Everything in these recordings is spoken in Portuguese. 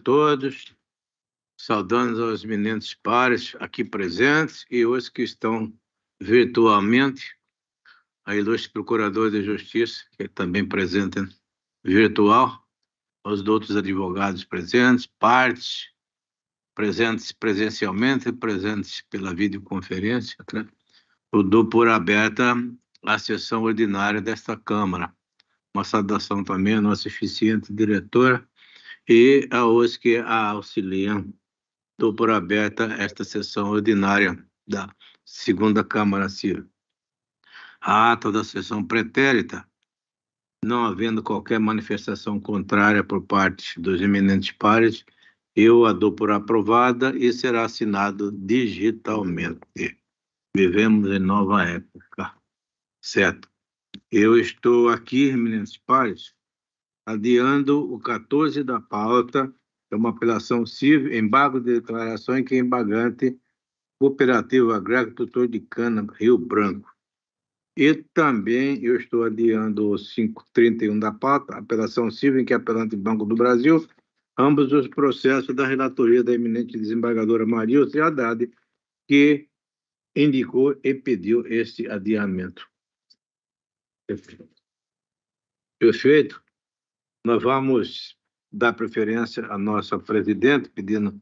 todos, saudando aos eminentes pares aqui presentes e os que estão virtualmente, a ilustre Procuradora de Justiça, que é também presente virtual, aos outros advogados presentes, partes presentes presencialmente, presentes pela videoconferência. Né? Eu dou por aberta a sessão ordinária desta Câmara. Uma saudação também à nossa eficiente diretora, e aos que a auxiliam. Dou por aberta esta sessão ordinária da Segunda Câmara Civil. A ata da sessão pretérita, não havendo qualquer manifestação contrária por parte dos eminentes pares, eu a dou por aprovada e será assinado digitalmente. Vivemos em nova época, certo? Eu estou aqui, eminentes pares, adiando o 14 da pauta, é uma apelação civil, embargo de declaração em que é embagante cooperativo agricultor de cana Rio Branco. E também eu estou adiando o 531 da pauta, apelação civil em que é apelante Banco do Brasil, ambos os processos da relatoria da eminente desembargadora Maria Osir Haddad, que indicou e pediu este adiamento. Perfeito. Perfeito? Nós vamos dar preferência à nossa presidente, pedindo.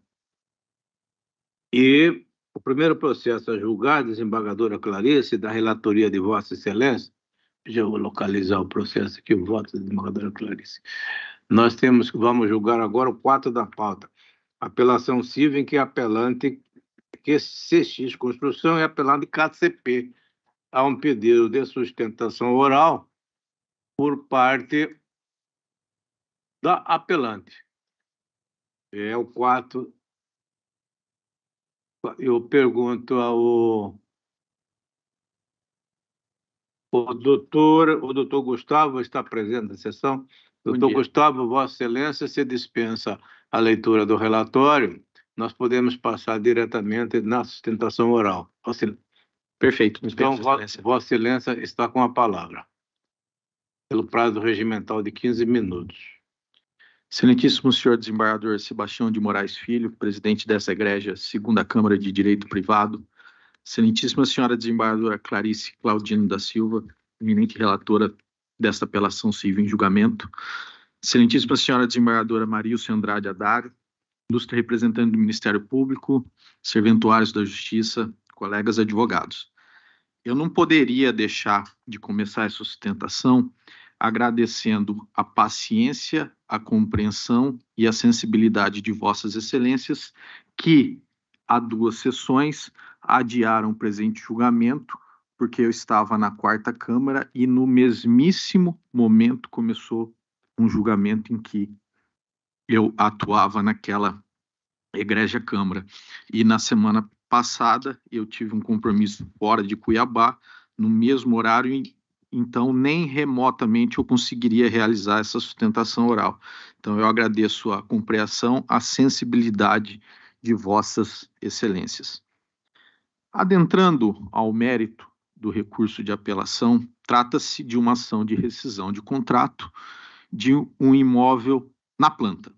E o primeiro processo a julgar, desembargadora Clarice, da relatoria de Vossa Excelência, já vou localizar o processo aqui, o voto da desembargadora Clarice. Nós temos, vamos julgar agora o 4 da pauta. Apelação civil em que apelante que CX Construção é apelante KCP a um pedido de sustentação oral por parte da apelante. É o 4. Eu pergunto ao o doutor, o doutor Gustavo está presente na sessão. doutor Gustavo, Vossa Excelência se dispensa a leitura do relatório. Nós podemos passar diretamente na sustentação oral. Perfeito. Então, Vossa, Vossa Excelência está com a palavra. Pelo prazo regimental de 15 minutos. Excelentíssimo senhor desembargador Sebastião de Moraes Filho, presidente dessa igreja, segunda Câmara de Direito Privado. Excelentíssima senhora desembargadora Clarice Claudino da Silva, eminente relatora desta apelação civil em julgamento. Excelentíssima senhora desembargadora Maria Andrade Adário, ilustre representante do Ministério Público, serventuários da Justiça, colegas advogados. Eu não poderia deixar de começar essa sustentação agradecendo a paciência, a compreensão e a sensibilidade de Vossas Excelências, que há duas sessões adiaram o presente julgamento, porque eu estava na quarta Câmara e no mesmíssimo momento começou um julgamento em que eu atuava naquela Igreja Câmara. E na semana passada eu tive um compromisso fora de Cuiabá, no mesmo horário, e então, nem remotamente eu conseguiria realizar essa sustentação oral. Então, eu agradeço a compreensão, a sensibilidade de vossas excelências. Adentrando ao mérito do recurso de apelação, trata-se de uma ação de rescisão de contrato de um imóvel na planta.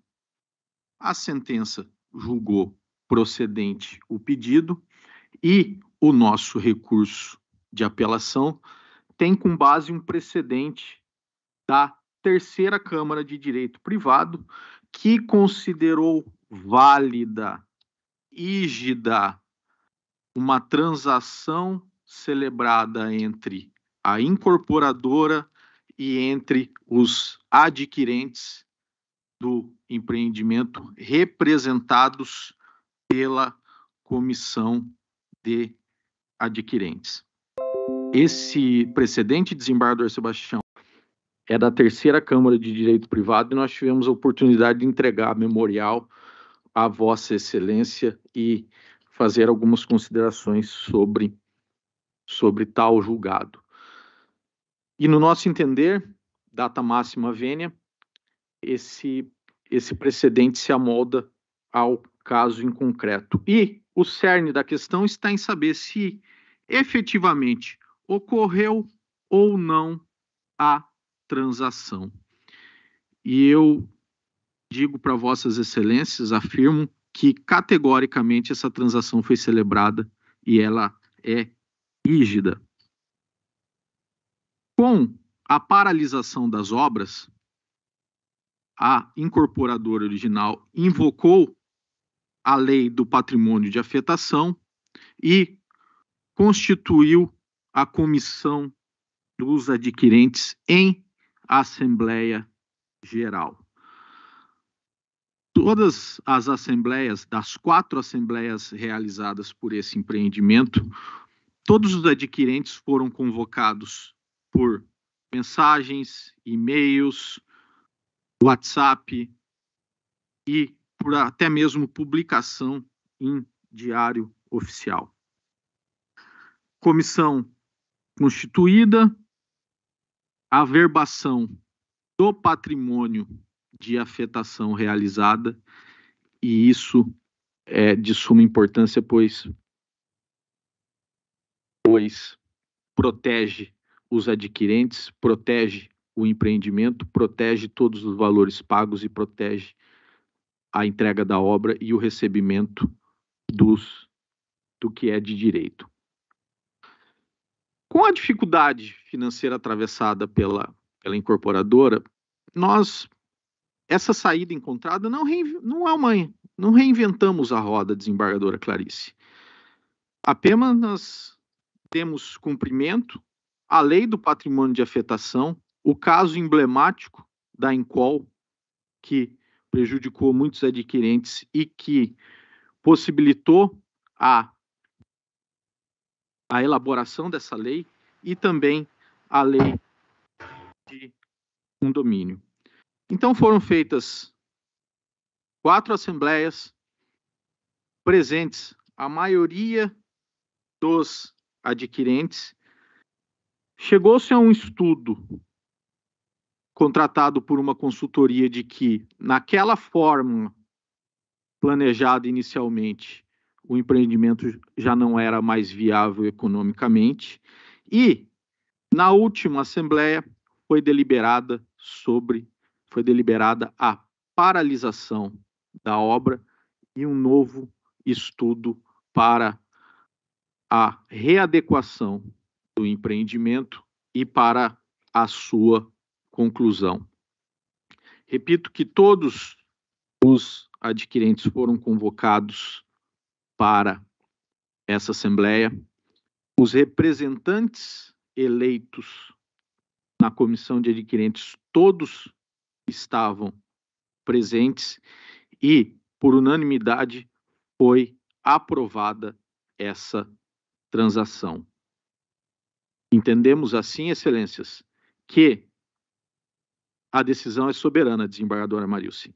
A sentença julgou procedente o pedido e o nosso recurso de apelação tem com base um precedente da Terceira Câmara de Direito Privado, que considerou válida, ígida, uma transação celebrada entre a incorporadora e entre os adquirentes do empreendimento representados pela comissão de adquirentes. Esse precedente desembargador Sebastião é da terceira Câmara de Direito Privado e nós tivemos a oportunidade de entregar memorial à Vossa Excelência e fazer algumas considerações sobre, sobre tal julgado. E no nosso entender, data máxima vênia, esse, esse precedente se amolda ao caso em concreto. E o cerne da questão está em saber se efetivamente ocorreu ou não a transação. E eu digo para vossas excelências, afirmo que categoricamente essa transação foi celebrada e ela é rígida. Com a paralisação das obras, a incorporadora original invocou a lei do patrimônio de afetação e constituiu a comissão dos adquirentes em Assembleia Geral. Todas as assembleias, das quatro assembleias realizadas por esse empreendimento, todos os adquirentes foram convocados por mensagens, e-mails, WhatsApp e por até mesmo publicação em diário oficial. Comissão constituída, verbação do patrimônio de afetação realizada, e isso é de suma importância, pois, pois protege os adquirentes, protege o empreendimento, protege todos os valores pagos e protege a entrega da obra e o recebimento dos do que é de direito. Com a dificuldade financeira atravessada pela, pela incorporadora, nós essa saída encontrada não, não é uma, não reinventamos a roda, desembargadora Clarice. Apenas temos cumprimento à lei do patrimônio de afetação, o caso emblemático da Incol, que prejudicou muitos adquirentes e que possibilitou a a elaboração dessa lei e também a lei de condomínio. Então foram feitas quatro assembleias presentes a maioria dos adquirentes. Chegou-se a um estudo contratado por uma consultoria de que naquela forma planejada inicialmente o empreendimento já não era mais viável economicamente. E na última assembleia foi deliberada sobre foi deliberada a paralisação da obra e um novo estudo para a readequação do empreendimento e para a sua conclusão. Repito que todos os adquirentes foram convocados para essa Assembleia os representantes eleitos na comissão de adquirentes, todos estavam presentes e, por unanimidade, foi aprovada essa transação. Entendemos assim, Excelências, que a decisão é soberana, desembargadora Marilce.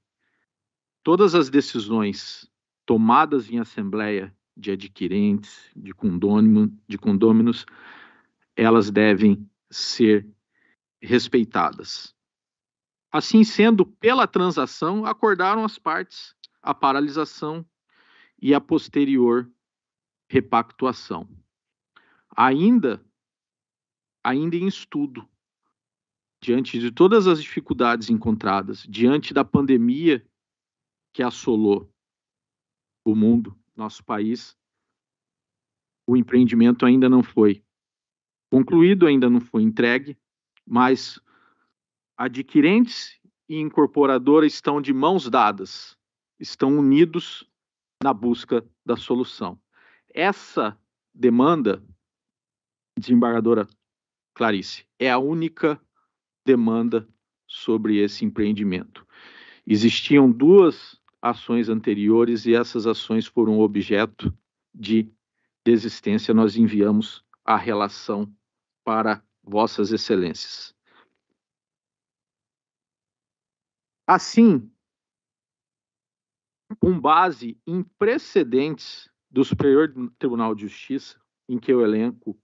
Todas as decisões tomadas em assembleia de adquirentes, de, condômino, de condôminos, elas devem ser respeitadas. Assim sendo, pela transação, acordaram as partes a paralisação e a posterior repactuação. Ainda, ainda em estudo, diante de todas as dificuldades encontradas, diante da pandemia que assolou o mundo, nosso país, o empreendimento ainda não foi concluído, ainda não foi entregue, mas adquirentes e incorporadora estão de mãos dadas, estão unidos na busca da solução. Essa demanda, desembargadora Clarice, é a única demanda sobre esse empreendimento. Existiam duas ações anteriores e essas ações foram objeto de desistência, nós enviamos a relação para vossas excelências. Assim, com base em precedentes do Superior Tribunal de Justiça, em que eu elenco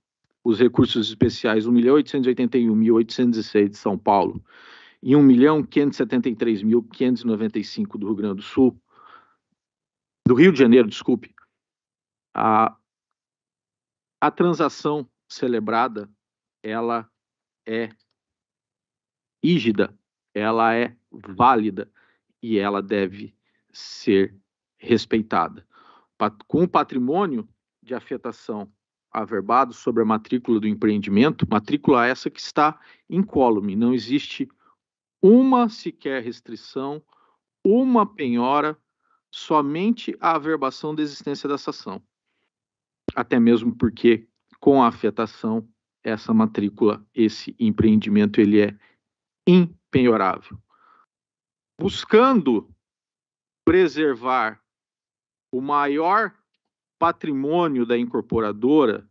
os recursos especiais 1.881.806 de São Paulo e 1.573.595 do Rio Grande do Sul, do Rio de Janeiro, desculpe, a, a transação celebrada, ela é rígida, ela é válida e ela deve ser respeitada. Com o patrimônio de afetação averbado sobre a matrícula do empreendimento, matrícula essa que está incólume, não existe uma sequer restrição, uma penhora, somente a averbação da existência dessa ação. Até mesmo porque, com a afetação, essa matrícula, esse empreendimento, ele é impenhorável. Buscando preservar o maior patrimônio da incorporadora,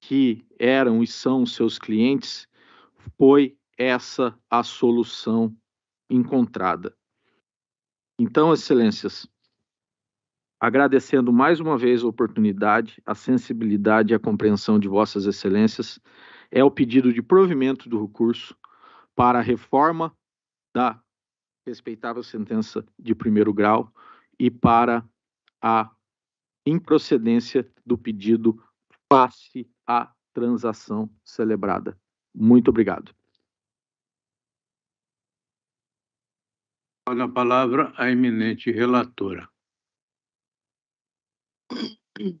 que eram e são seus clientes, foi essa a solução encontrada. Então, excelências, agradecendo mais uma vez a oportunidade, a sensibilidade e a compreensão de vossas excelências, é o pedido de provimento do recurso para a reforma da respeitável sentença de primeiro grau e para a improcedência do pedido face à transação celebrada. Muito obrigado. Paga a palavra a eminente relatora.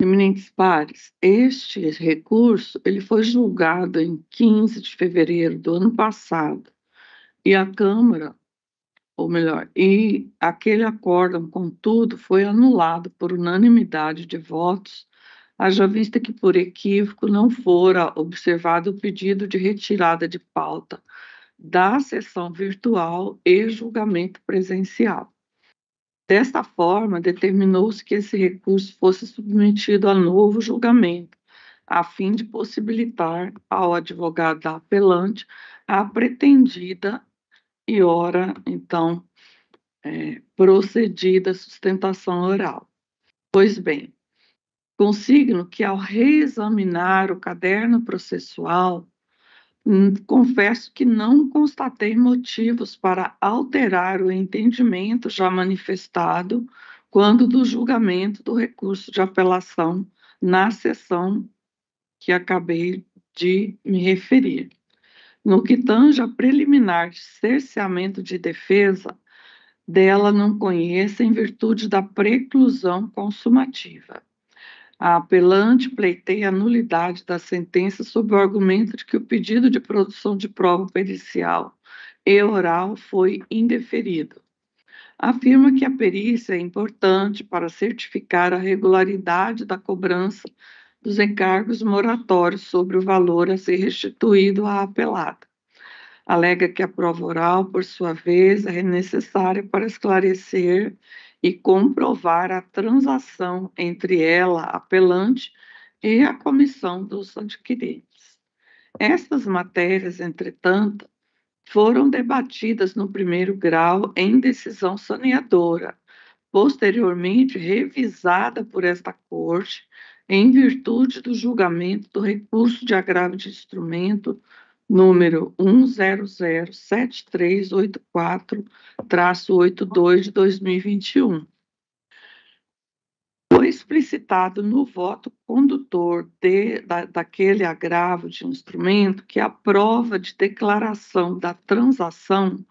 Eminentes pares, este recurso ele foi julgado em 15 de fevereiro do ano passado e a Câmara, ou melhor, e aquele acórdão, contudo, foi anulado por unanimidade de votos, haja vista que por equívoco não fora observado o pedido de retirada de pauta da sessão virtual e julgamento presencial. Desta forma, determinou-se que esse recurso fosse submetido a novo julgamento, a fim de possibilitar ao advogado da apelante a pretendida e ora, então, é, procedida sustentação oral. Pois bem, consigno que ao reexaminar o caderno processual, Hum, confesso que não constatei motivos para alterar o entendimento já manifestado quando do julgamento do recurso de apelação na sessão que acabei de me referir. No que tange a preliminar de cerceamento de defesa, dela não conheça em virtude da preclusão consumativa. A apelante pleiteia a nulidade da sentença sob o argumento de que o pedido de produção de prova pericial e oral foi indeferido. Afirma que a perícia é importante para certificar a regularidade da cobrança dos encargos moratórios sobre o valor a ser restituído à apelada. Alega que a prova oral, por sua vez, é necessária para esclarecer e comprovar a transação entre ela, apelante, e a comissão dos adquirentes. Estas matérias, entretanto, foram debatidas no primeiro grau em decisão saneadora, posteriormente revisada por esta Corte em virtude do julgamento do recurso de agravo de instrumento número 1007384-82 de 2021. Foi explicitado no voto condutor de, da, daquele agravo de instrumento que a prova de declaração da transação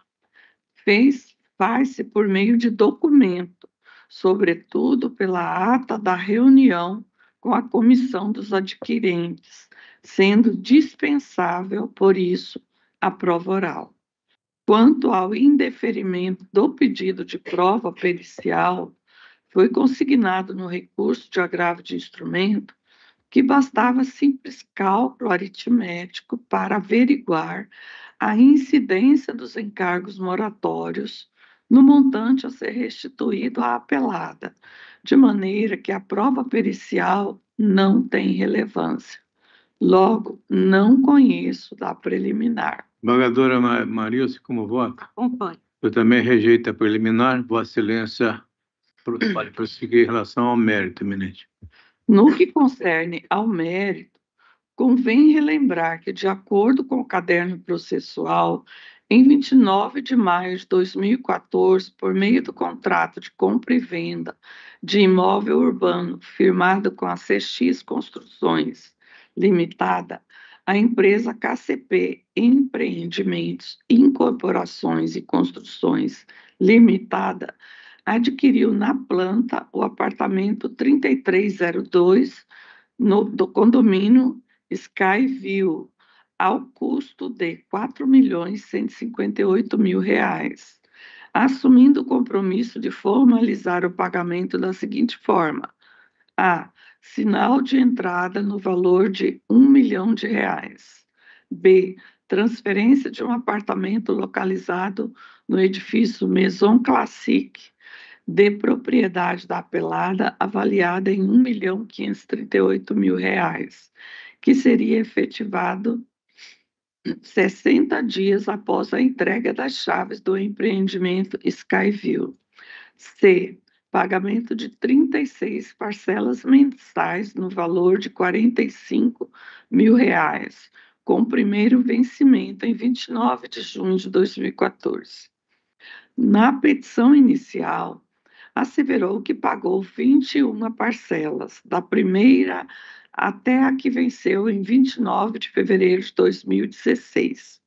fez faz-se por meio de documento, sobretudo pela ata da reunião com a comissão dos adquirentes, sendo dispensável, por isso, a prova oral. Quanto ao indeferimento do pedido de prova pericial, foi consignado no recurso de agravo de instrumento que bastava simples cálculo aritmético para averiguar a incidência dos encargos moratórios no montante a ser restituído à apelada, de maneira que a prova pericial não tem relevância. Logo, não conheço da preliminar. Vagadora Marilce, como vota? Acompanho. Eu também rejeito a preliminar. Vossa Excelência pode prosseguir em relação ao mérito, eminente. No que concerne ao mérito, convém relembrar que, de acordo com o caderno processual, em 29 de maio de 2014, por meio do contrato de compra e venda de imóvel urbano firmado com a CX Construções Limitada, a empresa KCP Empreendimentos, Incorporações e Construções Limitada adquiriu na planta o apartamento 3302 no, do condomínio Skyview, ao custo de R$ reais, assumindo o compromisso de formalizar o pagamento da seguinte forma: a sinal de entrada no valor de um milhão de reais. B. Transferência de um apartamento localizado no edifício Maison Classique de propriedade da apelada avaliada em um milhão mil reais, que seria efetivado 60 dias após a entrega das chaves do empreendimento Skyview. C pagamento de 36 parcelas mensais no valor de 45 mil reais, com o primeiro vencimento em 29 de junho de 2014. Na petição inicial, asseverou que pagou 21 parcelas, da primeira até a que venceu em 29 de fevereiro de 2016.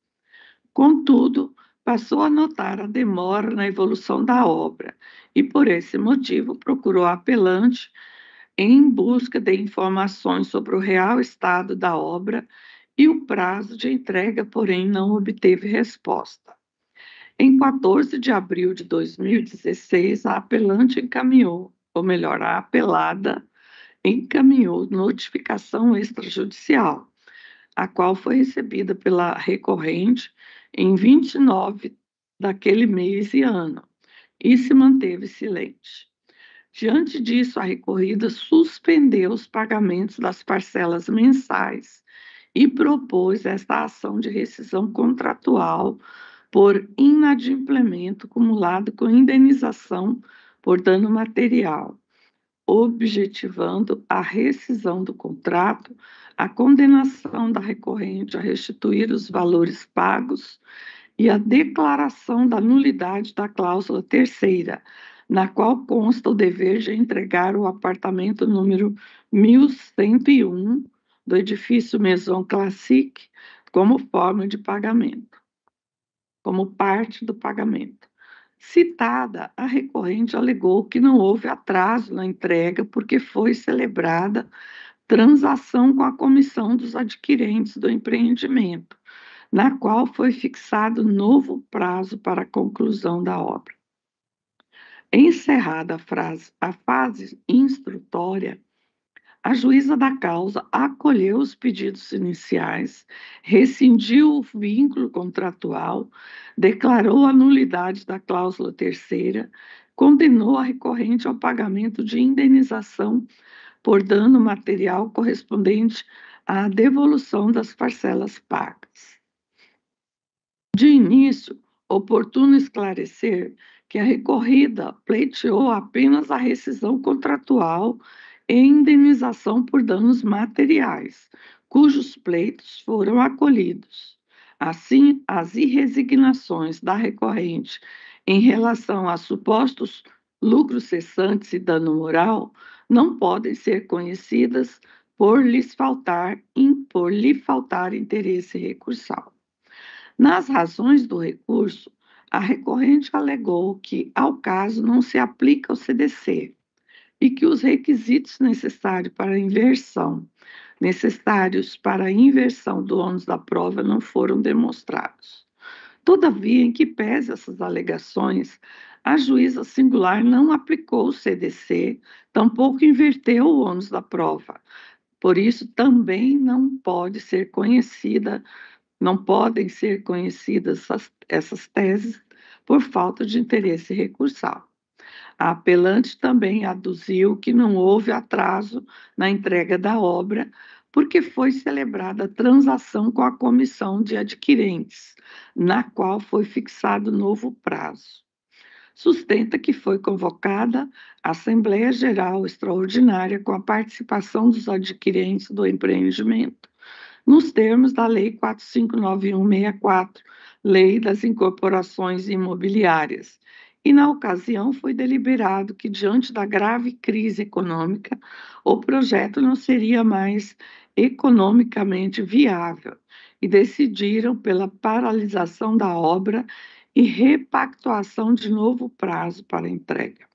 Contudo, passou a notar a demora na evolução da obra e, por esse motivo, procurou a apelante em busca de informações sobre o real estado da obra e o prazo de entrega, porém não obteve resposta. Em 14 de abril de 2016, a apelante encaminhou, ou melhor, a apelada encaminhou notificação extrajudicial a qual foi recebida pela recorrente em 29 daquele mês e ano, e se manteve silente. Diante disso, a recorrida suspendeu os pagamentos das parcelas mensais e propôs esta ação de rescisão contratual por inadimplemento acumulado com indenização por dano material, objetivando a rescisão do contrato a condenação da recorrente a restituir os valores pagos e a declaração da nulidade da cláusula terceira, na qual consta o dever de entregar o apartamento número 1101 do edifício Maison Classique como forma de pagamento, como parte do pagamento. Citada, a recorrente alegou que não houve atraso na entrega porque foi celebrada transação com a comissão dos adquirentes do empreendimento, na qual foi fixado novo prazo para a conclusão da obra. Encerrada a, frase, a fase instrutória, a juíza da causa acolheu os pedidos iniciais, rescindiu o vínculo contratual, declarou a nulidade da cláusula terceira, condenou a recorrente ao pagamento de indenização por dano material correspondente à devolução das parcelas pagas. De início, oportuno esclarecer que a recorrida pleiteou apenas a rescisão contratual e indenização por danos materiais, cujos pleitos foram acolhidos. Assim, as irresignações da recorrente em relação a supostos lucros cessantes e dano moral não podem ser conhecidas por lhes faltar, por lhe faltar interesse recursal. Nas razões do recurso, a recorrente alegou que ao caso não se aplica o CDC e que os requisitos necessários para a inversão, necessários para a inversão do ônus da prova não foram demonstrados. Todavia, em que pese essas alegações, a juíza singular não aplicou o CDC, tampouco inverteu o ônus da prova. Por isso, também não pode ser conhecida, não podem ser conhecidas essas, essas teses por falta de interesse recursal. A apelante também aduziu que não houve atraso na entrega da obra, porque foi celebrada a transação com a comissão de adquirentes, na qual foi fixado novo prazo sustenta que foi convocada a Assembleia Geral Extraordinária com a participação dos adquirentes do empreendimento, nos termos da Lei 459164, Lei das Incorporações Imobiliárias. E, na ocasião, foi deliberado que, diante da grave crise econômica, o projeto não seria mais economicamente viável e decidiram pela paralisação da obra e repactuação de novo prazo para entrega.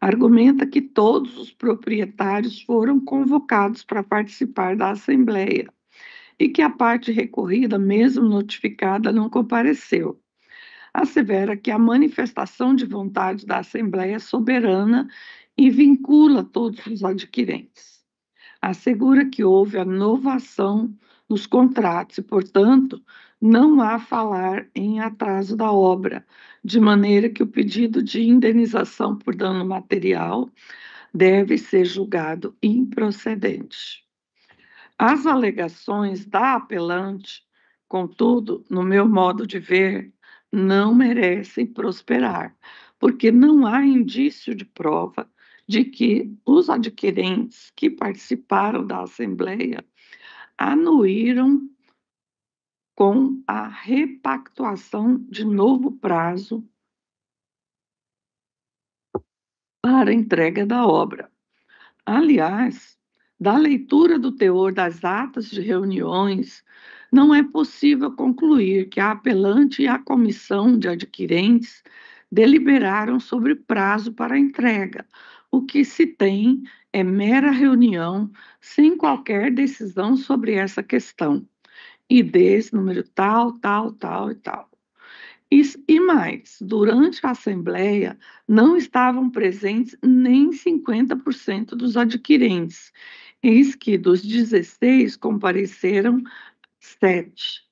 Argumenta que todos os proprietários foram convocados para participar da Assembleia e que a parte recorrida, mesmo notificada, não compareceu. Assevera que a manifestação de vontade da Assembleia é soberana e vincula todos os adquirentes. Assegura que houve a novação nos contratos e, portanto, não há falar em atraso da obra, de maneira que o pedido de indenização por dano material deve ser julgado improcedente. As alegações da apelante, contudo, no meu modo de ver, não merecem prosperar, porque não há indício de prova de que os adquirentes que participaram da Assembleia anuíram com a repactuação de novo prazo para entrega da obra. Aliás, da leitura do teor das atas de reuniões, não é possível concluir que a apelante e a comissão de adquirentes deliberaram sobre prazo para entrega. O que se tem é mera reunião, sem qualquer decisão sobre essa questão e desse número tal, tal, tal e tal. E, e mais, durante a assembleia não estavam presentes nem 50% dos adquirentes. Eis que dos 16 compareceram 7.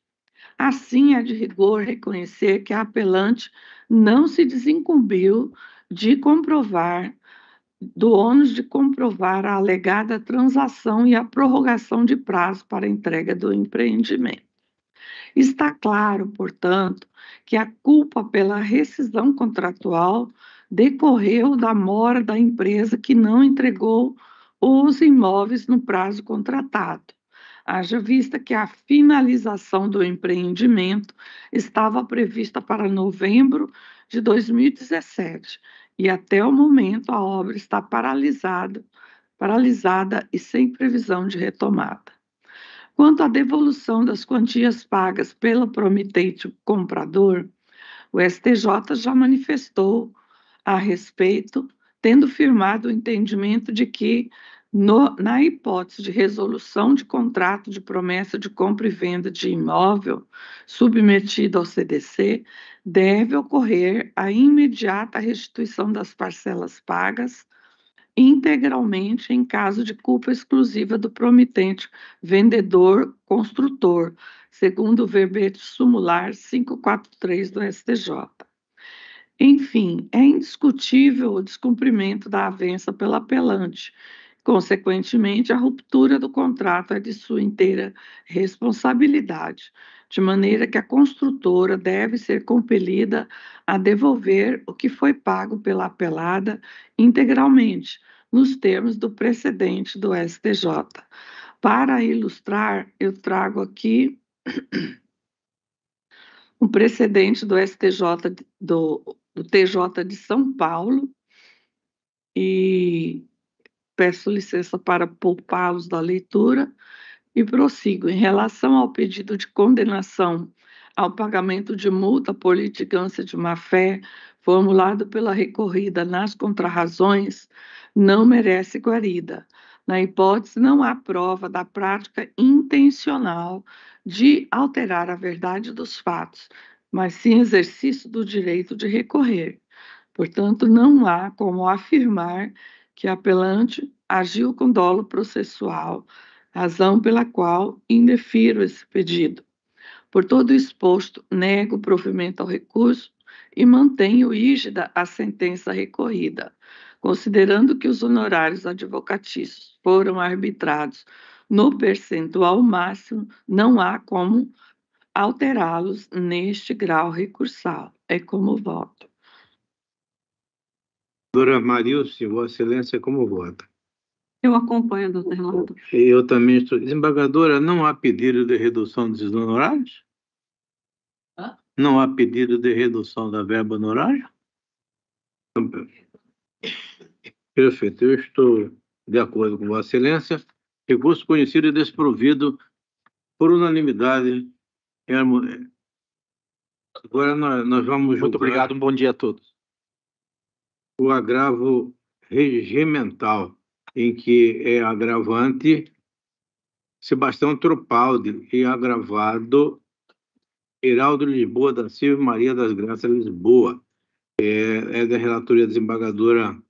Assim, é de rigor reconhecer que a apelante não se desincumbiu de comprovar do ônus de comprovar a alegada transação e a prorrogação de prazo para entrega do empreendimento. Está claro, portanto, que a culpa pela rescisão contratual decorreu da mora da empresa que não entregou os imóveis no prazo contratado. Haja vista que a finalização do empreendimento estava prevista para novembro de 2017 e até o momento a obra está paralisada, paralisada e sem previsão de retomada. Quanto à devolução das quantias pagas pelo promitente comprador, o STJ já manifestou a respeito, tendo firmado o entendimento de que no, na hipótese de resolução de contrato de promessa de compra e venda de imóvel submetido ao CDC, deve ocorrer a imediata restituição das parcelas pagas integralmente em caso de culpa exclusiva do promitente vendedor construtor, segundo o verbete sumular 543 do STJ. Enfim, é indiscutível o descumprimento da avença pelo apelante Consequentemente, a ruptura do contrato é de sua inteira responsabilidade, de maneira que a construtora deve ser compelida a devolver o que foi pago pela apelada integralmente, nos termos do precedente do STJ. Para ilustrar, eu trago aqui um precedente do STJ do, do TJ de São Paulo e Peço licença para poupá-los da leitura e prossigo. Em relação ao pedido de condenação ao pagamento de multa por litigância de má-fé formulado pela recorrida nas contrarrazões, não merece guarida. Na hipótese, não há prova da prática intencional de alterar a verdade dos fatos, mas sim exercício do direito de recorrer. Portanto, não há como afirmar que apelante agiu com dolo processual, razão pela qual indefiro esse pedido. Por todo exposto, nego o provimento ao recurso e mantenho rígida a sentença recorrida, considerando que os honorários advocatícios foram arbitrados no percentual máximo, não há como alterá-los neste grau recursal. É como voto. Doutora Marilce, Vossa Excelência, como vota? Eu acompanho, doutor Renato. Eu também estou. Desembargadora, não há pedido de redução dos honorários? Hã? Não há pedido de redução da verba honorária? Perfeito, eu estou de acordo com Vossa Excelência. Recurso conhecido e desprovido por unanimidade. Agora nós, vamos. vamos. Muito obrigado, um bom dia a todos o agravo regimental, em que é agravante Sebastião Tropaldi e agravado Heraldo Lisboa da Silva e Maria das Graças Lisboa. É, é da relatoria desembargadora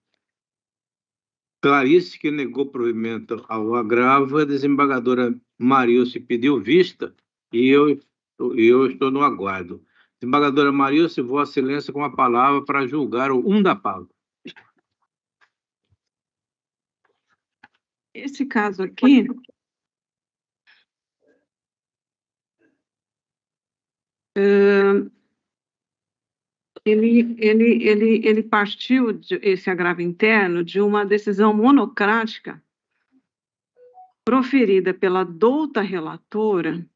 Clarice, que negou provimento ao agravo, a desembargadora Marilce pediu vista e eu, eu estou no aguardo. Desembargadora Marilce, Vossa Excelência, com a palavra para julgar o um da pago. Esse caso aqui. Uh, ele, ele, ele, ele partiu de, esse agravo interno de uma decisão monocrática proferida pela douta relatora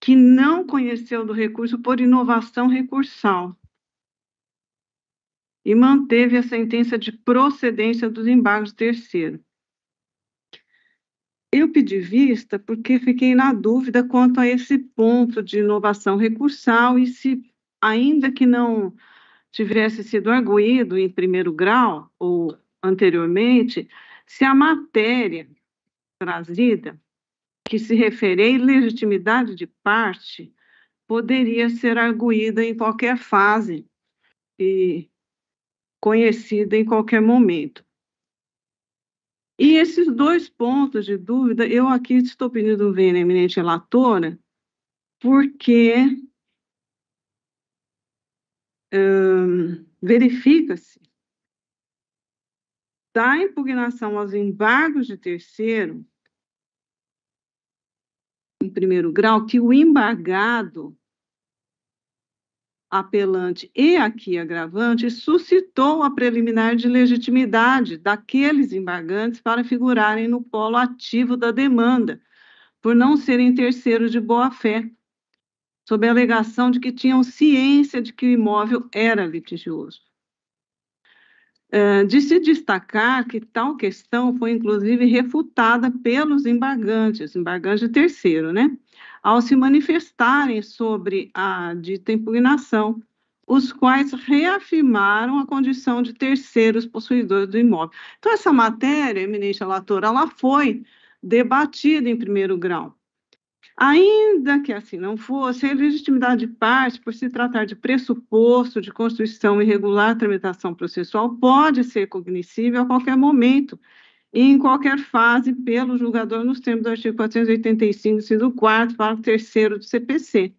que não conheceu do recurso por inovação recursal e manteve a sentença de procedência dos embargos terceiro. Eu pedi vista porque fiquei na dúvida quanto a esse ponto de inovação recursal e se, ainda que não tivesse sido arguído em primeiro grau ou anteriormente, se a matéria trazida, que se refere à legitimidade de parte, poderia ser arguída em qualquer fase e conhecida em qualquer momento. E esses dois pontos de dúvida, eu aqui estou pedindo ver, eminente relatora, porque hum, verifica-se da impugnação aos embargos de terceiro, em primeiro grau, que o embargado apelante e aqui agravante, suscitou a preliminar de legitimidade daqueles embargantes para figurarem no polo ativo da demanda, por não serem terceiros de boa-fé, sob a alegação de que tinham ciência de que o imóvel era litigioso. É, de se destacar que tal questão foi, inclusive, refutada pelos embargantes, embargante terceiro, né? ao se manifestarem sobre a dita os quais reafirmaram a condição de terceiros possuidores do imóvel. Então, essa matéria, ministra relatora, ela foi debatida em primeiro grau. Ainda que assim não fosse, a legitimidade de parte, por se tratar de pressuposto de construção irregular tramitação processual, pode ser cognoscível a qualquer momento em qualquer fase pelo julgador nos termos do artigo 485, inciso 4, parágrafo 3 terceiro do CPC.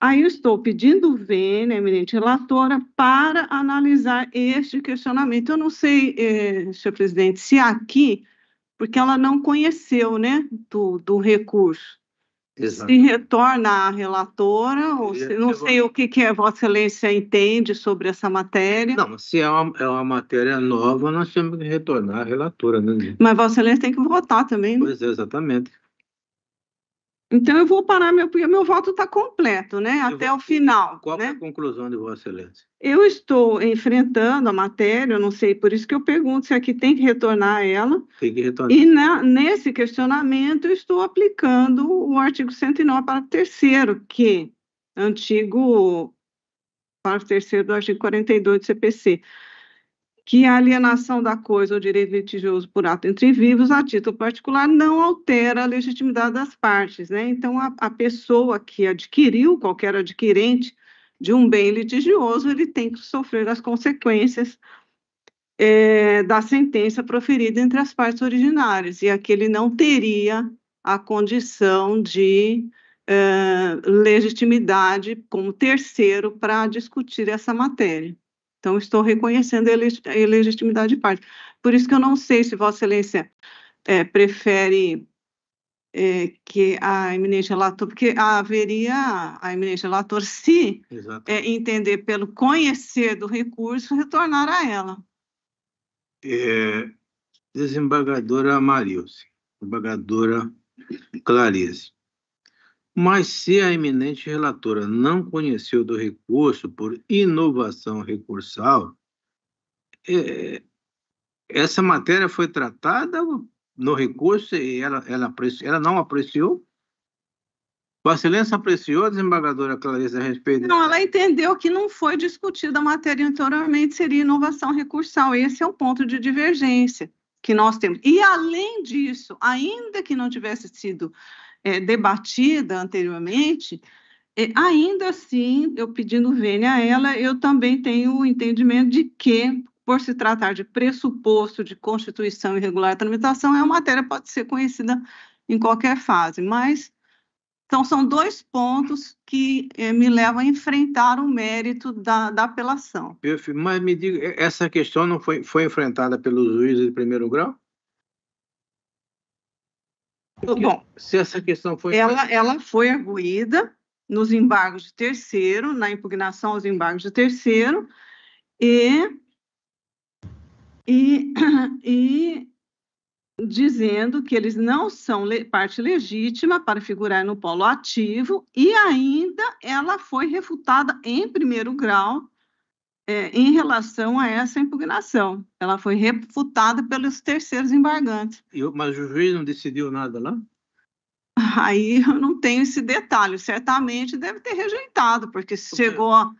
Aí eu estou pedindo vênia, né, eminente relatora, para analisar este questionamento. Eu não sei, eh, senhor presidente, se é aqui, porque ela não conheceu né, do, do recurso. Exato. se retorna à relatora, ou se, não sei o que, que a Vossa Excelência entende sobre essa matéria. Não, se é uma, é uma matéria nova, nós temos que retornar à relatora. Né? Mas Vossa Excelência tem que votar também. Né? Pois é, exatamente. Então eu vou parar meu porque meu voto está completo, né? Eu até vou... o final. Qual né? é a conclusão de Vossa Excelência? Eu estou enfrentando a matéria, eu não sei, por isso que eu pergunto se aqui tem que retornar a ela. Tem que retornar. E na, nesse questionamento eu estou aplicando o artigo 109 para terceiro, que é antigo para terceiro do artigo 42 do CPC que a alienação da coisa ou direito litigioso por ato entre vivos a título particular não altera a legitimidade das partes. Né? Então, a, a, pessoa que adquiriu, qualquer adquirente de um bem litigioso, ele tem que sofrer as consequências é, da sentença proferida entre as partes originárias, e aqui ele não teria a condição de é, legitimidade como terceiro para discutir essa matéria. Então, estou reconhecendo a ilegitimidade de parte. Por isso que eu não sei se Vossa Excelência é, prefere é, que a eminente relator, porque haveria a eminente relator, se é, entender pelo conhecer do recurso, retornar a ela. É, desembargadora Marilce, desembargadora Clarice, mas se a eminente relatora não conheceu do recurso por inovação recursal, é, essa matéria foi tratada no recurso e ela, ela, ela não apreciou? Vossa Excelência apreciou a desembargadora Clarice a respeito? Não, ela entendeu que não foi discutida a matéria anteriormente, seria inovação recursal. Esse é o ponto de divergência que nós temos. E, além disso, ainda que não tivesse sido é, debatida anteriormente, é, ainda assim, eu pedindo vênia a ela, eu também tenho o entendimento de que, por se tratar de pressuposto de constituição irregular e tramitação, é uma matéria que pode ser conhecida em qualquer fase, mas então, são dois pontos que é, me levam a enfrentar o mérito da, da apelação. Mas me diga, essa questão não foi, foi enfrentada pelos juízes de primeiro grau? Bom, se essa questão foi. Ela, ela foi arguída nos embargos de terceiro, na impugnação aos embargos de terceiro, e, e, e dizendo que eles não são parte legítima para figurar no polo ativo, e ainda ela foi refutada em primeiro grau é, em relação a essa impugnação. Ela foi refutada pelos terceiros embargantes. mas o juiz não decidiu nada lá? Aí eu não tenho esse detalhe. Certamente deve ter rejeitado, porque se chegou a,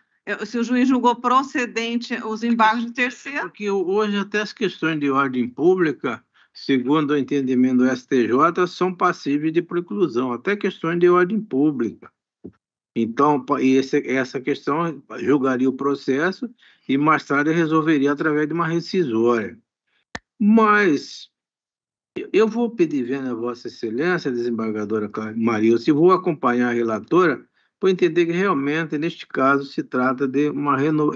se o juiz julgou procedente os embargos de terceiro. Porque hoje até as questões de ordem pública, segundo o entendimento do STJ, são passíveis de preclusão, até questões de ordem pública. Então, e esse, essa questão julgaria o processo e mais tarde resolveria através de uma rescisória. Mas eu vou pedir vênia a Vossa Excelência, a desembargadora Maria, se vou acompanhar a relatora, para entender que realmente, neste caso, se trata de uma reno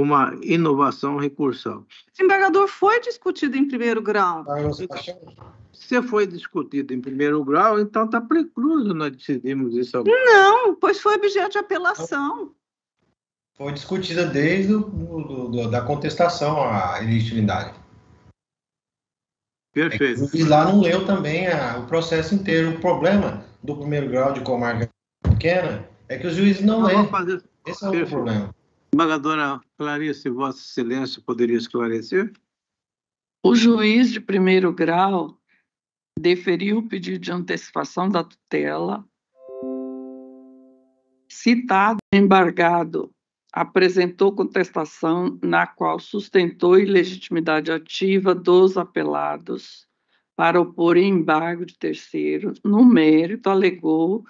uma inovação recursal. Desembargador, foi discutido em primeiro grau. Ah, então, Se foi discutido em primeiro grau, então está precluso nós decidimos isso agora. Não, pois foi objeto de apelação. Foi discutida desde o, do, do, da contestação à ilegitimidade. Perfeito. É, o lá não leu também a, o processo inteiro. O problema do primeiro grau de comarca pequena é que o juiz não, leem. Fazer... Esse é o problema. Embagadora Clarice, Vossa Excelência poderia esclarecer? O juiz de primeiro grau deferiu o pedido de antecipação da tutela citado embargado apresentou contestação na qual sustentou ilegitimidade ativa dos apelados para opor embargo de terceiro. No mérito, alegou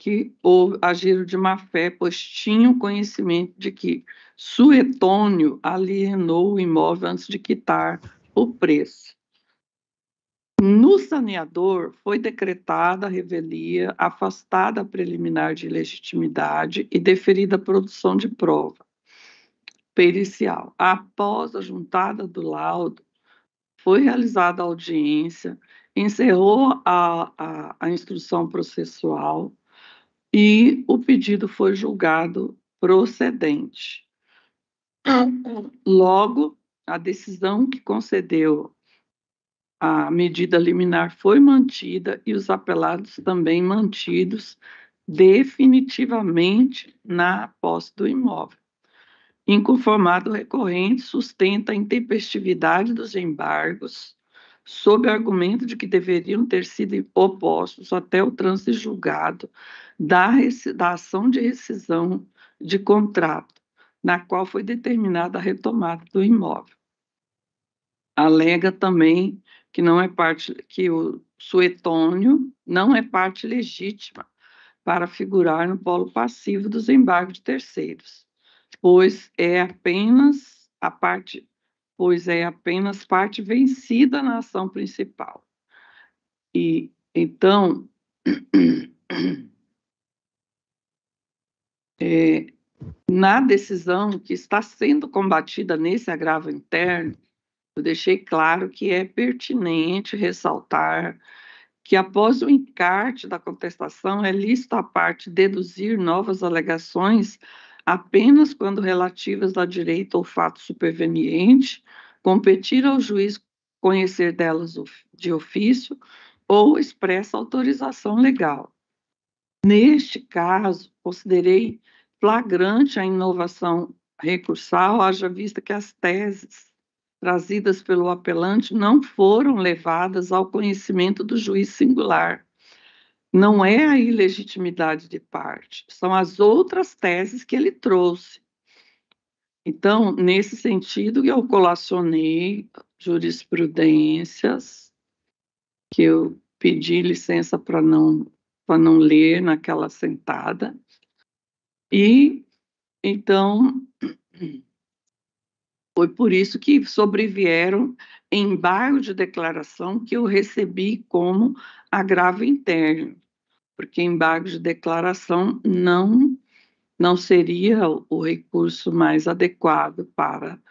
que agiram de má fé, pois tinham conhecimento de que Suetônio alienou o imóvel antes de quitar o preço. No saneador, foi decretada a revelia, afastada a preliminar de legitimidade e deferida a produção de prova pericial. Após a juntada do laudo, foi realizada a audiência, encerrou a, a, a instrução processual e o pedido foi julgado procedente. Logo, a decisão que concedeu a medida liminar foi mantida e os apelados também mantidos definitivamente na posse do imóvel. Inconformado o recorrente sustenta a intempestividade dos embargos sob argumento de que deveriam ter sido opostos até o trânsito julgado da, da ação de rescisão de contrato, na qual foi determinada a retomada do imóvel. Alega também que não é parte que o suetônio não é parte legítima para figurar no polo passivo dos embargos de terceiros, pois é apenas a parte pois é apenas parte vencida na ação principal. E então é, na decisão que está sendo combatida nesse agravo interno, eu deixei claro que é pertinente ressaltar que após o encarte da contestação é lícito à parte deduzir novas alegações apenas quando relativas a direito ou fato superveniente, competir ao juiz conhecer delas de ofício ou expressa autorização legal. Neste caso, considerei flagrante a inovação recursal, haja vista que as teses trazidas pelo apelante não foram levadas ao conhecimento do juiz singular. Não é a ilegitimidade de parte, são as outras teses que ele trouxe. Então, nesse sentido, eu colacionei jurisprudências que eu pedi licença para não para não ler naquela sentada. E então foi por isso que sobrevieram embargo de declaração que eu recebi como agravo interno, porque embargo de declaração não não seria o recurso mais adequado para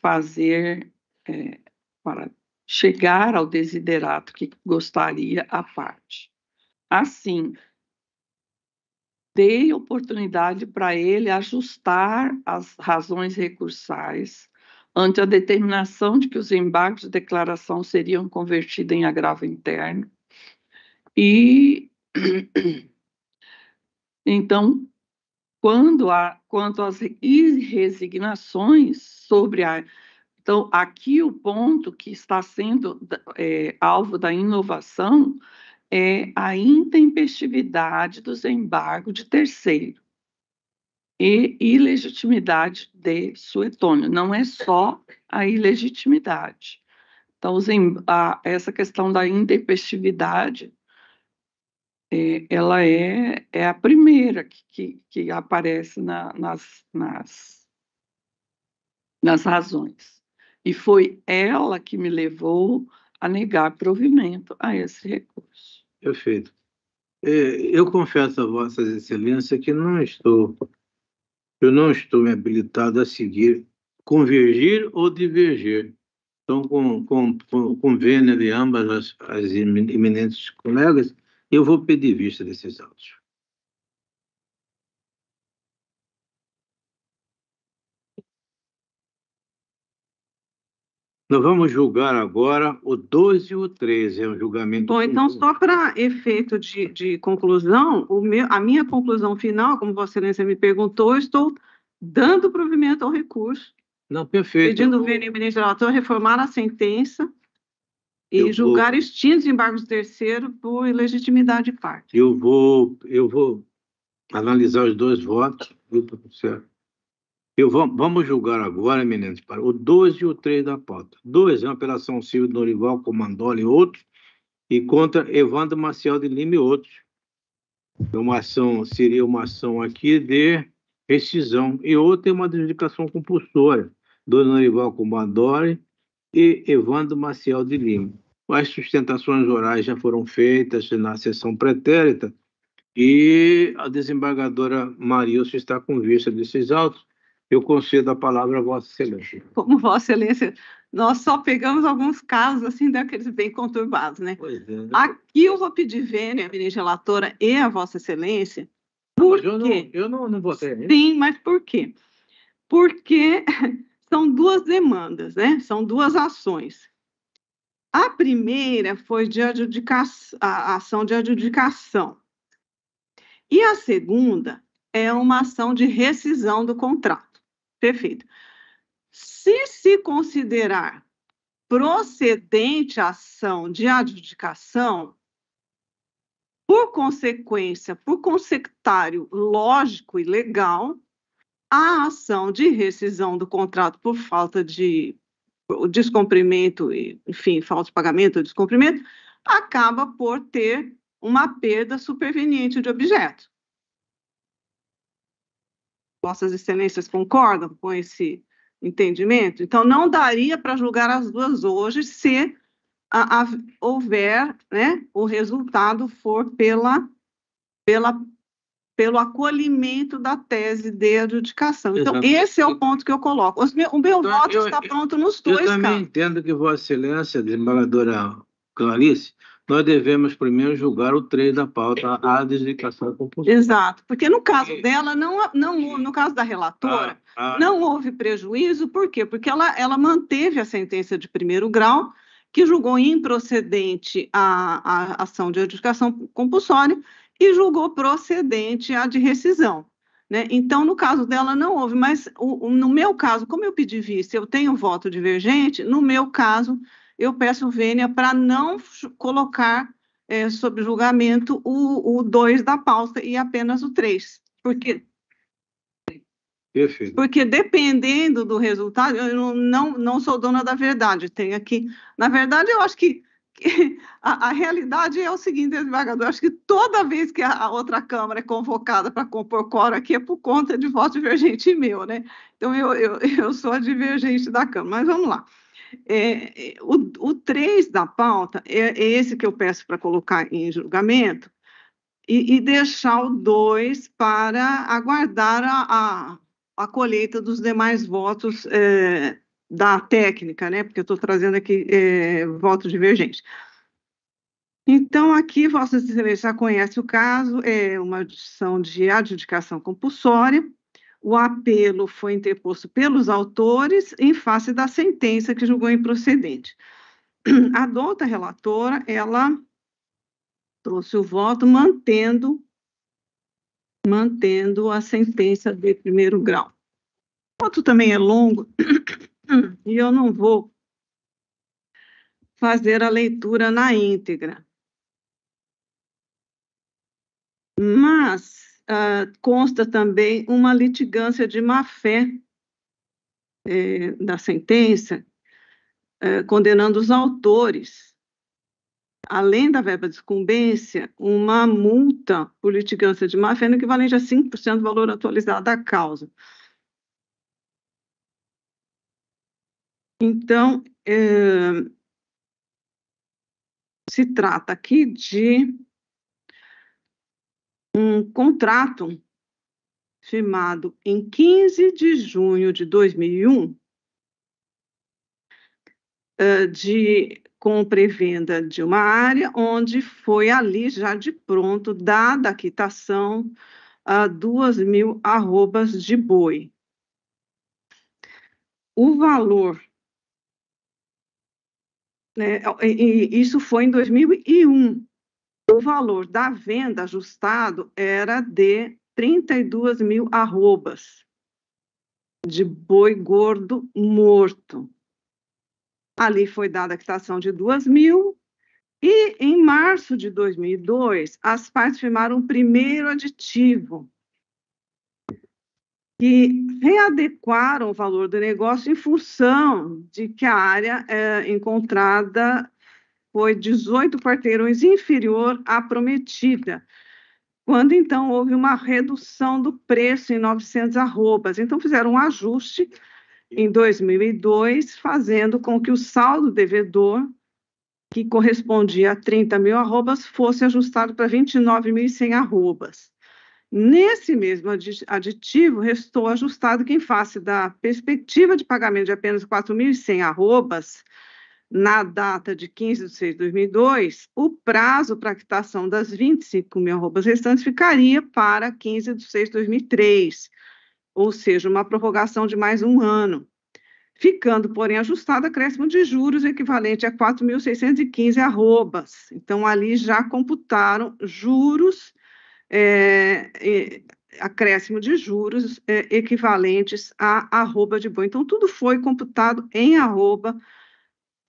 fazer é, para chegar ao desiderato que gostaria a parte assim, dei oportunidade para ele ajustar as razões recursais ante a determinação de que os embargos de declaração seriam convertidos em agravo interno. E então, quando a, quanto às resignações sobre a então, aqui o ponto que está sendo é, alvo da inovação é a intempestividade dos embargos de terceiro e ilegitimidade de suetônio. Não é só a ilegitimidade. Então, a, essa questão da intempestividade, é, ela é, é a primeira que, que, que aparece na, nas, nas, nas razões. E foi ela que me levou a negar provimento a esse recurso. Perfeito. É, eu confesso a Vossas Excelências que não estou, eu não estou me habilitado a seguir, convergir ou divergir. Então, com, com, com convênio de ambas as, as eminentes colegas, eu vou pedir vista desses autos. Nós vamos julgar agora o 12 e o 13, é um julgamento. Bom, então, só para efeito de, de conclusão, meu, a minha conclusão final, como Vossa Excelência me perguntou, eu estou dando provimento ao recurso. Não, perfeito. Pedindo o ministro relator reformar a sentença e eu julgar vou... extintos embargos do terceiro por ilegitimidade de parte. Eu vou, eu vou analisar os dois votos, certo? Eu, vamos julgar agora, eminentes para o 2 e o 3 da pauta. 2 é uma apelação civil do Norival, Comandoli e outros, e contra Evandro Marcial de Lima e outros. É uma ação, seria uma ação aqui de rescisão, e outra é uma dedicação compulsória do Norival Comandoli e Evandro Marcial de Lima. As sustentações orais já foram feitas na sessão pretérita, e a desembargadora Marilson está com vista desses autos eu concedo a palavra a Vossa Excelência. Como Vossa Excelência, nós só pegamos alguns casos assim daqueles bem conturbados, né? Pois é. Né? Aqui eu vou pedir vênia, ministra relatora e a Vossa Excelência. Por não, quê? Eu não, eu não, não votei Sim, mas por quê? Porque são duas demandas, né? São duas ações. A primeira foi de adjudicação, a ação de adjudicação. E a segunda é uma ação de rescisão do contrato. Perfeito. Se se considerar procedente a ação de adjudicação, por consequência, por consectário lógico e legal, a ação de rescisão do contrato por falta de descumprimento, enfim, falta de pagamento ou descumprimento, acaba por ter uma perda superveniente de objeto. Vossas Excelências concordam com esse entendimento? Então, não daria para julgar as duas hoje se a, a, houver, né, o resultado for pela, pela, pelo acolhimento da tese de adjudicação. Então, esse é o ponto que eu coloco. Os, o meu então, voto eu, está pronto nos dois, Eu também cara. entendo que Vossa Excelência, desembargadora Clarice, nós devemos primeiro julgar o 3 da pauta, a dedicação compulsória. Exato, porque no caso dela, não, não, no caso da relatora, ah, ah, não houve prejuízo, por quê? Porque ela, ela manteve a sentença de primeiro grau, que julgou improcedente a, a ação de adjudicação compulsória e julgou procedente a de rescisão. Né? Então, no caso dela, não houve, mas o, o, no meu caso, como eu pedi vista, eu tenho voto divergente, no meu caso, eu peço vênia para não colocar é, sob julgamento o 2 da pauta e apenas o 3, porque Porque dependendo do resultado, eu não, não, não sou dona da verdade. Tem aqui, na verdade, eu acho que, a, a, realidade é o seguinte, desembargador, acho que toda vez que a, a outra Câmara é convocada para compor coro aqui é por conta de voto divergente meu, né? Então eu, eu, eu sou a divergente da Câmara, mas vamos lá. É, é, o, o 3 da pauta é, é esse que eu peço para colocar em julgamento e, e deixar o 2 para aguardar a, a, a, colheita dos demais votos é, da técnica, né? Porque eu estou trazendo aqui é, votos divergentes. Então, aqui, Vossa Excelência já conhece o caso, é uma adição de adjudicação compulsória, o apelo foi interposto pelos autores em face da sentença que julgou improcedente. A doutora relatora, ela trouxe o voto mantendo mantendo a sentença de primeiro grau. O voto também é longo e eu não vou fazer a leitura na íntegra. Mas ah, consta também uma litigância de má-fé eh, é, da sentença, eh, condenando os autores, além da verba de incumbência, uma multa por litigância de má-fé no equivalente a 5% do valor atualizado da causa. Então, eh, se trata aqui de um contrato firmado em 15 de junho de 2001 eh, de compra e venda de uma área onde foi ali já de pronto dada a quitação a duas mil arrobas de boi. O valor, né, e, isso foi em 2001, o valor da venda ajustado era de 32 mil arrobas de boi gordo morto. Ali foi dada a quitação de 2 mil, e em março de 2002, as partes firmaram o primeiro aditivo, que readequaram o valor do negócio em função de que a área é encontrada foi 18 quarteirões inferior à prometida, quando então houve uma redução do preço em 900 arrobas. Então fizeram um ajuste em 2002, fazendo com que o saldo devedor, que correspondia a 30 mil arrobas, fosse ajustado para 29.100 arrobas. Nesse mesmo aditivo, restou ajustado que, em face da perspectiva de pagamento de apenas 4.100 arrobas, na data de 15 de 6 de 2002, o prazo para a quitação das 25 mil arrobas restantes ficaria para 15 de 6 de 2003, ou seja, uma prorrogação de mais um ano, ficando, porém, ajustado acréscimo de juros equivalente a 4.615 arrobas. Então, ali já computaram juros, é, é, acréscimo de juros é, equivalentes a arroba de boi. Então, tudo foi computado em arroba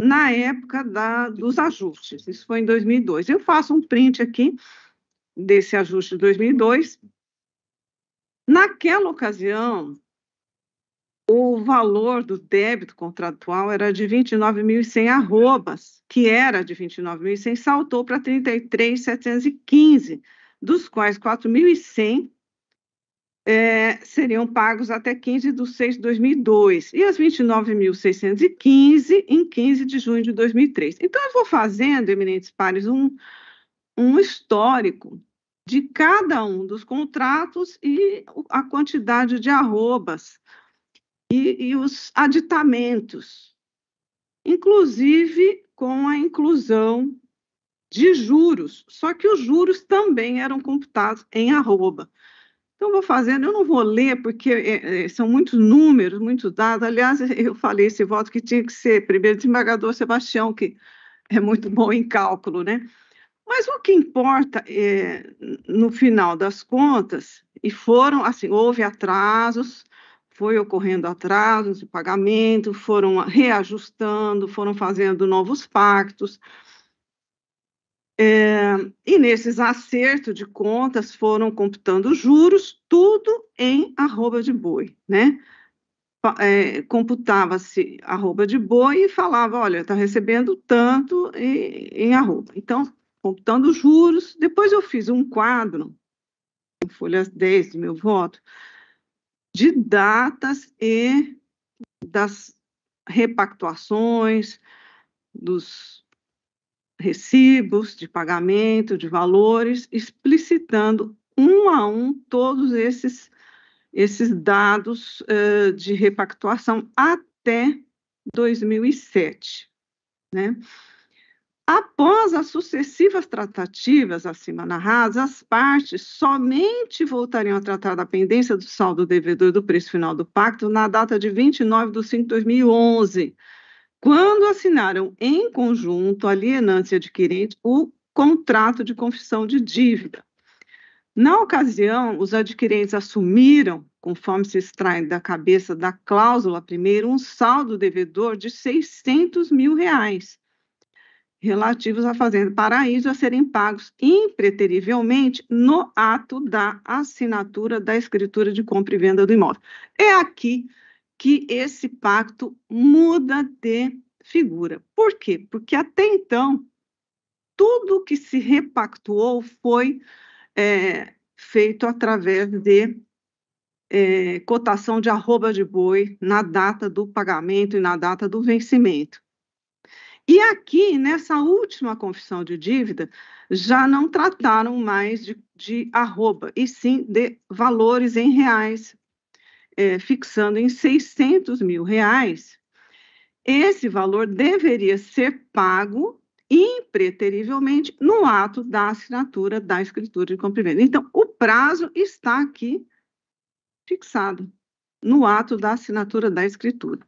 na época da, dos ajustes, isso foi em 2002. Eu faço um print aqui desse ajuste de 2002. Naquela ocasião, o valor do débito contratual era de 29.100 arrobas, que era de 29.100, saltou para 33.715, dos quais 4.100 é, seriam pagos até 15 de 6 de 2002 e as 29.615 em 15 de junho de 2003. Então, eu vou fazendo, eminentes pares, um, um histórico de cada um dos contratos e a quantidade de arrobas e, e os aditamentos, inclusive com a inclusão de juros, só que os juros também eram computados em arroba. Então, vou fazendo, eu não vou ler, porque é, é, são muitos números, muitos dados. Aliás, eu falei esse voto que tinha que ser primeiro desembargador Sebastião, que é muito bom em cálculo, né? Mas o que importa é, no final das contas, e foram assim, houve atrasos, foi ocorrendo atrasos de pagamento, foram reajustando, foram fazendo novos pactos, é, e nesses acertos de contas foram computando juros, tudo em arroba de boi, né? É, computava-se arroba de boi e falava, olha, está recebendo tanto em, em arroba. Então, computando juros, depois eu fiz um quadro, em folhas 10 do meu voto, de datas e das repactuações, dos recibos de pagamento, de valores, explicitando um a um todos esses, esses dados uh, de repactuação até 2007. Né? Após as sucessivas tratativas acima narradas, as partes somente voltariam a tratar da pendência do saldo devedor do preço final do pacto na data de 29 de 5 de 2011, quando assinaram em conjunto, alienante né, e adquirente, o contrato de confissão de dívida. Na ocasião, os adquirentes assumiram, conforme se extrai da cabeça da cláusula primeiro, um saldo devedor de 600 mil reais, relativos à Fazenda Paraíso a serem pagos impreterivelmente no ato da assinatura da escritura de compra e venda do imóvel. É aqui que esse pacto muda de figura. Por quê? Porque até então, tudo que se repactuou foi é, feito através de é, cotação de arroba de boi na data do pagamento e na data do vencimento. E aqui, nessa última confissão de dívida, já não trataram mais de, de arroba, e sim de valores em reais é, fixando em 600 mil reais, esse valor deveria ser pago impreterivelmente no ato da assinatura da escritura de comprimento. Então, o prazo está aqui fixado no ato da assinatura da escritura.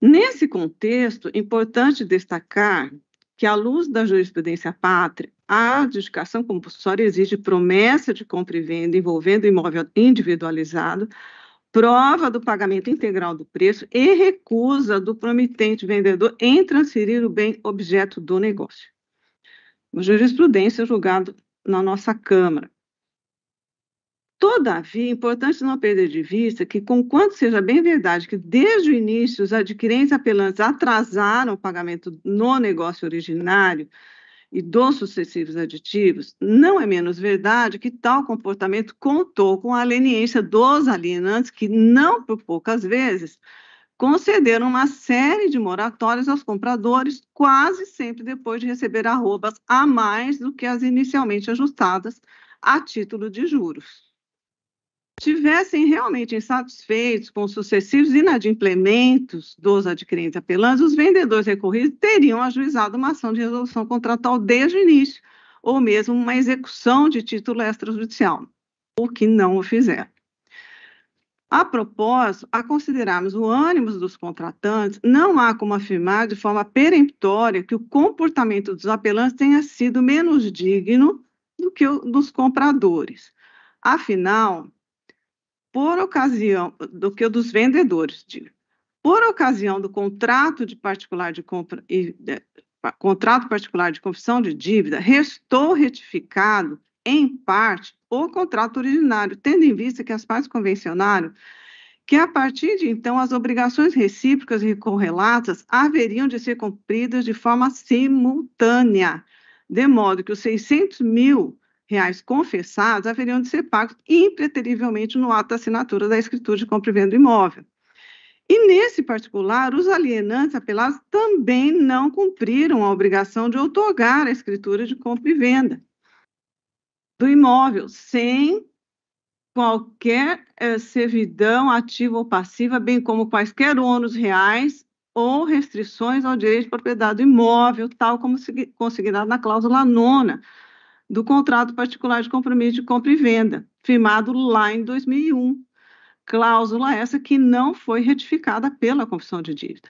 Nesse contexto, é importante destacar que, à luz da jurisprudência pátria, a adjudicação compulsória exige promessa de compra e venda envolvendo imóvel individualizado, prova do pagamento integral do preço e recusa do promitente vendedor em transferir o bem objeto do negócio. jurisprudência julgada na nossa Câmara. Todavia, é importante não perder de vista que, conquanto seja bem verdade que desde o início os adquirentes apelantes atrasaram o pagamento no negócio originário e dos sucessivos aditivos, não é menos verdade que tal comportamento contou com a leniência dos alienantes que, não por poucas vezes, concederam uma série de moratórias aos compradores, quase sempre depois de receber arrobas a mais do que as inicialmente ajustadas a título de juros tivessem realmente insatisfeitos com os sucessivos inadimplementos dos adquirentes apelantes, os vendedores recorridos teriam ajuizado uma ação de resolução contratual desde o início, ou mesmo uma execução de título extrajudicial, o que não o fizeram. A propósito, a considerarmos o ânimo dos contratantes, não há como afirmar de forma peremptória que o comportamento dos apelantes tenha sido menos digno do que o dos compradores. Afinal, por ocasião do que o dos vendedores, digo, por ocasião do contrato de particular de compra e de, contrato particular de confissão de dívida, restou retificado em parte o contrato originário, tendo em vista que as partes convencionaram que a partir de então as obrigações recíprocas e correlatas haveriam de ser cumpridas de forma simultânea, de modo que os 600 mil reais confessados haveriam de ser pagos impreterivelmente no ato da assinatura da escritura de compra e venda do imóvel. E nesse particular, os alienantes apelados também não cumpriram a obrigação de outorgar a escritura de compra e venda do imóvel, sem qualquer eh, servidão ativa ou passiva, bem como quaisquer ônus reais ou restrições ao direito de propriedade do imóvel, tal como consignado na cláusula nona do contrato particular de compromisso de compra e venda, firmado lá em 2001. Cláusula essa que não foi retificada pela confissão de dívida.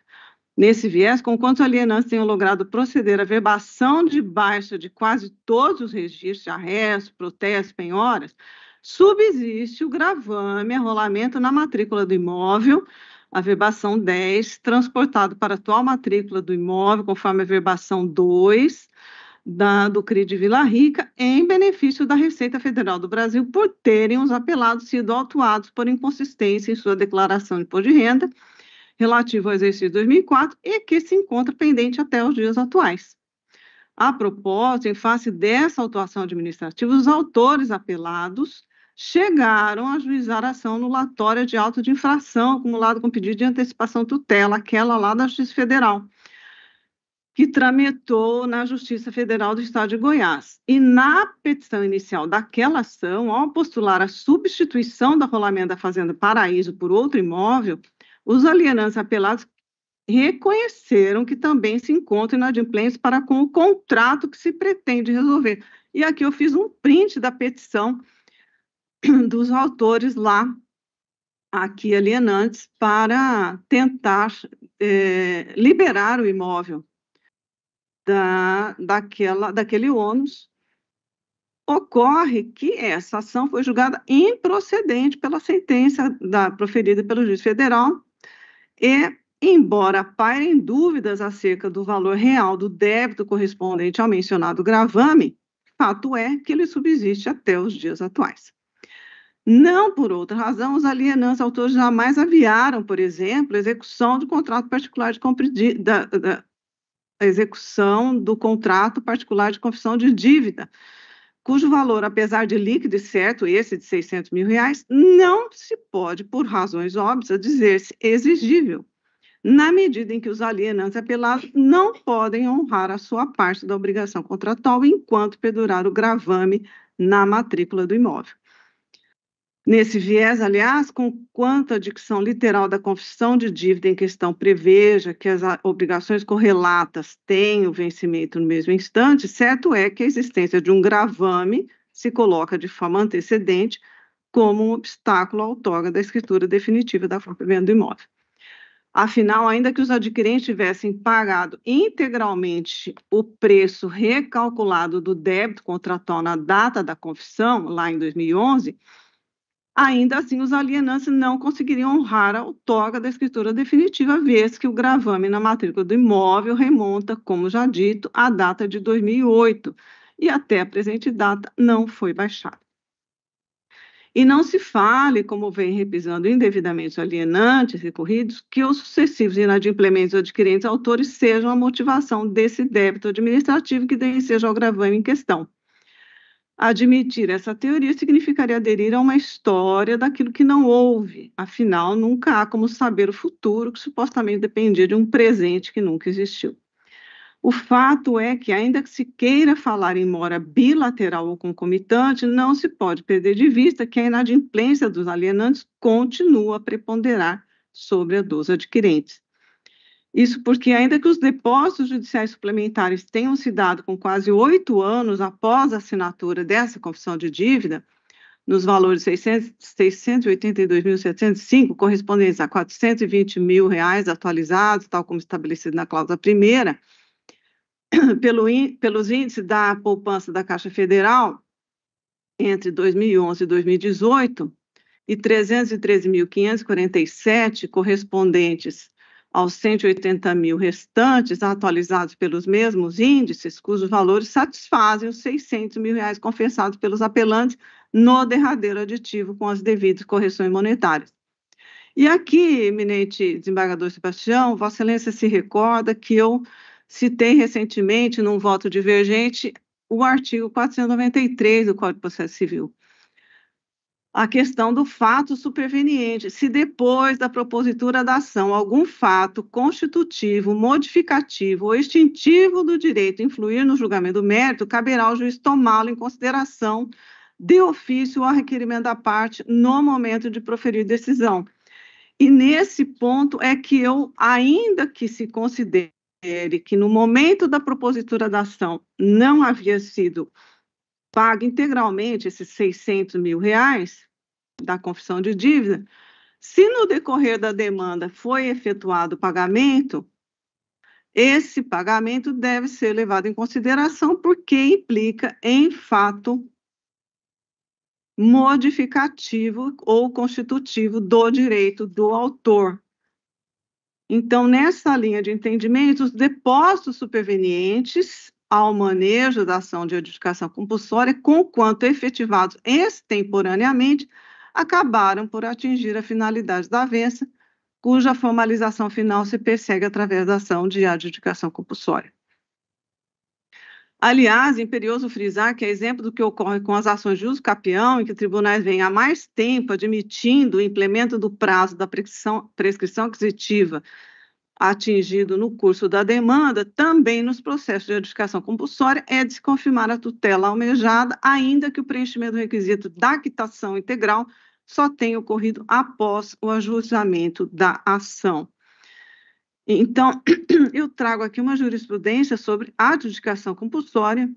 Nesse viés, com conquanto alienantes tenham logrado proceder à verbação de baixa de quase todos os registros de arresto, protestos, penhoras, subsiste o gravame arrolamento na matrícula do imóvel, a verbação 10, transportado para a atual matrícula do imóvel, conforme a verbação 2, da, do CRI de Vila Rica em benefício da Receita Federal do Brasil por terem os apelados sido autuados por inconsistência em sua declaração de imposto de renda relativo ao exercício 2004 e que se encontra pendente até os dias atuais. A propósito, em face dessa autuação administrativa, os autores apelados chegaram a juizar a ação anulatória de auto de infração acumulado com pedido de antecipação tutela, aquela lá da Justiça Federal, que tramitou na Justiça Federal do Estado de Goiás. E na petição inicial daquela ação, ao postular a substituição do rolamento da Fazenda Paraíso por outro imóvel, os alienantes apelados reconheceram que também se encontram inadimplentes para com o contrato que se pretende resolver. E aqui eu fiz um print da petição dos autores lá, aqui alienantes, para tentar é, liberar o imóvel da, daquela, daquele ônus. Ocorre que essa ação foi julgada improcedente pela sentença da, proferida pelo juiz federal e, embora pairem dúvidas acerca do valor real do débito correspondente ao mencionado gravame, fato é que ele subsiste até os dias atuais. Não por outra razão, os alienantes autores jamais aviaram, por exemplo, a execução do contrato particular de, compra, de, da, da, a execução do contrato particular de confissão de dívida, cujo valor, apesar de líquido e certo, esse de 600 mil reais, não se pode, por razões óbvias, dizer-se exigível, na medida em que os alienantes apelados não podem honrar a sua parte da obrigação contratual enquanto perdurar o gravame na matrícula do imóvel. Nesse viés, aliás, com quanto a dicção literal da confissão de dívida em questão preveja que as obrigações correlatas têm o vencimento no mesmo instante, certo é que a existência de um gravame se coloca de forma antecedente como um obstáculo à outorga da escritura definitiva da própria venda do imóvel. Afinal, ainda que os adquirentes tivessem pagado integralmente o preço recalculado do débito contratual na data da confissão, lá em 2011, Ainda assim, os alienantes não conseguiriam honrar a outorga da escritura definitiva, vez que o gravame na matrícula do imóvel remonta, como já dito, à data de 2008 e até a presente data não foi baixado. E não se fale, como vem repisando indevidamente alienantes recorridos, que os sucessivos inadimplentes adquirentes autores sejam a motivação desse débito administrativo que dê ensejo ao gravame em questão. Admitir essa teoria significaria aderir a uma história daquilo que não houve. Afinal, nunca há como saber o futuro que supostamente dependia de um presente que nunca existiu. O fato é que, ainda que se queira falar em mora bilateral ou concomitante, não se pode perder de vista que a inadimplência dos alienantes continua a preponderar sobre a dos adquirentes. Isso porque, ainda que os depósitos judiciais suplementares tenham se dado com quase oito anos após a assinatura dessa confissão de dívida, nos valores 682.705, correspondentes a R$ 420 mil reais atualizados, tal como estabelecido na cláusula primeira, pelo in, pelos índices da poupança da Caixa Federal entre 2011 e 2018 e 313.547 correspondentes aos 180 mil restantes, atualizados pelos mesmos índices, cujos valores satisfazem os 600 mil reais confessados pelos apelantes no derradeiro aditivo com as devidas correções monetárias. E aqui, eminente desembargador Sebastião, Vossa Excelência se recorda que eu citei recentemente, num voto divergente, o artigo 493 do Código de Processo Civil, a questão do fato superveniente. Se depois da propositura da ação algum fato constitutivo, modificativo ou extintivo do direito influir no julgamento do mérito, caberá ao juiz tomá-lo em consideração de ofício ao requerimento da parte no momento de proferir decisão. E nesse ponto é que eu, ainda que se considere que no momento da propositura da ação não havia sido pago integralmente esses 600 mil reais, da confissão de dívida, se no decorrer da demanda foi efetuado o pagamento, esse pagamento deve ser levado em consideração porque implica em fato modificativo ou constitutivo do direito do autor. Então, nessa linha de entendimento, os depósitos supervenientes ao manejo da ação de adjudicação compulsória, conquanto efetivados extemporaneamente, acabaram por atingir a finalidade da avença, cuja formalização final se persegue através da ação de adjudicação compulsória. Aliás, imperioso frisar que é exemplo do que ocorre com as ações de uso capião, em que tribunais vêm há mais tempo admitindo o implemento do prazo da prescrição, aquisitiva atingido no curso da demanda, também nos processos de adjudicação compulsória, é confirmar a tutela almejada, ainda que o preenchimento do requisito da quitação integral só tenha ocorrido após o ajustamento da ação. Então, eu trago aqui uma jurisprudência sobre adjudicação compulsória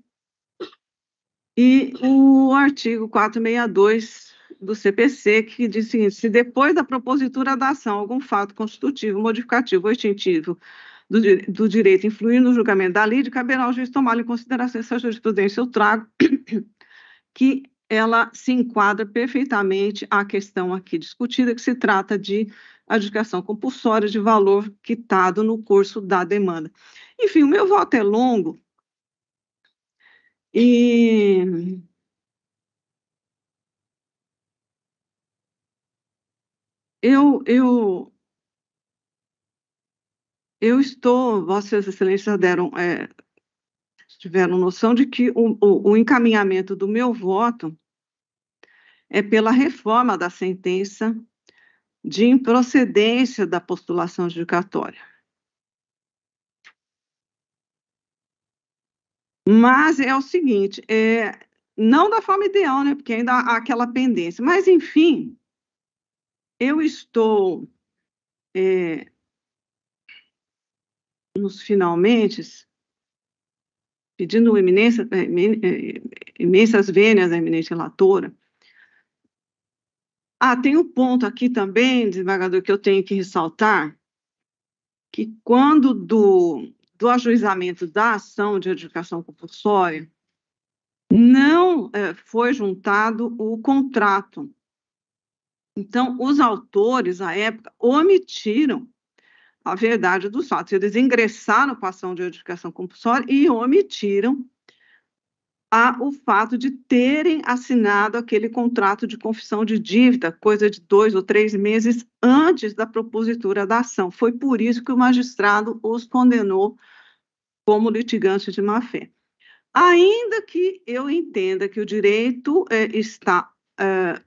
e o artigo 462 do CPC, que diz o seguinte: se depois da propositura da ação algum fato constitutivo, modificativo ou extintivo do, do direito influir no julgamento da lide, caberá ao juiz tomar em consideração essa jurisprudência. Eu trago que ela se enquadra perfeitamente à questão aqui discutida, que se trata de adjudicação compulsória de valor quitado tá no curso da demanda. Enfim, o meu voto é longo e eu, eu, eu estou, Vossas Excelências deram, é, tiveram noção de que o, o, o encaminhamento do meu voto é pela reforma da sentença de improcedência da postulação judicatória. Mas é o seguinte, é, não da forma ideal, né? Porque ainda há aquela pendência. Mas, enfim, eu estou é, nos finalmente pedindo imensa, é, imensas vênias à eminente relatora ah, tem um ponto aqui também, desembargador, que eu tenho que ressaltar, que quando do, do ajuizamento da ação de adjudicação compulsória, não é, foi juntado o contrato. Então, os autores, à época, omitiram a verdade dos fatos. Eles ingressaram com a ação de adjudicação compulsória e omitiram a o fato de terem assinado aquele contrato de confissão de dívida, coisa de dois ou três meses antes da propositura da ação. Foi por isso que o magistrado os condenou como litigantes de má-fé. Ainda que eu entenda que o direito é, está é,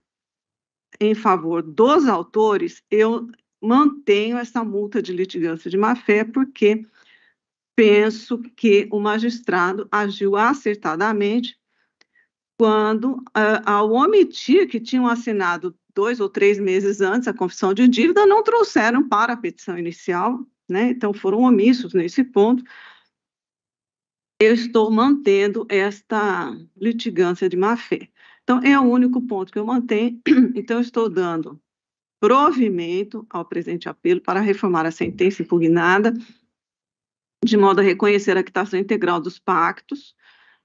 em favor dos autores, eu mantenho essa multa de litigância de má-fé, porque penso que o magistrado agiu acertadamente quando, ah, ao omitir que tinham assinado dois ou três meses antes a confissão de dívida, não trouxeram para a petição inicial, né? então foram omissos nesse ponto. Eu estou mantendo esta litigância de má-fé. Então, é o único ponto que eu mantenho. Então, estou dando provimento ao presente apelo para reformar a sentença impugnada de modo a reconhecer a quitação integral dos pactos,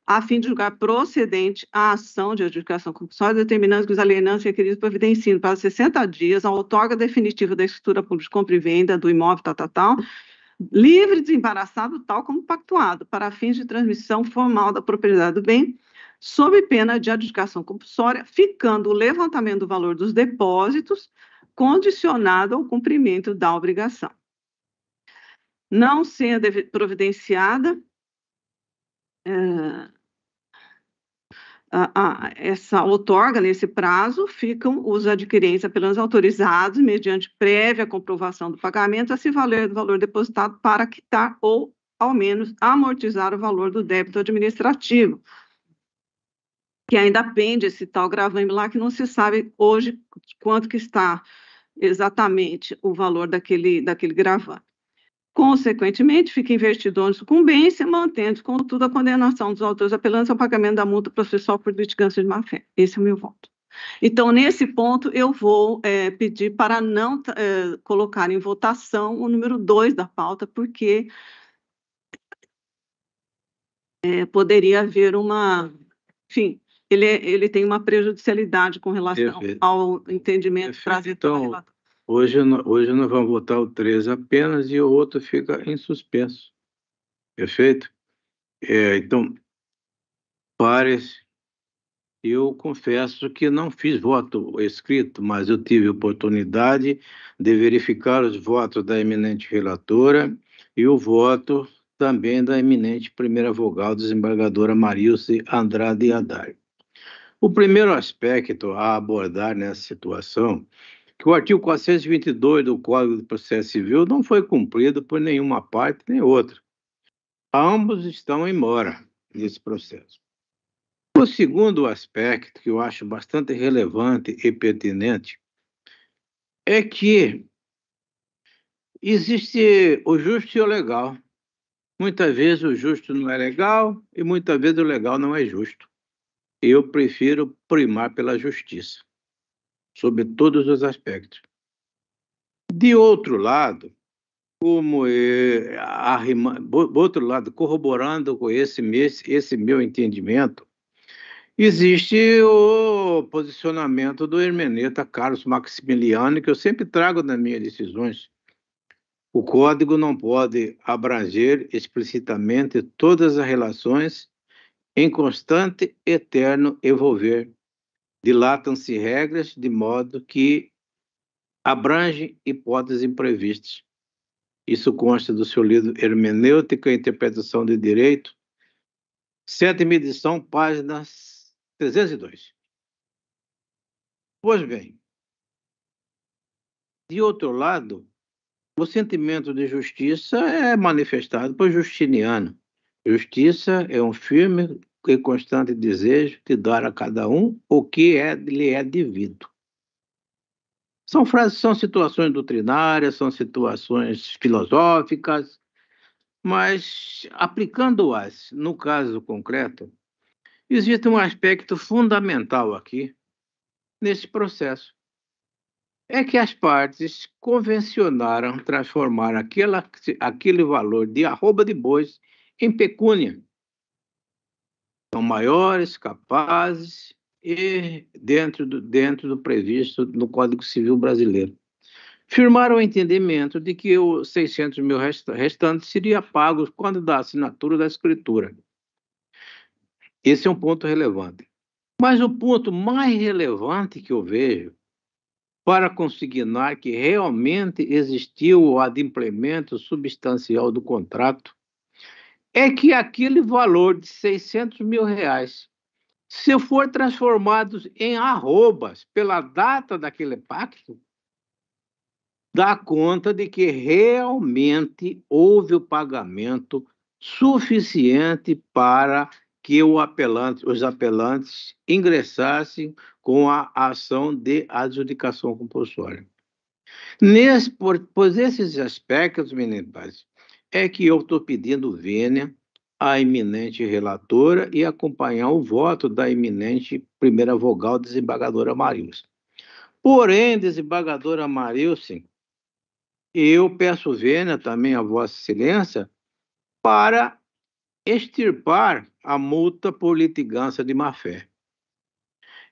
a fim de julgar procedente a ação de adjudicação compulsória, determinando que os alienantes requeridos providenciem para 60 dias a outorga definitiva da estrutura pública de compra e venda do imóvel tal, tal, tal, livre desembaraçado, tal como pactuado, para fins de transmissão formal da propriedade do bem, sob pena de adjudicação compulsória, ficando o levantamento do valor dos depósitos condicionado ao cumprimento da obrigação não sendo providenciada é, a, a, essa outorga nesse prazo, ficam os adquirentes apenas autorizados, mediante prévia comprovação do pagamento, a se valer do valor depositado para quitar ou, ao menos, amortizar o valor do débito administrativo, que ainda pende esse tal gravame lá, que não se sabe hoje quanto que está exatamente o valor daquele, daquele gravame. Consequentemente, fica investido em sucumbência, mantendo, contudo, a condenação dos autores apelantes ao pagamento da multa processual por litigância de má-fé. Esse é o meu voto. Então, nesse ponto, eu vou é, pedir para não é, colocar em votação o número 2 da pauta, porque é, poderia haver uma. Enfim, ele, é, ele tem uma prejudicialidade com relação ao entendimento eu, trazido então, pelo relator. Hoje, hoje nós vamos votar o 3 apenas e o outro fica em suspenso. Perfeito? É, então, pares, eu confesso que não fiz voto escrito, mas eu tive oportunidade de verificar os votos da eminente relatora e o voto também da eminente primeira vogal desembargadora Marilce Andrade Haddad. O primeiro aspecto a abordar nessa situação que o artigo 422 do Código de Processo Civil não foi cumprido por nenhuma parte nem outra. Ambos estão em mora nesse processo. O segundo aspecto que eu acho bastante relevante e pertinente é que existe o justo e o legal. Muitas vezes o justo não é legal e muitas vezes o legal não é justo. Eu prefiro primar pela justiça sobre todos os aspectos. De outro lado, como eh, outro lado, corroborando com esse, esse meu entendimento, existe o posicionamento do hermeneta Carlos Maximiliano, que eu sempre trago nas minhas decisões. O código não pode abranger explicitamente todas as relações em constante eterno envolver dilatam-se regras de modo que abrangem hipóteses imprevistas. Isso consta do seu livro Hermenêutica e Interpretação de Direito, sétima edição, página 302. Pois bem, de outro lado, o sentimento de justiça é manifestado por Justiniano. Justiça é um filme e constante desejo que dora a cada um o que é, lhe é devido. São frases, são situações doutrinárias, são situações filosóficas, mas aplicando-as no caso concreto, existe um aspecto fundamental aqui nesse processo. É que as partes convencionaram transformar aquela, aquele valor de arroba de bois em pecúnia são maiores, capazes e dentro do, dentro do previsto no Código Civil brasileiro. Firmaram o entendimento de que os 600 mil restantes seriam pagos quando da assinatura da escritura. Esse é um ponto relevante. Mas o ponto mais relevante que eu vejo para consignar que realmente existiu o adimplemento substancial do contrato é que aquele valor de 600 mil reais, se for transformado em arrobas pela data daquele pacto, dá conta de que realmente houve o pagamento suficiente para que apelante, os apelantes ingressassem com a ação de adjudicação compulsória. Nesse, por, por esses aspectos, meninas, é que eu estou pedindo vênia à eminente relatora e acompanhar o voto da eminente primeira vogal desembargadora Marilson. Porém, desembargadora Marilson, eu peço vênia também a Vossa Excelência para extirpar a multa por litigância de má-fé.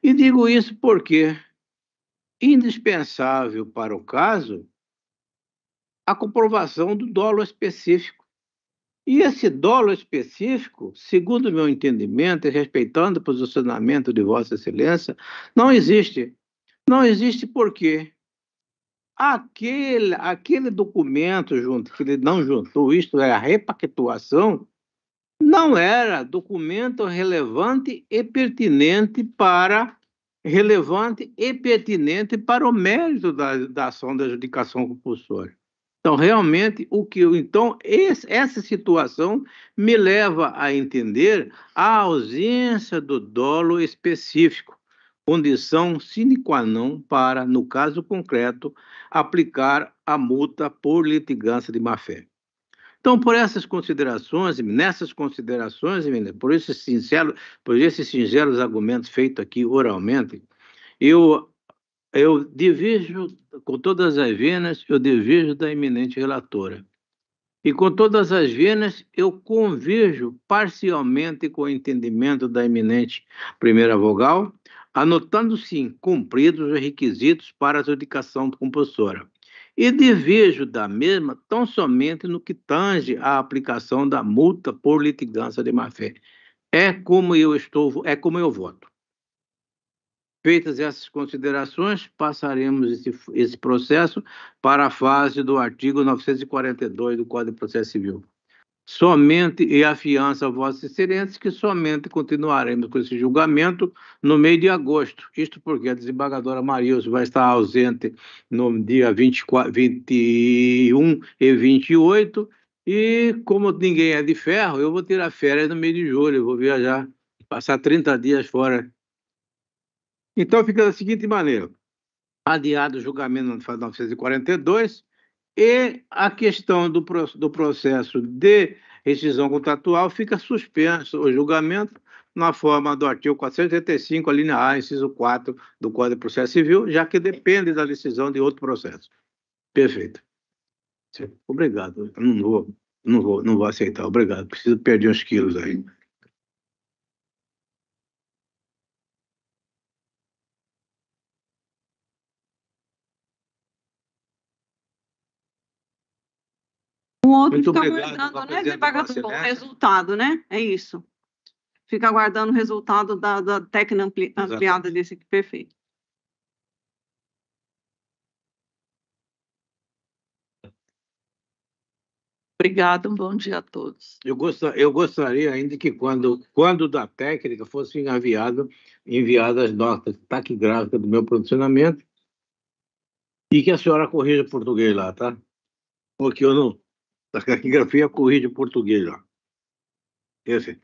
E digo isso porque, indispensável para o caso, a comprovação do dolo específico. E esse dolo específico, segundo o meu entendimento e respeitando o posicionamento de Vossa Excelência, não existe. Não existe por quê? Aquele, aquele documento junto, que ele não juntou, isto é, a repactuação, não era documento relevante e pertinente para relevante e pertinente para o mérito da, da ação da adjudicação compulsória. Então, realmente, o que então esse, essa situação me leva a entender a ausência do dolo específico, condição sine qua non para, no caso concreto, aplicar a multa por litigância de má-fé. Então, por essas considerações, nessas considerações, por esses sinceros por esses sinceros argumentos feitos aqui oralmente, eu eu divirjo, com todas as venas, eu divirjo da eminente relatora. E com todas as venas, eu converjo parcialmente com o entendimento da eminente primeira vogal, anotando, sim, cumpridos os requisitos para a adjudicação compulsora. E divirjo da mesma tão somente no que tange à aplicação da multa por litigância de má-fé. É como eu estou, é como eu voto. Feitas essas considerações, passaremos esse, esse processo para a fase do artigo 942 do Código de Processo Civil. Somente e afiança a Vossa Excelência que somente continuaremos com esse julgamento no mês de agosto. Isto porque a desembargadora Marilson vai estar ausente no dia 24, 21 e 28. E como ninguém é de ferro, eu vou tirar férias no mês de julho, eu vou viajar, passar 30 dias fora então fica da seguinte maneira: adiado o julgamento de 1942 e a questão do, do processo de rescisão contratual fica suspenso o julgamento na forma do artigo 485, a A, inciso 4 do Código de Processo Civil, já que depende da decisão de outro processo. Perfeito. Obrigado. não vou, não vou, não vou aceitar. Obrigado. Preciso perder uns quilos aí. O outro Muito fica aguardando, tá né, desembargador, o resultado, né? É isso. Fica aguardando o resultado da, da técnica ampli, ampliada desse aqui, perfeito. Obrigado, um bom dia a todos. Eu, gostar, eu gostaria ainda que quando, quando da técnica fossem enviado, enviadas as notas taquigráficas do meu posicionamento e que a senhora corrija o português lá, tá? Porque eu não, da taquigrafia é corrida português. Ó. Esse.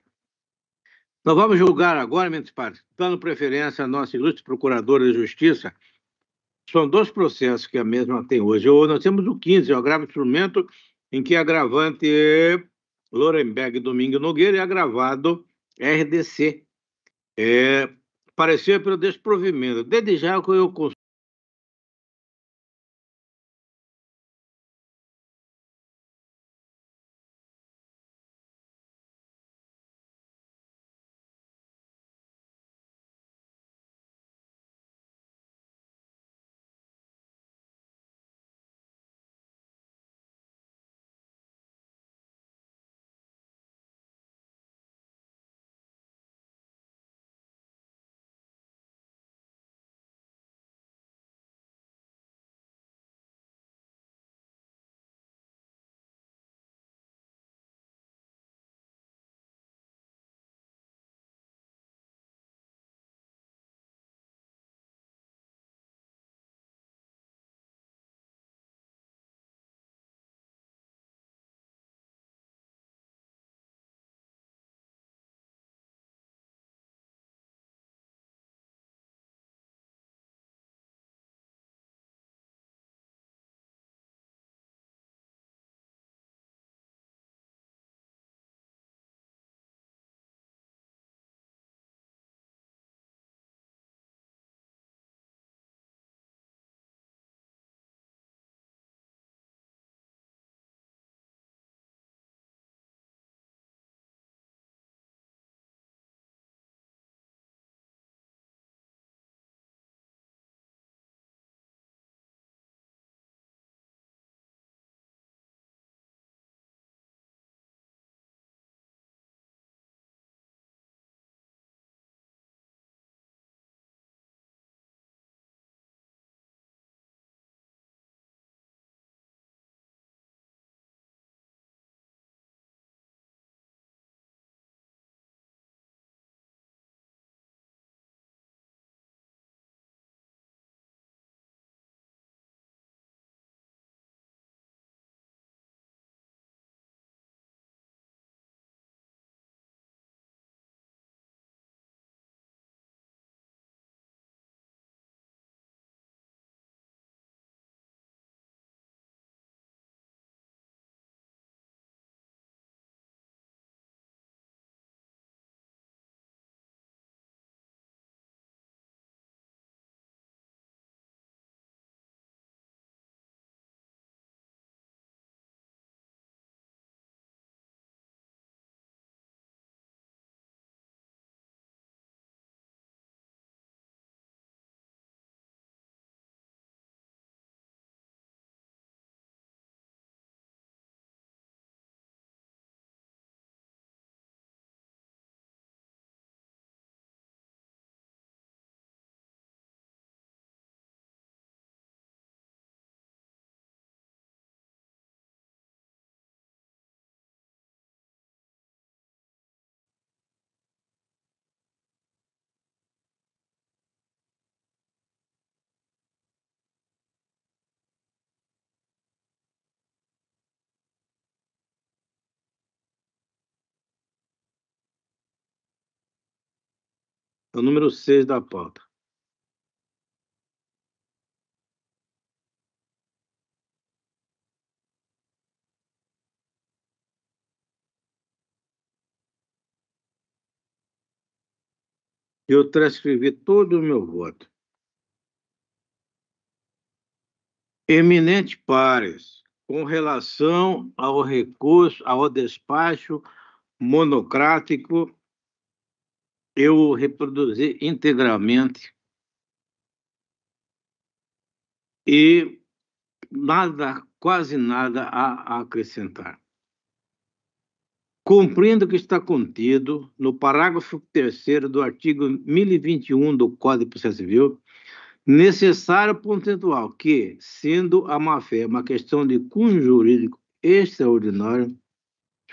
Nós vamos julgar agora, meus partes, dando preferência à nossa ilustre procuradora de justiça. São dois processos que a mesma tem hoje. Ou nós temos o 15, o agravo instrumento, em que agravante Lorenberg Domingo Nogueira e é agravado RDC. É, parecer pelo desprovimento. Desde já eu É o número 6 da pauta. Eu transcrevi todo o meu voto. Eminente pares, com relação ao recurso, ao despacho monocrático eu reproduzi integralmente e nada, quase nada a acrescentar. Cumprindo o que está contido no parágrafo 3 do artigo 1021 do Código de Processo Civil, necessário pontual que, sendo a má-fé uma questão de cunho jurídico extraordinário, deixa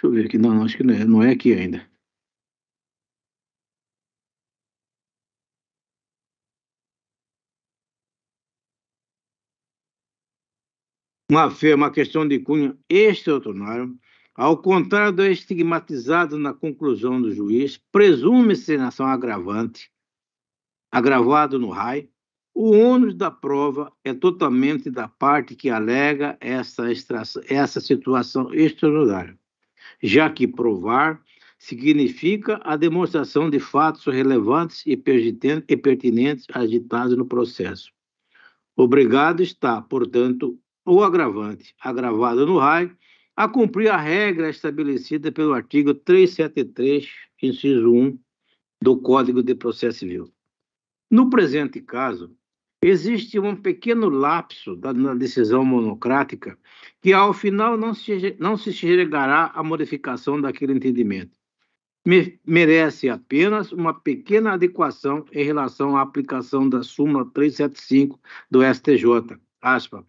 eu ver aqui, não, não acho que não é, não é aqui ainda. uma fé, uma questão de cunho extraordinário, ao contrário do estigmatizado na conclusão do juiz, presume-se nação agravante, agravado no RAI, o ônus da prova é totalmente da parte que alega essa, extração, essa situação extraordinária, já que provar significa a demonstração de fatos relevantes e pertinentes agitados no processo. Obrigado está, portanto, ou agravante, agravada no RAI, a cumprir a regra estabelecida pelo artigo 373, inciso 1 do Código de Processo Civil. No presente caso, existe um pequeno lapso da, na decisão monocrática que, ao final, não se, não se chegará à modificação daquele entendimento. Me, merece apenas uma pequena adequação em relação à aplicação da súmula 375 do STJ. Aspa.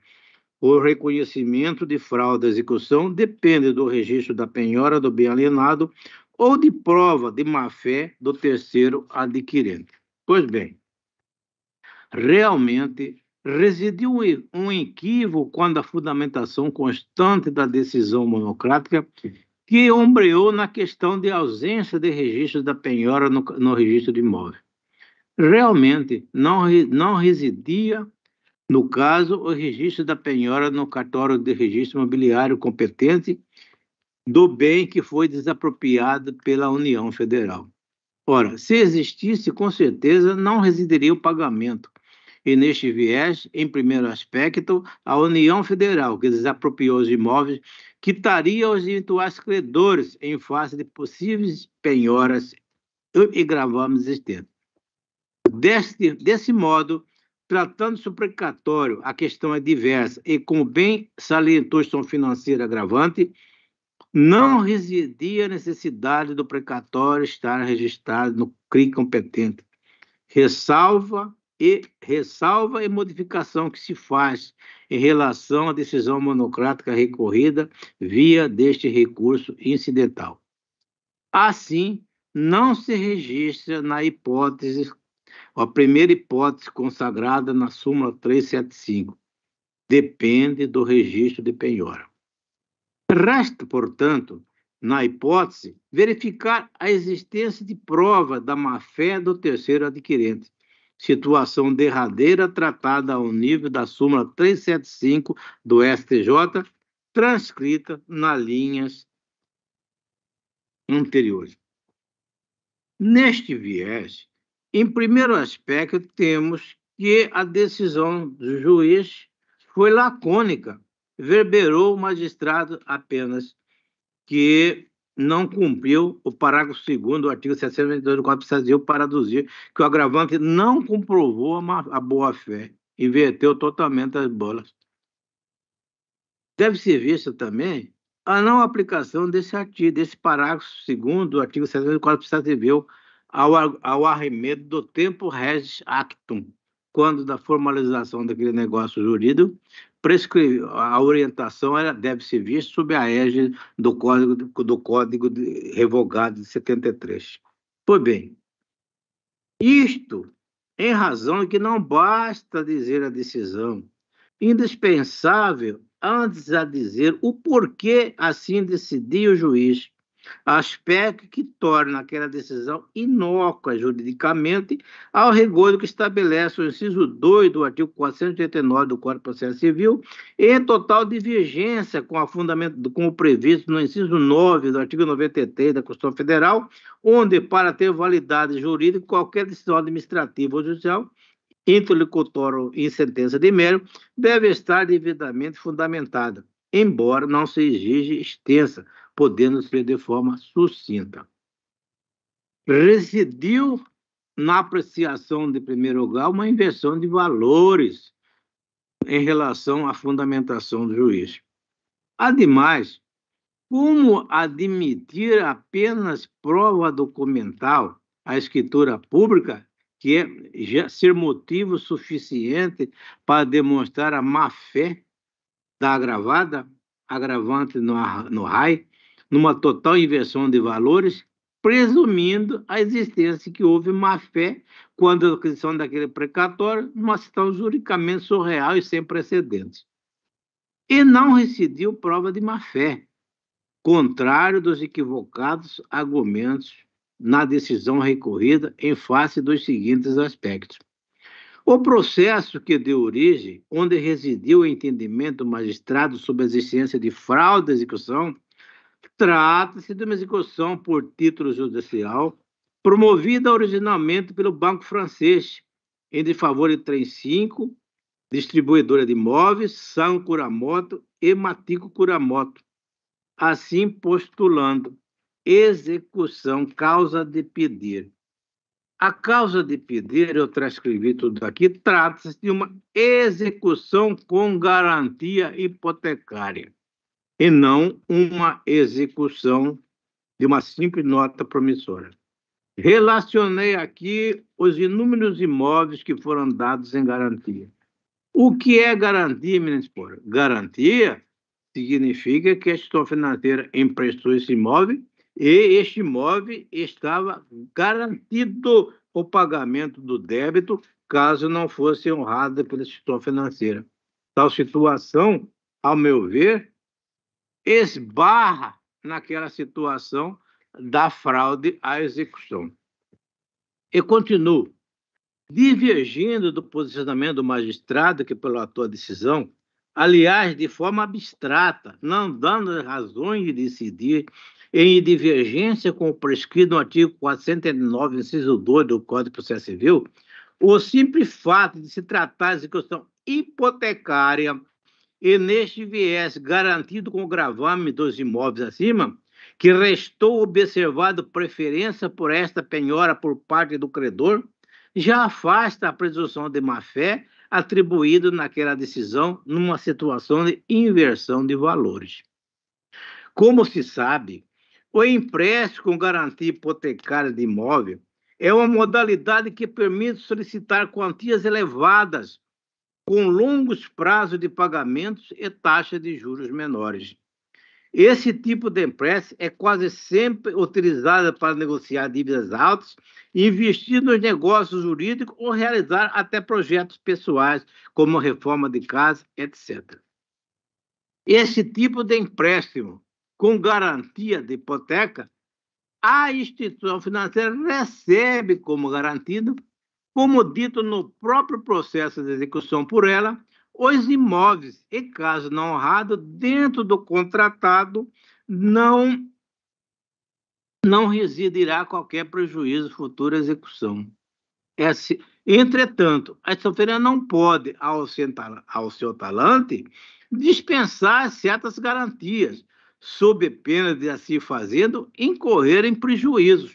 O reconhecimento de fraude à execução depende do registro da penhora do bem alienado ou de prova de má-fé do terceiro adquirente. Pois bem, realmente residiu um equívoco quando a fundamentação constante da decisão monocrática que ombreou na questão de ausência de registro da penhora no, no registro de imóvel. Realmente não, não residia no caso, o registro da penhora no cartório de registro imobiliário competente do bem que foi desapropriado pela União Federal. Ora, se existisse, com certeza não residiria o pagamento. E neste viés, em primeiro aspecto, a União Federal, que desapropriou os imóveis, quitaria os eventuais credores em face de possíveis penhoras e gravames existentes. Deste, desse modo, Tratando-se o precatório, a questão é diversa e, como bem salientou a financeira agravante, não residia a necessidade do precatório estar registrado no CRI competente. Ressalva e ressalva e modificação que se faz em relação à decisão monocrática recorrida via deste recurso incidental. Assim, não se registra na hipótese a primeira hipótese consagrada na súmula 375 depende do registro de penhora. Resta, portanto, na hipótese, verificar a existência de prova da má-fé do terceiro adquirente, situação derradeira tratada ao nível da súmula 375 do STJ, transcrita nas linhas anteriores. Neste viés, em primeiro aspecto, temos que a decisão do juiz foi lacônica, verberou o magistrado apenas que não cumpriu o parágrafo 2 do artigo 722 do Código Civil para aduzir que o agravante não comprovou a boa-fé, inverteu totalmente as bolas. Deve ser vista também a não aplicação desse artigo, desse parágrafo 2 do artigo 724 do Código Civil ao, ao arremedo do tempo res actum, quando da formalização daquele negócio jurídico, a orientação era, deve ser vista sob a égide do Código, do código de, Revogado de 73. Pois bem, isto em razão de que não basta dizer a decisão, indispensável antes a dizer o porquê assim decidiu o juiz, aspecto que torna aquela decisão inócua juridicamente ao rigor do que estabelece o inciso 2 do artigo 489 do Código de Processo Civil, em total divergência com, a fundamento, com o previsto no inciso 9 do artigo 93 da Constituição Federal, onde, para ter validade jurídica, qualquer decisão administrativa ou judicial interlocutório em sentença de mérito deve estar devidamente fundamentada, embora não se exige extensa podendo ser de forma sucinta. Residiu na apreciação de primeiro grau uma inversão de valores em relação à fundamentação do juiz. Ademais, como admitir apenas prova documental à escritura pública, que é ser motivo suficiente para demonstrar a má-fé da agravada, agravante no, no RAI, numa total inversão de valores, presumindo a existência que houve má-fé quando a aquisição daquele precatório, numa situação juridicamente surreal e sem precedentes. E não residiu prova de má-fé, contrário dos equivocados argumentos na decisão recorrida em face dos seguintes aspectos. O processo que deu origem, onde residiu o entendimento do magistrado sobre a existência de fraude à execução, Trata-se de uma execução por título judicial promovida originalmente pelo Banco Francês em favor de 35, distribuidora de imóveis, São Curamoto e Matico Curamoto, assim postulando execução causa de pedir. A causa de pedir, eu transcrevi tudo aqui, trata-se de uma execução com garantia hipotecária e não uma execução de uma simples nota promissória. Relacionei aqui os inúmeros imóveis que foram dados em garantia. O que é garantia, ministro? Garantia significa que a instituição financeira emprestou esse imóvel e este imóvel estava garantido o pagamento do débito caso não fosse honrada pela instituição financeira. Tal situação, ao meu ver, esbarra naquela situação da fraude à execução. E continuo. Divergindo do posicionamento do magistrado, que pela a decisão, aliás, de forma abstrata, não dando razões de decidir em divergência com o prescrito no artigo 409, inciso 2 do Código de Processo Civil, o simples fato de se tratar de execução hipotecária e neste viés garantido com o gravame dos imóveis acima, que restou observado preferência por esta penhora por parte do credor, já afasta a presunção de má-fé atribuída naquela decisão numa situação de inversão de valores. Como se sabe, o empréstimo com garantia hipotecária de imóvel é uma modalidade que permite solicitar quantias elevadas com longos prazos de pagamentos e taxas de juros menores. Esse tipo de empréstimo é quase sempre utilizado para negociar dívidas altas, investir nos negócios jurídicos ou realizar até projetos pessoais, como reforma de casa, etc. Esse tipo de empréstimo com garantia de hipoteca, a instituição financeira recebe como garantido como dito no próprio processo de execução por ela, os imóveis e caso não honrado dentro do contratado não não residirá qualquer prejuízo futura execução. Esse, é entretanto, a sofrência não pode, ao, sentar, ao seu talante, dispensar certas garantias, sob pena de assim fazendo incorrer em prejuízos.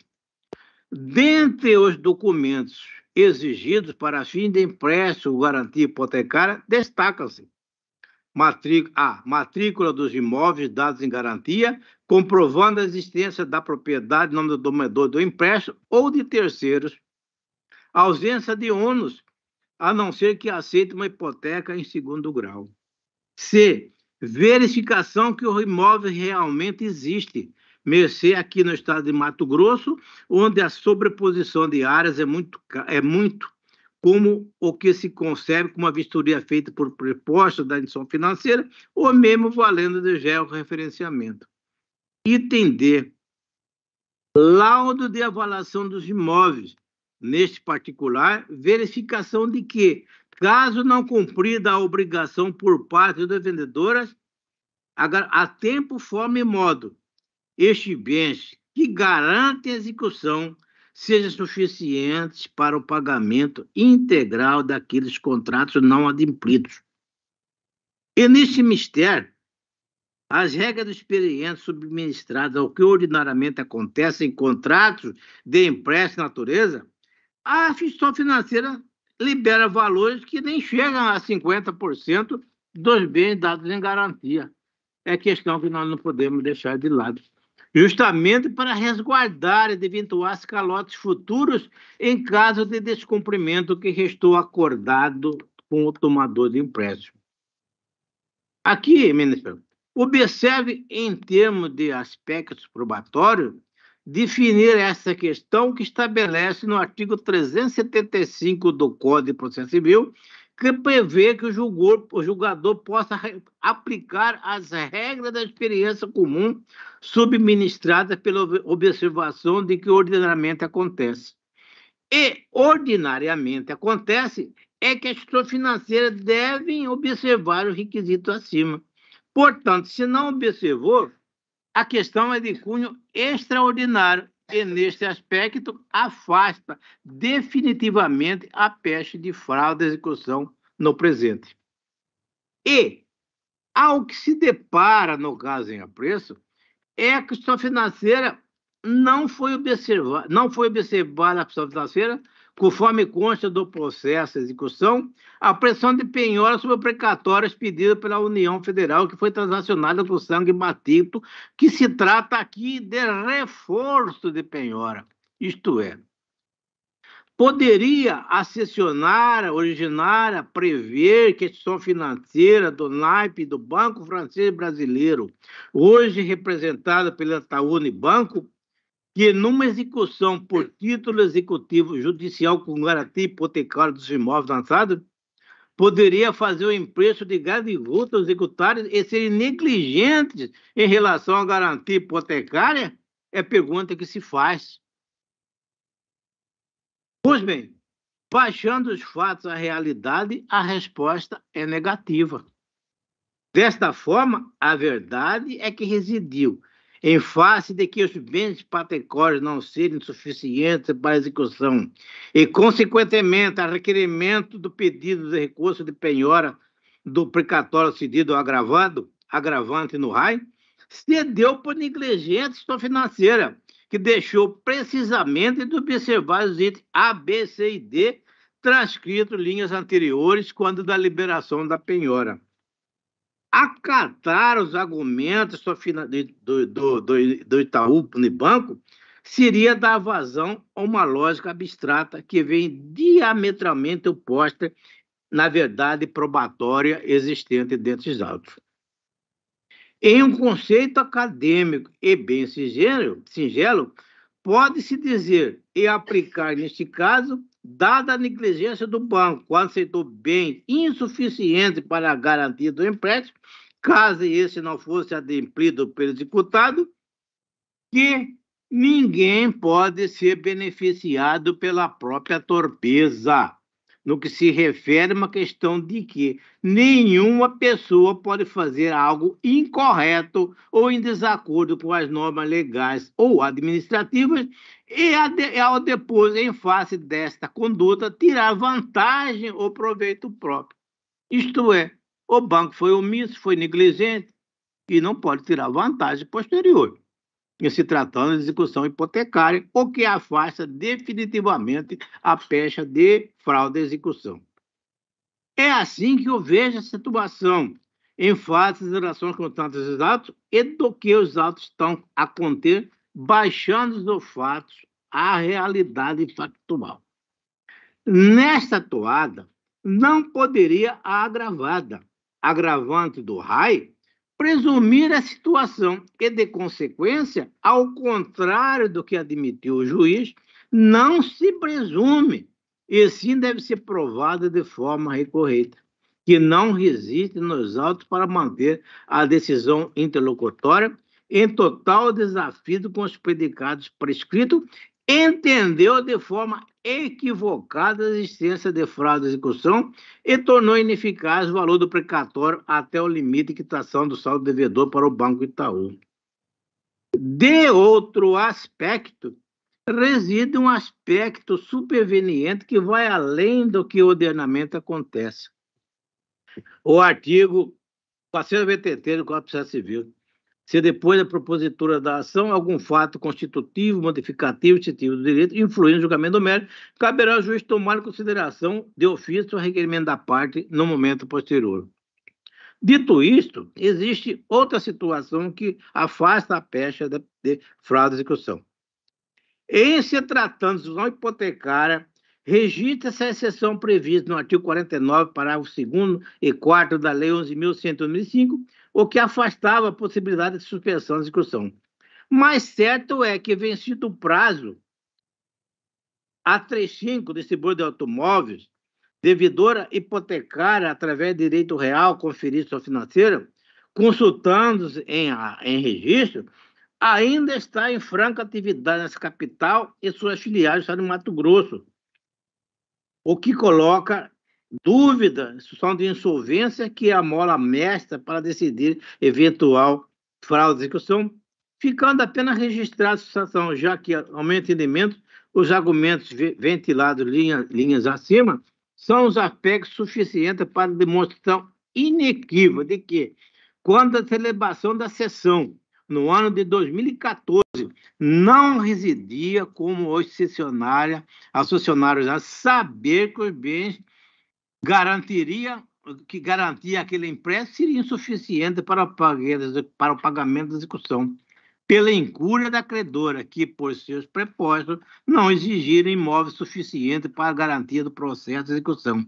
Dentre os documentos exigidos para fim de empréstimo ou garantia hipotecária destacam-se a matrícula dos imóveis dados em garantia, comprovando a existência da propriedade em nome do domador do empréstimo ou de terceiros, a ausência de ônus, a não ser que aceite uma hipoteca em segundo grau. C. Verificação que o imóvel realmente existe, Mercê, aqui no estado de Mato Grosso, onde a sobreposição de áreas é muito, é muito como o que se concebe com uma vistoria feita por proposta da adição financeira ou mesmo valendo de georreferenciamento. Item D. Laudo de avaliação dos imóveis. Neste particular, verificação de que, caso não cumprida a obrigação por parte das vendedoras, a tempo, forma e modo, estes bens que garantem a execução sejam suficientes para o pagamento integral daqueles contratos não adimplidos. E neste mistério, as regras do expediente subministradas ao que ordinariamente acontece em contratos de empréstimo natureza, a instituição financeira libera valores que nem chegam a 50% dos bens dados em garantia. É questão que nós não podemos deixar de lado justamente para resguardar de eventuais calotes futuros em caso de descumprimento que restou acordado com o tomador de empréstimo. Aqui, ministro, observe em termos de aspectos probatórios definir essa questão que estabelece no artigo 375 do Código de Processo Civil que prevê que o, o julgador possa aplicar as regras da experiência comum subministradas pela observação de que ordinariamente acontece. E, ordinariamente acontece, é que as pessoas financeiras devem observar o requisito acima. Portanto, se não observou, a questão é de cunho extraordinário e, neste aspecto, afasta definitivamente a peste de fraude e execução no presente. E, ao que se depara no caso em apreço, é a questão financeira não foi observada, não foi observada a questão financeira Conforme consta do processo de execução, a pressão de penhora sobre precatórios é pedidos pela União Federal, que foi transacionada com sangue batido, que se trata aqui de reforço de penhora. Isto é, poderia a cessionária originária prever que a instituição financeira do naipe do Banco Francês Brasileiro, hoje representada pela Taúni Banco, que numa execução por título executivo judicial com garantia hipotecária dos imóveis lançados, poderia fazer o emprego de voto executários e serem negligentes em relação à garantia hipotecária? É a pergunta que se faz. Pois bem, baixando os fatos à realidade, a resposta é negativa. Desta forma, a verdade é que residiu em face de que os bens patricórios não serem suficientes para execução e, consequentemente, a requerimento do pedido de recurso de penhora do precatório cedido agravado, agravante no RAI, cedeu por negligência sua financeira, que deixou precisamente de observar os itens A, B, C e D transcritos linhas anteriores quando da liberação da penhora acatar os argumentos do, do, do, do Itaú Unibanco seria dar vazão a uma lógica abstrata que vem diametralmente oposta, na verdade probatória, existente dentro dos autos. Em um conceito acadêmico e bem singelo, singelo pode-se dizer e aplicar, neste caso, Dada a negligência do banco quando aceitou bem insuficiente para a garantia do empréstimo, caso esse não fosse adimplido pelo executado, que ninguém pode ser beneficiado pela própria torpeza no que se refere a uma questão de que nenhuma pessoa pode fazer algo incorreto ou em desacordo com as normas legais ou administrativas e, ao depois, em face desta conduta, tirar vantagem ou proveito próprio. Isto é, o banco foi omisso, foi negligente e não pode tirar vantagem posterior em se tratando de execução hipotecária, o que afasta definitivamente a pecha de fraude à execução. É assim que eu vejo a situação em face das relações constantes dos atos e do que os atos estão a conter, baixando os fatos à realidade factual. Nesta toada, não poderia a agravada, agravante do RAI, presumir a situação e, de consequência, ao contrário do que admitiu o juiz, não se presume, e sim deve ser provada de forma recorrente, que não resiste nos autos para manter a decisão interlocutória em total desafio com os predicados prescritos entendeu de forma equivocada a existência de fraude de execução e tornou ineficaz o valor do precatório até o limite de quitação do saldo devedor para o Banco Itaú. De outro aspecto, reside um aspecto superveniente que vai além do que ordenamento acontece. O artigo 483 do Código de Processo Civil se depois da propositura da ação algum fato constitutivo, modificativo, instintivo do direito influir no julgamento do mérito, caberá ao juiz tomar em consideração de ofício o requerimento da parte no momento posterior. Dito isto, existe outra situação que afasta a pecha de, de fraude à execução. Em se tratando de execução hipotecária, registra-se a exceção prevista no artigo 49, parágrafo 2 e 4 da Lei 11.105, o que afastava a possibilidade de suspensão da discussão. Mas certo é que, vencido o prazo, a 35 distribuidor de automóveis, devedora hipotecária através de direito real conferido sua financeira, consultando-se em, em registro, ainda está em franca atividade nessa capital e suas filiais estão no Mato Grosso, o que coloca dúvida, situação de insolvência, que é a mola mestra para decidir eventual fraude de execução, ficando apenas registrada a situação, já que, ao meu entendimento, os argumentos ventilados linha, linhas acima são os aspectos suficientes para demonstração inequívoca de que, quando a celebração da sessão no ano de 2014 não residia como hoje cessionária, aos a saber que os bens garantiria que garantia aquele empréstimo seria insuficiente para o, para o pagamento da execução, pela incúria da credora, que, por seus prepostos, não exigiram imóvel suficiente para a garantia do processo de execução.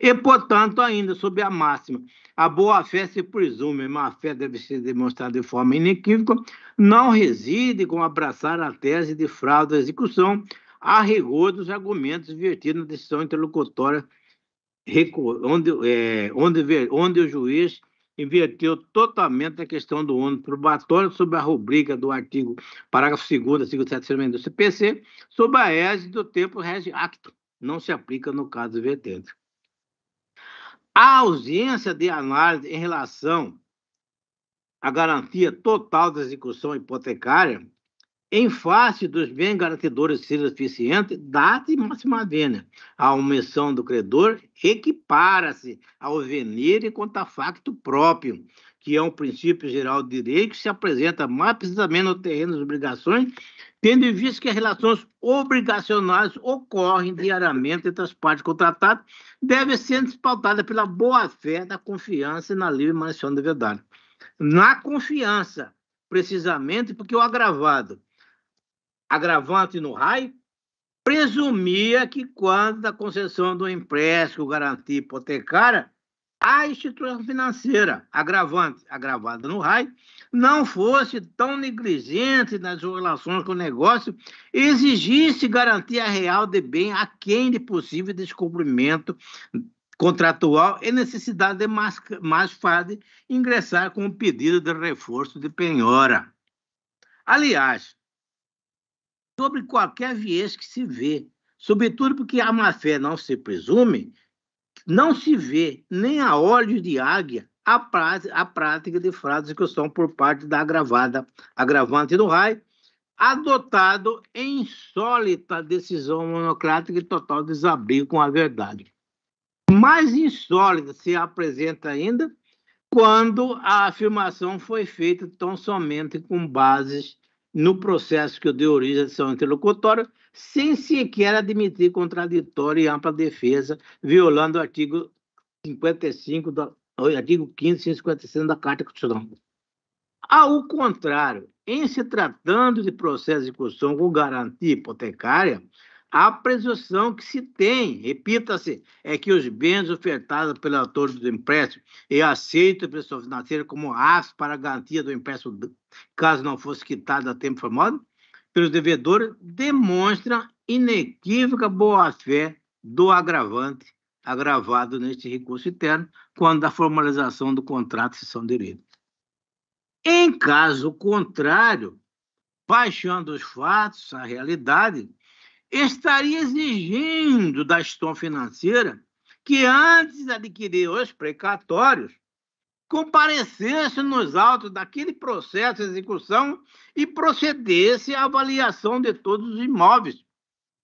E, portanto, ainda sob a máxima, a boa-fé se presume, mas a fé deve ser demonstrada de forma inequívoca, não reside com abraçar a tese de fraude à execução, a rigor dos argumentos vertidos na decisão interlocutória onde, é, onde, onde o juiz inverteu totalmente a questão do ônus probatório sob a rubrica do artigo, parágrafo 2 artigo 7 do CPC, sob a égide do tempo regi acto. Não se aplica no caso vertente. A ausência de análise em relação à garantia total da execução hipotecária em face dos bens garantidores ser suficiente, data e máxima vênia. A omissão do credor equipara-se ao venire contra facto próprio, que é um princípio geral de direito que se apresenta mais precisamente no terreno das obrigações, tendo em vista que as relações obrigacionais ocorrem diariamente entre as partes contratadas, deve ser pautada pela boa-fé da confiança e na livre manutenção da verdade. Na confiança, precisamente porque o agravado agravante no RAI, presumia que quando a concessão do empréstimo garantia hipotecária, a instituição financeira agravante, agravada no RAI, não fosse tão negligente nas relações com o negócio e exigisse garantia real de bem a quem de possível descumprimento contratual e necessidade de mais, mais fácil ingressar com o pedido de reforço de penhora. Aliás, sobre qualquer viés que se vê, sobretudo porque a má-fé não se presume, não se vê nem a óleo de águia a, prática, a prática de frases que são por parte da agravada, agravante do raio, adotado em insólita decisão monocrática e total desabrigo com a verdade. Mais insólita se apresenta ainda quando a afirmação foi feita tão somente com bases no processo que deu origem à decisão interlocutória, sem sequer admitir contraditório e ampla defesa, violando o artigo 55 da, artigo 15 da Carta Constitucional. Ao contrário, em se tratando de processo de execução com garantia hipotecária, a presunção que se tem, repita-se, é que os bens ofertados pelo autor do empréstimo e aceitos pela pessoa financeira como aço para garantia do empréstimo caso não fosse quitado a tempo formado, pelos devedores, demonstra inequívoca boa-fé do agravante agravado neste recurso interno, quando da formalização do contrato se são direito. Em caso contrário, baixando os fatos à realidade, estaria exigindo da gestão financeira que, antes de adquirir os precatórios, comparecesse nos autos daquele processo de execução e procedesse à avaliação de todos os imóveis.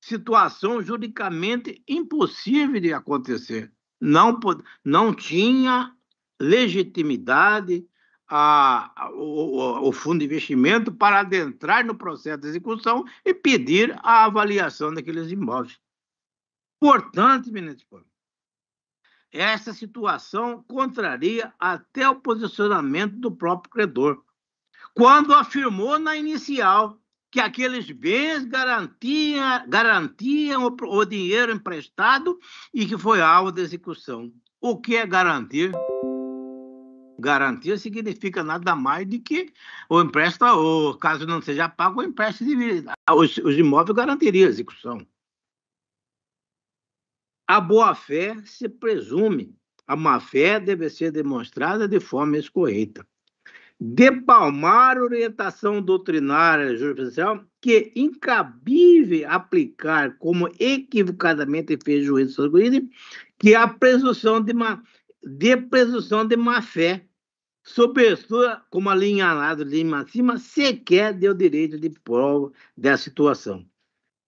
Situação juridicamente impossível de acontecer. Não, não tinha legitimidade a, a, o, o fundo de investimento para adentrar no processo de execução e pedir a avaliação daqueles imóveis. Importante, ministro, essa situação contraria até o posicionamento do próprio credor, quando afirmou na inicial que aqueles bens garantiam o, o dinheiro emprestado e que foi alvo de execução. O que é garantir? Garantia significa nada mais do que o empréstimo, ou caso não seja pago, o empréstimo, os, os imóveis garantiriam a execução. A boa-fé se presume, a má-fé deve ser demonstrada de forma escorreita. Depalmar orientação doutrinária judicial que incabível aplicar como equivocadamente fez o juiz Sogrini, que a presunção de má, de presunção de má-fé sobre pessoa, como alinhalado de acima, sequer deu direito de prova da situação.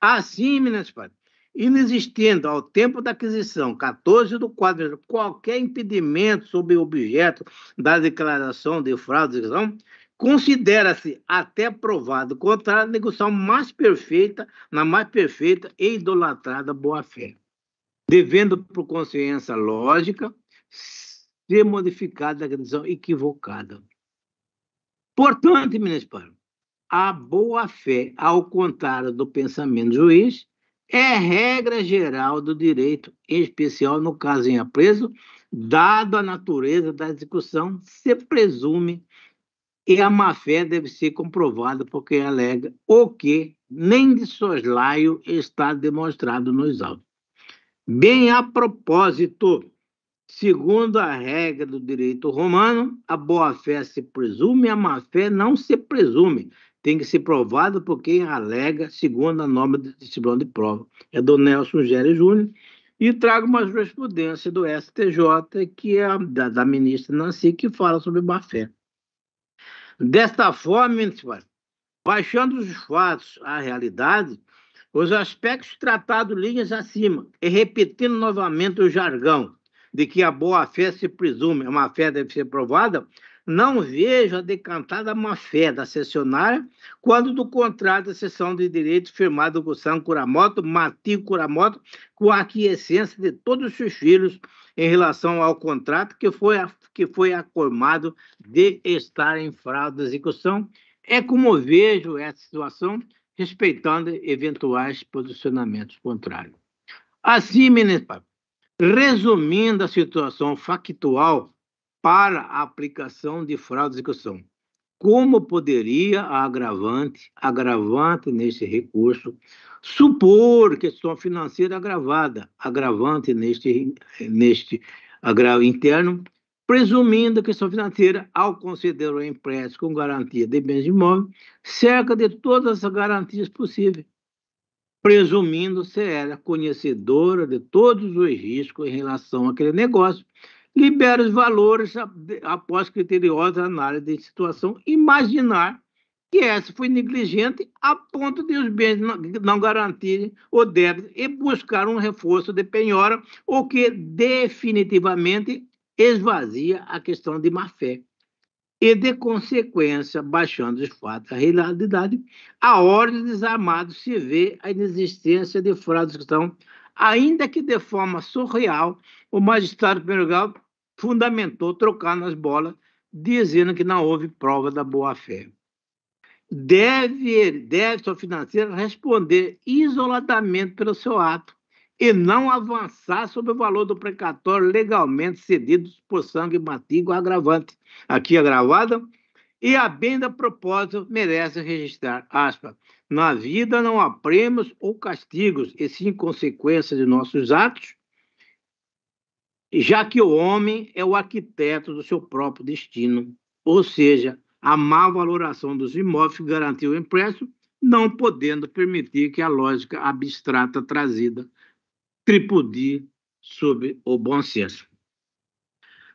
Assim, minhas Padre, inexistindo ao tempo da aquisição 14 do quadro qualquer impedimento sobre o objeto da declaração de fraude, então, considera-se até provado contrário a negociação mais perfeita, na mais perfeita e idolatrada boa-fé, devendo por consciência lógica ser modificada a decisão equivocada. Portanto, ministro, a boa-fé, ao contrário do pensamento do juiz, é regra geral do direito, em especial no caso em apreso, dado a natureza da execução, se presume e a má-fé deve ser comprovada por quem alega o que nem de soslaio está demonstrado nos autos. Bem a propósito, segundo a regra do direito romano, a boa-fé se presume, a má-fé não se presume, tem que ser provado por quem alega, segundo a norma de disciplina de prova. É do Nelson Gere Júnior. E trago uma jurisprudência do STJ, que é da, da ministra Nancy, que fala sobre má fé. Desta forma, baixando os fatos à realidade, os aspectos tratados linhas acima, e repetindo novamente o jargão de que a boa-fé se presume, é uma fé deve ser provada, não vejo a decantada má-fé da cessionária quando do contrato da sessão de direito firmado com São Curamoto, Mati Curamoto, com a aquiescência de todos os seus filhos em relação ao contrato que foi, que foi acordado de estar em fraude de execução. É como vejo essa situação, respeitando eventuais posicionamentos contrários. Assim, ministro, resumindo a situação factual para a aplicação de fraude de execução. Como poderia a agravante, agravante neste recurso, supor questão financeira agravada, agravante neste, neste agravo interno, presumindo a questão financeira ao conceder o empréstimo com garantia de bens imóveis, cerca de todas as garantias possíveis, presumindo ser ela conhecedora de todos os riscos em relação àquele negócio libera os valores após criteriosa análise de situação, imaginar que essa foi negligente a ponto de os bens não garantirem o débito e buscar um reforço de penhora, o que definitivamente esvazia a questão de má-fé e, de consequência, baixando os fatos à realidade, a ordem dos armados se vê a inexistência de fraudes que estão, ainda que de forma surreal, o magistrado primeiro grau fundamentou trocar nas bolas, dizendo que não houve prova da boa-fé. Deve, deve sua financeira responder isoladamente pelo seu ato e não avançar sobre o valor do precatório legalmente cedido por sangue matigo agravante, aqui agravada, e a bem da propósito merece registrar, aspa, na vida não há prêmios ou castigos, e sim consequência de nossos atos, já que o homem é o arquiteto do seu próprio destino, ou seja, a má valoração dos imóveis garantiu o empréstimo, não podendo permitir que a lógica abstrata trazida tripudie sobre o bom senso.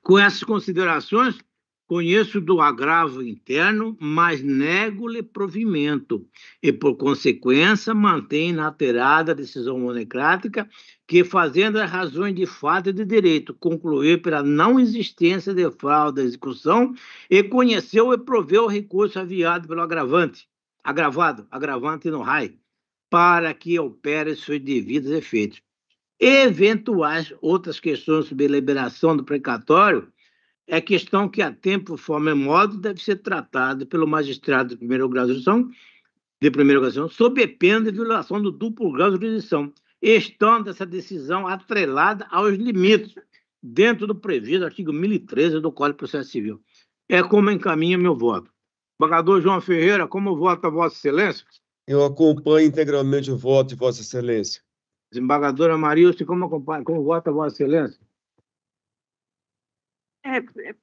Com essas considerações, Conheço do agravo interno, mas nego-lhe provimento, e por consequência mantém inalterada a decisão monocrática, que fazendo as razões de fato e de direito concluir pela não existência de fraude à execução, e conheceu e proveu o recurso aviado pelo agravante, agravado, agravante no RAI, para que opere seus devidos efeitos. Eventuais outras questões sobre liberação do precatório é questão que a tempo, forma e modo deve ser tratada pelo magistrado de primeiro grau de jurisdição, de primeiro grau de sob pena de violação do duplo grau de jurisdição, estando essa decisão atrelada aos limites dentro do previsto artigo 1013 do Código de Processo Civil. É como encaminha meu voto. Bagador João Ferreira, como vota Vossa Excelência? Eu acompanho integralmente o voto de Vossa Excelência. Desembargadora Marilce, como, como vota Vossa Excelência? É, é,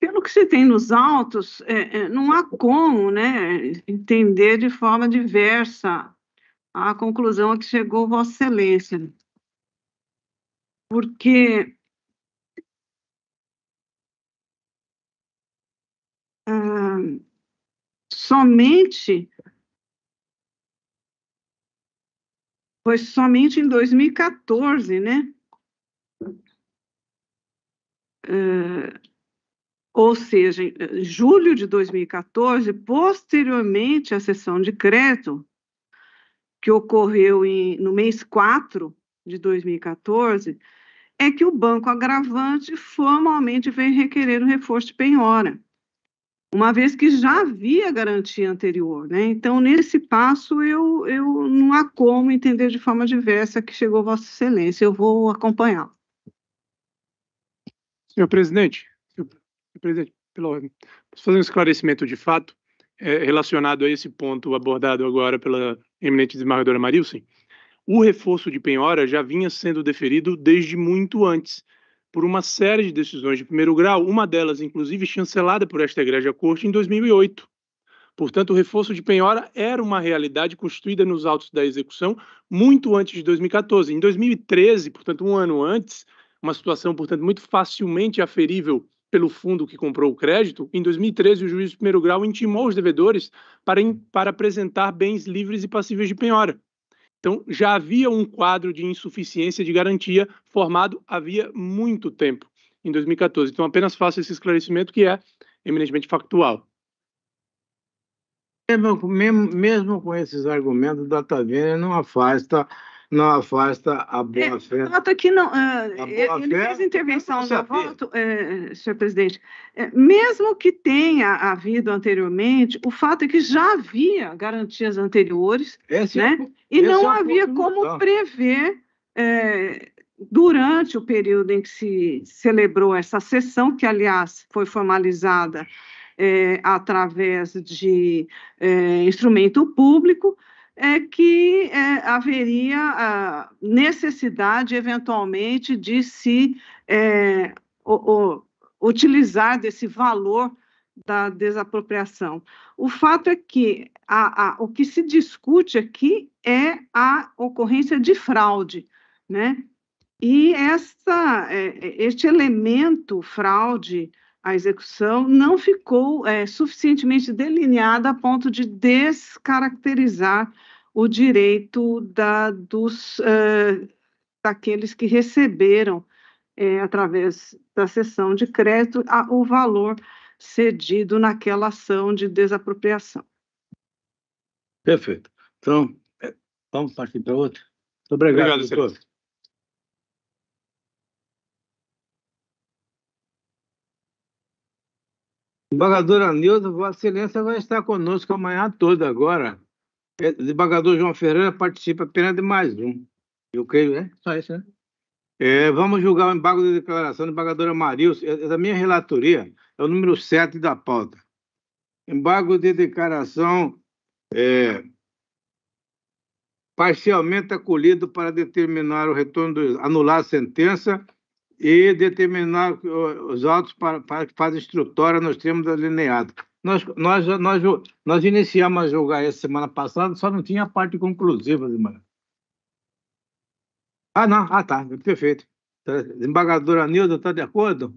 pelo que se tem nos autos, é, é, não há como né, entender de forma diversa a conclusão a que chegou Vossa Excelência. Porque. Ah, somente foi somente em 2014, né? Ah, ou seja, em eh, julho de 2014, posteriormente à sessão de crédito, que ocorreu em, no mês 4 de 2014, é que o banco agravante formalmente vem requerer o um reforço de penhora, uma vez que já havia garantia anterior. Né? Então, nesse passo, eu, eu não há como entender de forma diversa que chegou Vossa Excelência, eu vou acompanhá-lo. Senhor presidente, senhor presidente, pelo, posso fazer um esclarecimento de fato é, relacionado a esse ponto abordado agora pela eminente desembargadora Marilson? O reforço de penhora já vinha sendo deferido desde muito antes por uma série de decisões de primeiro grau, uma delas, inclusive, chancelada por esta Igreja Corte em 2008. Portanto, o reforço de penhora era uma realidade construída nos autos da execução muito antes de 2014. Em 2013, portanto, um ano antes, uma situação, portanto, muito facilmente aferível pelo fundo que comprou o crédito, em 2013 o juiz de primeiro grau intimou os devedores para, para apresentar bens livres e passíveis de penhora. Então, já havia um quadro de insuficiência de garantia formado havia muito tempo, em 2014. Então, apenas faço esse esclarecimento que é eminentemente factual. Mesmo, mesmo com esses argumentos, o Datavênia não afasta não afasta a boa-fé. É, que não, uh, boa eu, fez intervenção no voto, eh, senhor presidente, é, mesmo que tenha havido anteriormente, o fato é que já havia garantias anteriores, esse é né? É, e não havia como prever eh, durante o período em que se celebrou essa sessão, que aliás foi formalizada eh, através de instrumento público, é que é, haveria a necessidade, eventualmente, de se é, o, o, utilizar desse valor da desapropriação. O fato é que a, a, o que se discute aqui é a ocorrência de fraude, né? E essa, é, este elemento fraude a execução não ficou é, suficientemente delineada a ponto de descaracterizar o direito da, dos, uh, daqueles que receberam, eh, através da cessão de crédito, a, o valor cedido naquela ação de desapropriação. Perfeito. Então, eh, vamos partir para outra? Muito obrigado, obrigado doutor. Desembargadora Nilda, Vossa Excelência vai estar conosco amanhã toda agora. O desembargador João Ferreira participa apenas de mais um. Eu creio, é? Só isso, né? É, vamos julgar o embargo de declaração da embargadora Marilson. É, é da minha relatoria, é o número 7 da pauta. Embargo de declaração é, parcialmente acolhido para determinar o retorno, do, anular a sentença e determinar os autos para, para que fazem instrutória nos termos do alineado. Nós, nós, nós, nós iniciamos a julgar essa semana passada, só não tinha a parte conclusiva, semana Ah, não, ah, tá, perfeito. Desembargadora tá. Nilda, está de acordo?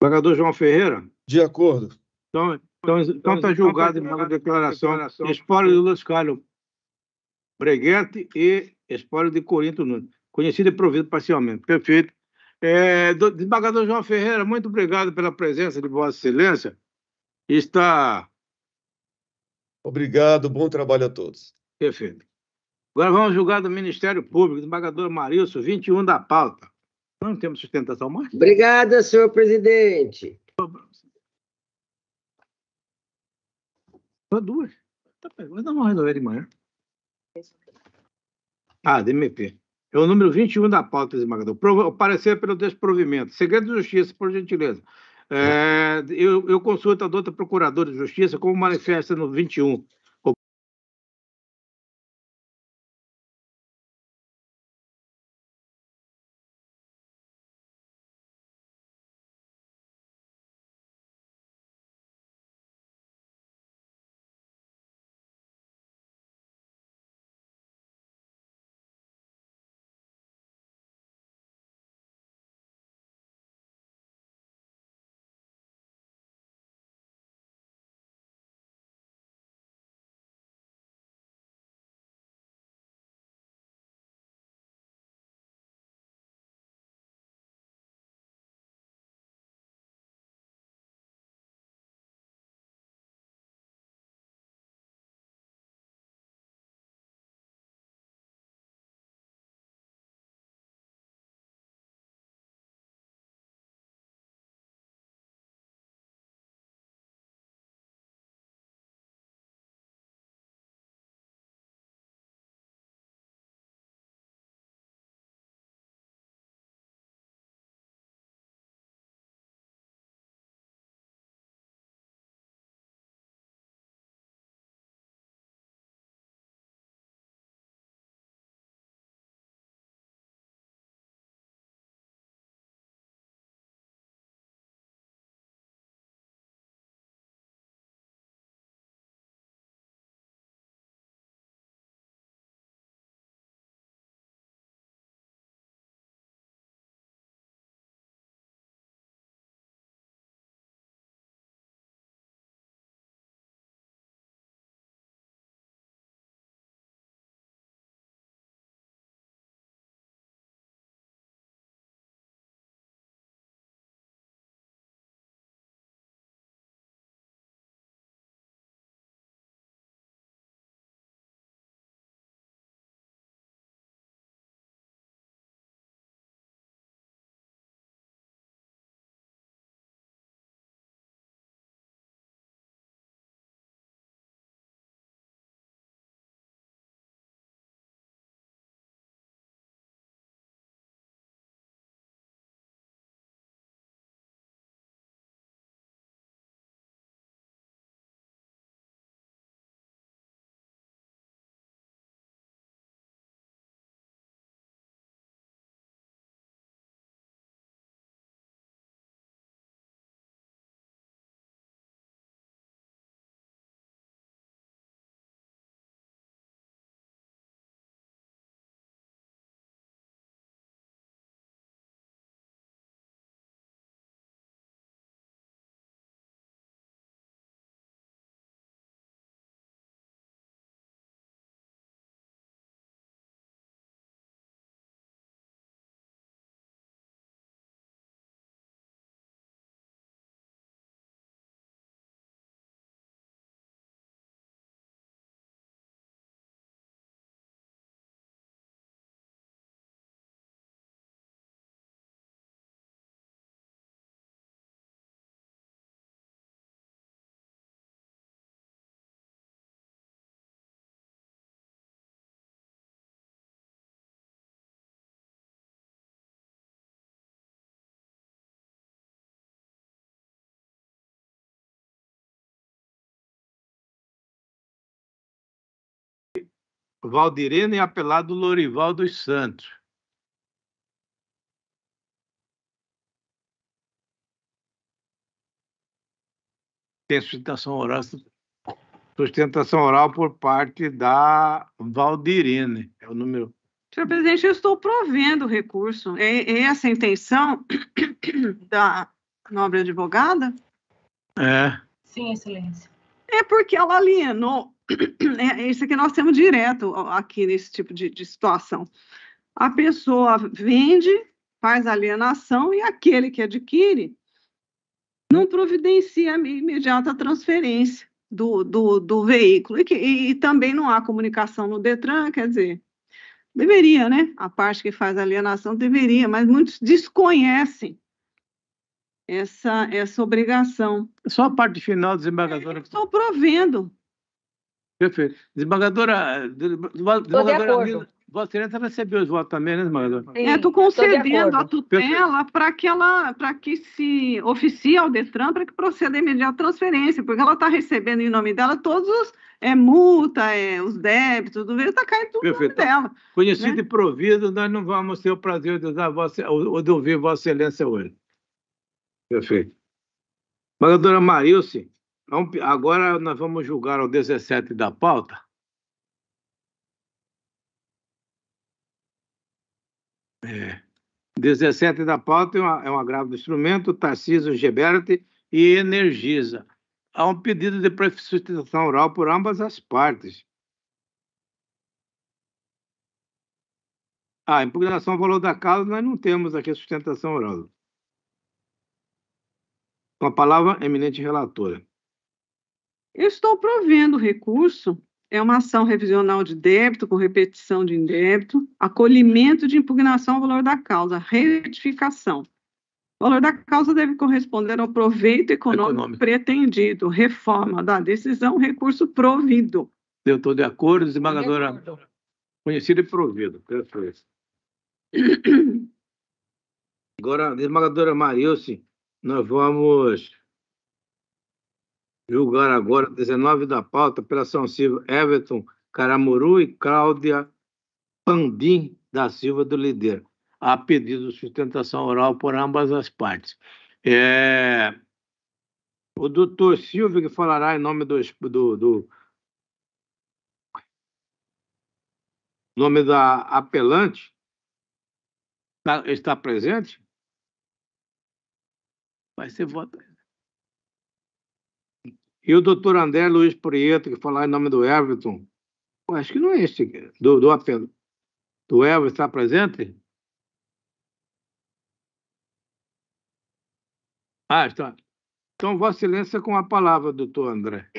Desembargador João Ferreira? De acordo. Então, então, então está julgado em uma declaração, declaração. espólio de Luiz Carlos Breguete e espólio de Corinto Nunes conhecido e provido parcialmente. Perfeito. É, desembargador João Ferreira, muito obrigado pela presença de Vossa Excelência. Está. Obrigado, bom trabalho a todos. Perfeito. Agora vamos julgar do Ministério Público, desembargador Marilson, 21 da pauta. Não temos sustentação mais? Obrigada, senhor presidente. Só duas. Tá, mas não vamos resolver de manhã. Ah, DMP. É o número 21 da pauta, desembargador. Pro, parecer pelo desprovimento. Segredo de Justiça, por gentileza. É, eu, eu, consulto a doutora Procuradora de Justiça como manifesta no 21 Valdirene e é apelado Lorival dos Santos. Tem sustentação oral, sustentação oral por parte da Valdirene, é o número. Senhor presidente, eu estou provendo o recurso. É, é essa a intenção da nobre advogada? É. Sim, excelência. É porque ela alienou é isso que nós temos direto aqui nesse tipo de, de situação. A pessoa vende, faz alienação e aquele que adquire não providencia imediata transferência do, do, do veículo. E, que, e, e, também não há comunicação no Detran, quer dizer, deveria, né? A parte que faz alienação deveria, mas muitos desconhecem essa, essa obrigação. Só a parte final desembargadora. É, estou provendo Perfeito. Desembargadora, desembargadora Vossa Excelência recebeu os votos também, né, desembargadora? É, Sim, é, estou concedendo a tutela para que ela, para que se oficie ao Detran para que proceda a imediata transferência, porque ela está recebendo em nome dela todos os é multa, é os débitos, tudo isso está caindo tudo Perfeito. no nome dela. Conhecido né? e provido, nós não vamos ter o prazer de, usar vossa, ou de ouvir Vossa Excelência hoje. Perfeito. Desembargadora Marilce. Agora nós vamos julgar o 17 da pauta. É. 17 da pauta é, uma, é um agravo do instrumento, Tarcísio Geberti e Energisa. Há um pedido de substituição oral por ambas as partes. Ah, impugnação ao valor da casa, nós não temos aqui a sustentação oral. Com a palavra, eminente relatora. Eu estou provendo recurso, é uma ação revisional de débito com repetição de indébito, acolhimento de impugnação ao valor da causa, retificação. O valor da causa deve corresponder ao proveito econômico, econômico. pretendido, reforma da decisão, recurso provido. Eu estou de acordo, desembargadora. Conhecido e provido. Agora, desembargadora Marilce, nós vamos Julgar agora 19 da pauta, apelação Silva, Everton Caramuru e Cláudia Pandim da Silva do Lideiro. Há pedido de sustentação oral por ambas as partes. É... O doutor Silvio, que falará em nome do, do, do nome da apelante, está, está presente? Vai ser voto. E o doutor André Luiz Prieto, que falou em nome do Everton, Pô, acho que não é este, do, do apelo. Do Everton está presente? Ah, está. Então, Vossa Excelência, com a palavra, doutor André.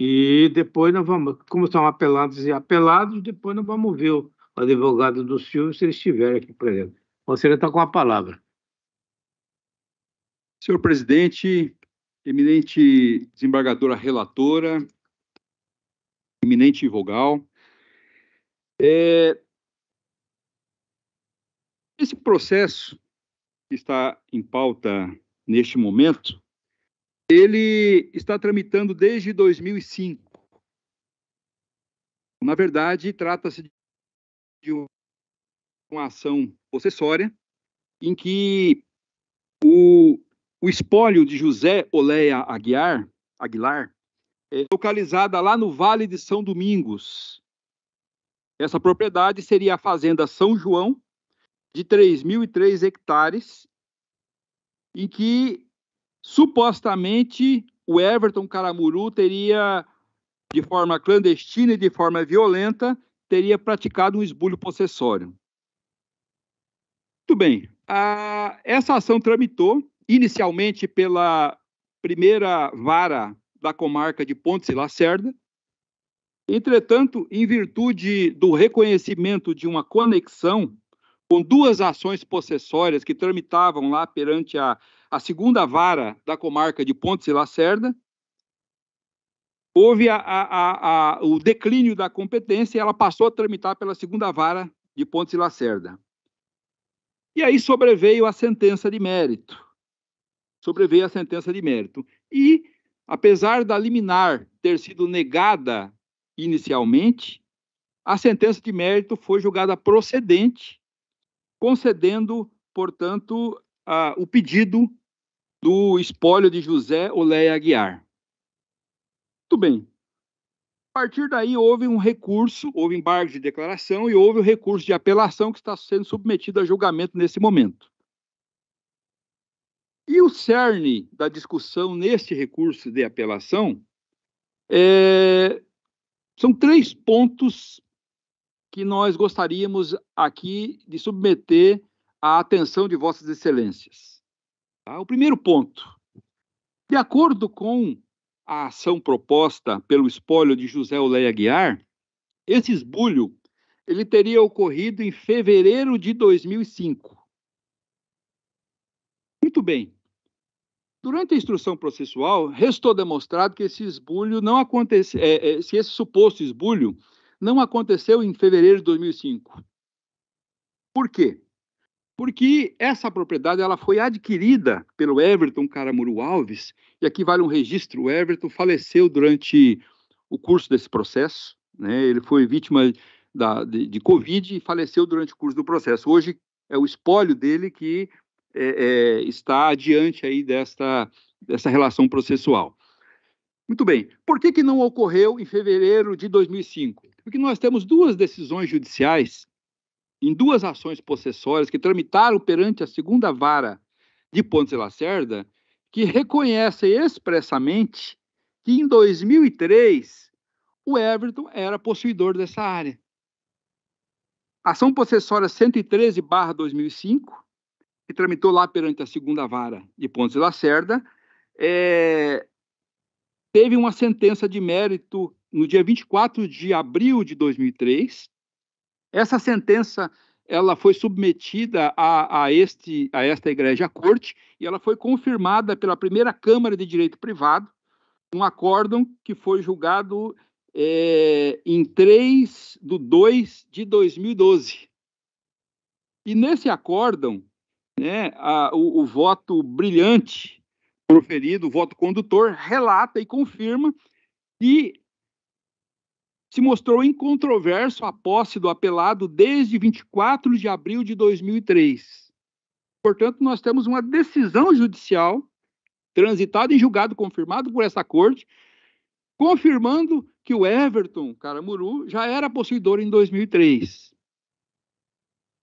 E depois nós vamos, como são apelados e apelados, depois nós vamos ver o advogado do Silvio, se ele estiver aqui presente. Vossa Excelência está com a palavra. Senhor presidente, eminente desembargadora relatora, eminente vogal. É, esse processo que está em pauta neste momento, ele está tramitando desde 2005. Na verdade, trata-se de uma ação possessória em que o o espólio de José Oléia Aguiar, Aguilar é localizada lá no Vale de São Domingos. Essa propriedade seria a Fazenda São João, de 3.003 hectares, em que supostamente o Everton Caramuru teria, de forma clandestina e de forma violenta, teria praticado um esbulho possessório. Muito bem. A, ah, essa ação tramitou inicialmente pela primeira vara da comarca de Pontes e Lacerda. Entretanto, em virtude do reconhecimento de uma conexão com duas ações possessórias que tramitavam lá perante a, a segunda vara da comarca de Pontes e Lacerda, houve a, a, a, o declínio da competência e ela passou a tramitar pela segunda vara de Pontes e Lacerda. E aí sobreveio a sentença de mérito, sobreveio a sentença de mérito. E, apesar da liminar ter sido negada inicialmente, a sentença de mérito foi julgada procedente, concedendo, portanto, a, o pedido do espólio de José Oléia Aguiar. Tudo bem. A partir daí houve um recurso, houve embargo de declaração e houve o recurso de apelação que está sendo submetido a julgamento nesse momento. E o cerne da discussão neste recurso de apelação é, são três pontos que nós gostaríamos aqui de submeter à atenção de Vossas Excelências. Tá? O primeiro ponto: de acordo com a ação proposta pelo espólio de José Oleia Aguiar, esse esbulho ele teria ocorrido em fevereiro de 2005. Muito bem. Durante a instrução processual, restou demonstrado que esse esbulho não aconteceu, é, é, se esse suposto esbulho não aconteceu em fevereiro de 2005. Por quê? Porque essa propriedade ela foi adquirida pelo Everton Caramuru Alves, e aqui vale um registro, o Everton faleceu durante o curso desse processo, né? ele foi vítima da, de, de Covid e faleceu durante o curso do processo. Hoje é o espólio dele que é, é, está adiante aí desta, dessa relação processual. Muito bem, por que, que não ocorreu em fevereiro de 2005? Porque nós temos duas decisões judiciais em duas ações possessórias que tramitaram perante a segunda vara de Pontes e Lacerda, que reconhece expressamente que em 2003 o Everton era possuidor dessa área. Ação possessória 113/2005 que tramitou lá perante a segunda vara de Pontes de Lacerda, é, teve uma sentença de mérito no dia 24 de abril de 2003. Essa sentença ela foi submetida a, a, este, a esta igreja corte e ela foi confirmada pela primeira Câmara de Direito Privado, um acórdão que foi julgado é, em 3 de 2 de 2012. E nesse acórdão, né, a, o, o, voto brilhante proferido, o voto condutor, relata e confirma e se mostrou incontroverso a posse do apelado desde 24 de abril de 2003. Portanto, nós temos uma decisão judicial transitada em julgado confirmado por essa corte, confirmando que o Everton Caramuru já era possuidor em 2003.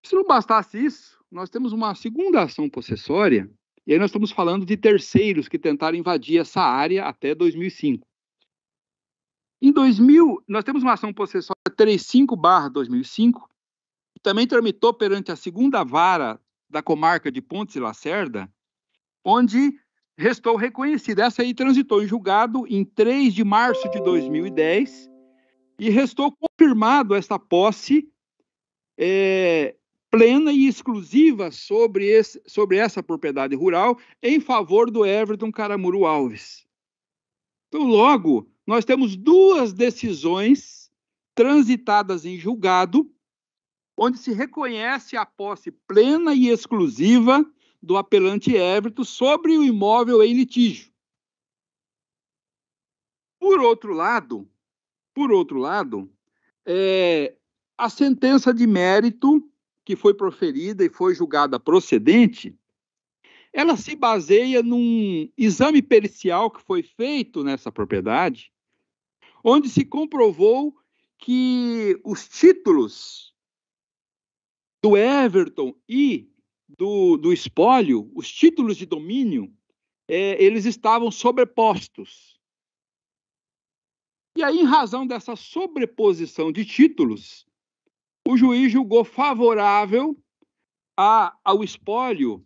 Se não bastasse isso, nós temos uma segunda ação possessória, e aí nós estamos falando de terceiros que tentaram invadir essa área até 2005. Em 2000, nós temos uma ação possessória 35/2005, que também tramitou perante a segunda vara da comarca de Pontes e Lacerda, onde restou reconhecida. Essa aí transitou em julgado em 3 de março de 2010 e restou confirmado essa posse é, plena e exclusiva sobre, esse, sobre essa propriedade rural em favor do Everton Caramuru Alves. Então, logo, nós temos duas decisões transitadas em julgado, onde se reconhece a posse plena e exclusiva do apelante Everton sobre o imóvel em litígio. Por outro lado, por outro lado, é, a sentença de mérito que foi proferida e foi julgada procedente, ela se baseia num exame pericial que foi feito nessa propriedade, onde se comprovou que os títulos do Everton e do, do espólio, os títulos de domínio, é, eles estavam sobrepostos. E aí, em razão dessa sobreposição de títulos, o juiz julgou favorável a, ao espólio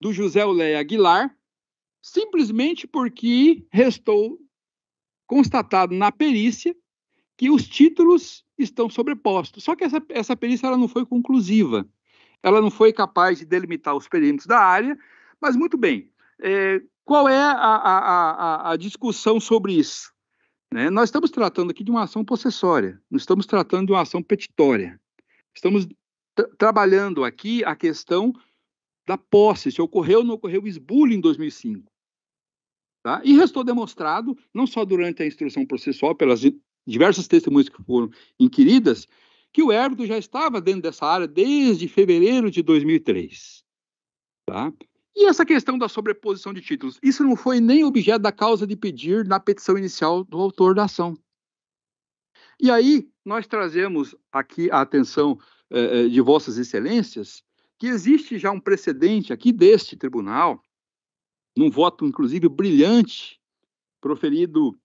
do José Olé Aguilar, simplesmente porque restou constatado na perícia que os títulos estão sobrepostos. Só que essa, essa perícia ela não foi conclusiva. Ela não foi capaz de delimitar os perímetros da área, mas muito bem. É, qual é a, a, a, a discussão sobre isso? Né? Nós estamos tratando aqui de uma ação possessória, não estamos tratando de uma ação petitória. Estamos trabalhando aqui a questão da posse, se ocorreu ou não ocorreu o esbulho em 2005. Tá? E restou demonstrado, não só durante a instrução processual, pelas diversas testemunhas que foram inquiridas, que o Herbert já estava dentro dessa área desde fevereiro de 2003. Tá? E essa questão da sobreposição de títulos, isso não foi nem objeto da causa de pedir na petição inicial do autor da ação. E aí nós trazemos aqui a atenção eh, eh de vossas excelências que existe já um precedente aqui deste tribunal, num voto inclusive brilhante proferido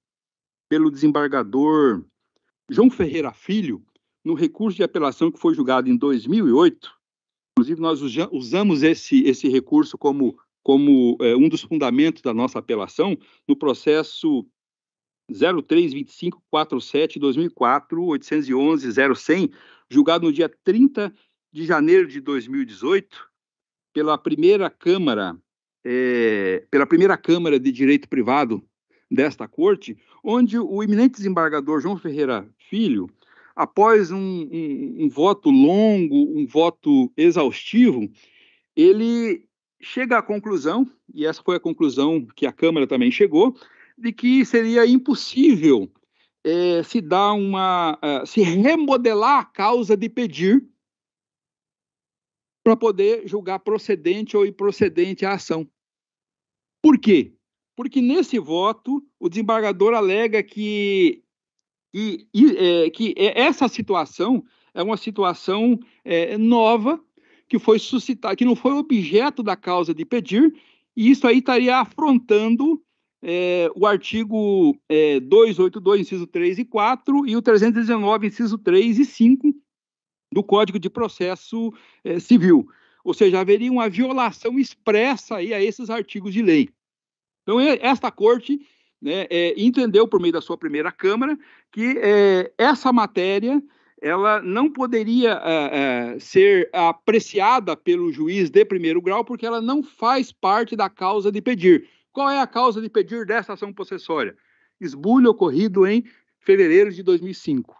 pelo desembargador João Ferreira Filho no recurso de apelação que foi julgado em 2008 Inclusive, nós usamos esse, esse recurso como, como é, um dos fundamentos da nossa apelação no processo 032547-2004-811-0100, julgado no dia 30 de janeiro de 2018 pela primeira Câmara, é, pela primeira Câmara de Direito Privado desta Corte, onde o iminente desembargador João Ferreira Filho após um, um, um voto longo, um voto exaustivo, ele chega à conclusão, e essa foi a conclusão que a Câmara também chegou, de que seria impossível é, se dar uma. Uh, se remodelar a causa de pedir para poder julgar procedente ou improcedente a ação. Por quê? Porque nesse voto, o desembargador alega que e, e é, que é, essa situação é uma situação é, nova que foi suscitada, que não foi objeto da causa de pedir, e isso aí estaria afrontando é, o artigo é, 282, inciso 3 e 4, e o 319, inciso 3 e 5 do Código de Processo é, Civil. Ou seja, haveria uma violação expressa aí a esses artigos de lei. Então, esta corte né, é, entendeu por meio da sua primeira Câmara que é, essa matéria ela não poderia é, é, ser apreciada pelo juiz de primeiro grau porque ela não faz parte da causa de pedir. Qual é a causa de pedir dessa ação possessória? Esbulho ocorrido em fevereiro de 2005.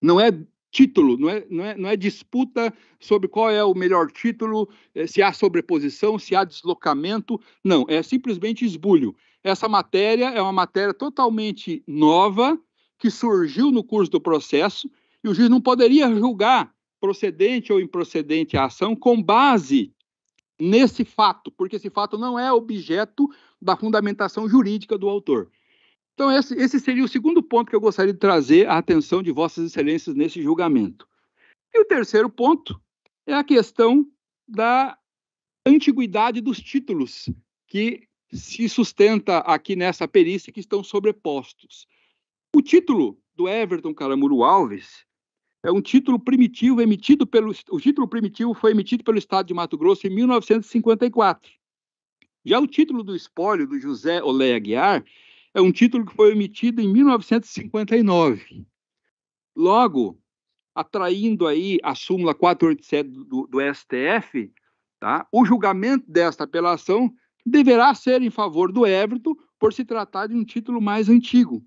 Não é título, não é, não é, não é disputa sobre qual é o melhor título, é, se há sobreposição, se há deslocamento. Não, é simplesmente esbulho. Essa matéria é uma matéria totalmente nova, que surgiu no curso do processo, e o juiz não poderia julgar procedente ou improcedente a ação com base nesse fato, porque esse fato não é objeto da fundamentação jurídica do autor. Então, esse, esse seria o segundo ponto que eu gostaria de trazer à atenção de Vossas Excelências nesse julgamento. E o terceiro ponto é a questão da antiguidade dos títulos que se sustenta aqui nessa perícia que estão sobrepostos. O título do Everton Caramuru Alves é um título primitivo emitido pelo o título primitivo foi emitido pelo Estado de Mato Grosso em 1954. Já o título do espólio do José Olé Aguiar é um título que foi emitido em 1959. Logo, atraindo aí a súmula 487 do, do STF, tá? O julgamento desta apelação deverá ser em favor do Everton por se tratar de um título mais antigo.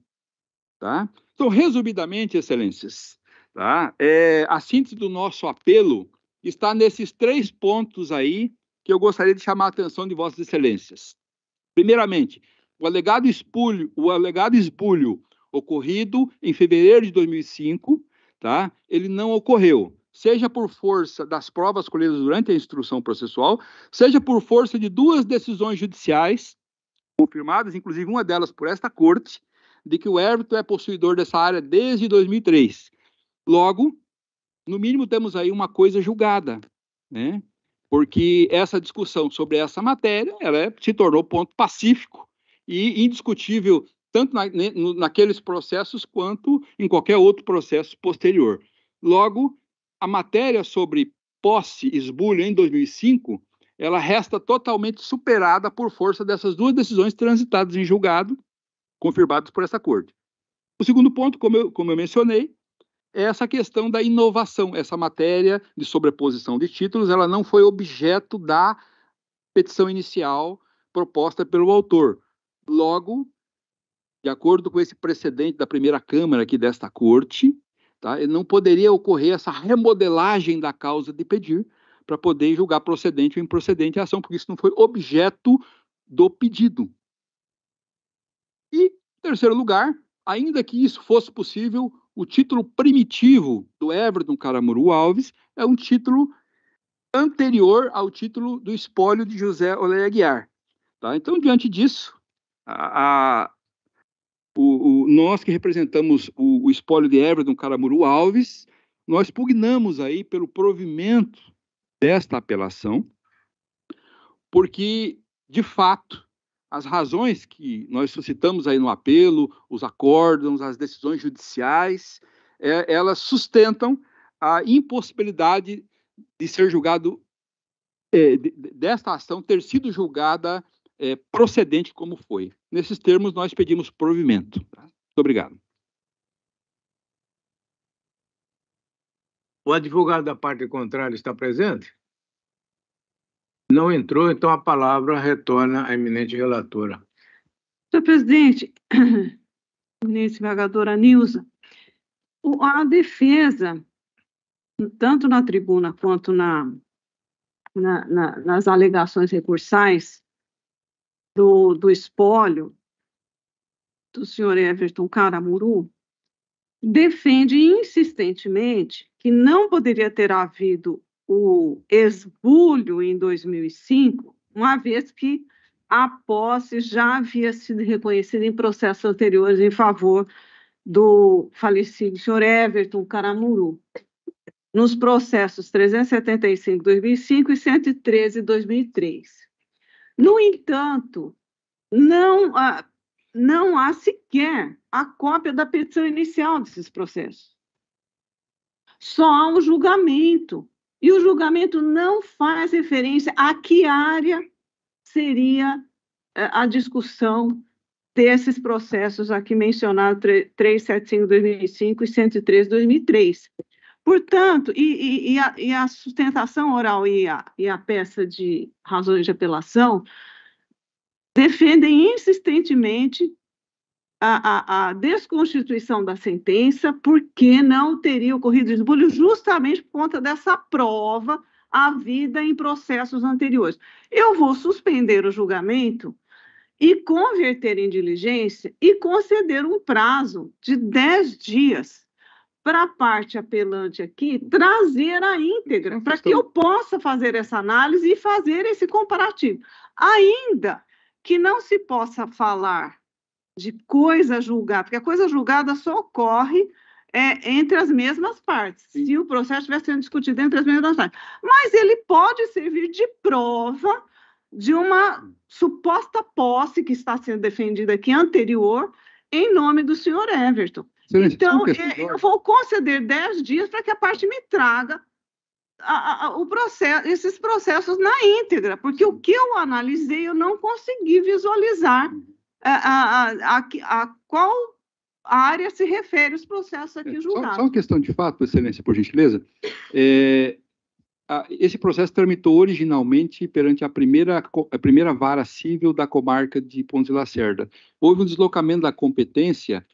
Tá? Então, resumidamente, excelências, tá? é, a síntese do nosso apelo está nesses três pontos aí que eu gostaria de chamar a atenção de vossas excelências. Primeiramente, o alegado espulho, o alegado espulho ocorrido em fevereiro de 2005, tá? ele não ocorreu seja por força das provas colhidas durante a instrução processual, seja por força de duas decisões judiciais, confirmadas, inclusive uma delas por esta corte, de que o Everton é possuidor dessa área desde 2003. Logo, no mínimo, temos aí uma coisa julgada, né? porque essa discussão sobre essa matéria ela é, se tornou ponto pacífico e indiscutível tanto na, né, naqueles processos quanto em qualquer outro processo posterior. Logo, a matéria sobre posse, esbulho em 2005, ela resta totalmente superada por força dessas duas decisões transitadas em julgado, confirmadas por essa corte. O segundo ponto, como eu, como eu mencionei, é essa questão da inovação. Essa matéria de sobreposição de títulos, ela não foi objeto da petição inicial proposta pelo autor. Logo, de acordo com esse precedente da primeira Câmara aqui desta corte, Tá? Ele não poderia ocorrer essa remodelagem da causa de pedir para poder julgar procedente ou improcedente a ação, porque isso não foi objeto do pedido. E, em terceiro lugar, ainda que isso fosse possível, o título primitivo do Everton Caramuru Alves é um título anterior ao título do espólio de José Oleguiar. Tá? Então, diante disso, a, o, o, nós que representamos o, o espólio de Everton Caramuru Alves, nós pugnamos aí pelo provimento desta apelação, porque, de fato, as razões que nós suscitamos aí no apelo, os acordos as decisões judiciais, é, elas sustentam a impossibilidade de ser julgado, é, de, desta ação ter sido julgada é, procedente como foi. Nesses termos, nós pedimos provimento. Tá? Muito obrigado. O advogado da parte contrária está presente? Não entrou, então a palavra retorna à eminente relatora. Senhor presidente, eminente vereadora Nilza, a defesa, tanto na tribuna quanto na, na, na, nas alegações recursais, do, do espólio do senhor Everton Caramuru, defende insistentemente que não poderia ter havido o esbulho em 2005, uma vez que a posse já havia sido reconhecida em processos anteriores em favor do falecido senhor Everton Caramuru, nos processos 375-2005 e 113-2003. No entanto, não há, não há sequer a cópia da petição inicial desses processos. Só há o julgamento. E o julgamento não faz referência a que área seria eh, a discussão desses processos aqui mencionados, 375-2005 e 103-2003. Portanto, e, e, e, a, e, a, sustentação oral e a, e a peça de razões de apelação defendem insistentemente a, a, a, desconstituição da sentença, porque não teria ocorrido esbulho, justamente por conta dessa prova havida em processos anteriores. Eu vou suspender o julgamento e converter em diligência e conceder um prazo de 10 dias para a parte apelante aqui trazer a íntegra, para que eu possa fazer essa análise e fazer esse comparativo. Ainda que não se possa falar de coisa julgada, porque a coisa julgada só ocorre é, entre as mesmas partes, Sim. se o processo estiver sendo discutido entre as mesmas partes. Mas ele pode servir de prova de uma suposta posse que está sendo defendida aqui anterior em nome do senhor Everton. Então, é, eu vou conceder 10 dias para que a parte me traga a, a, o processo, esses processos na íntegra, porque o que eu analisei eu não consegui visualizar uhum. é, a, a qual área se refere os processos aqui é, julgados. Só, só uma questão de fato, excelência, por gentileza. É, esse processo tramitou originalmente perante a primeira, a primeira vara civil da comarca de Ponte de Lacerda. Houve um deslocamento da competência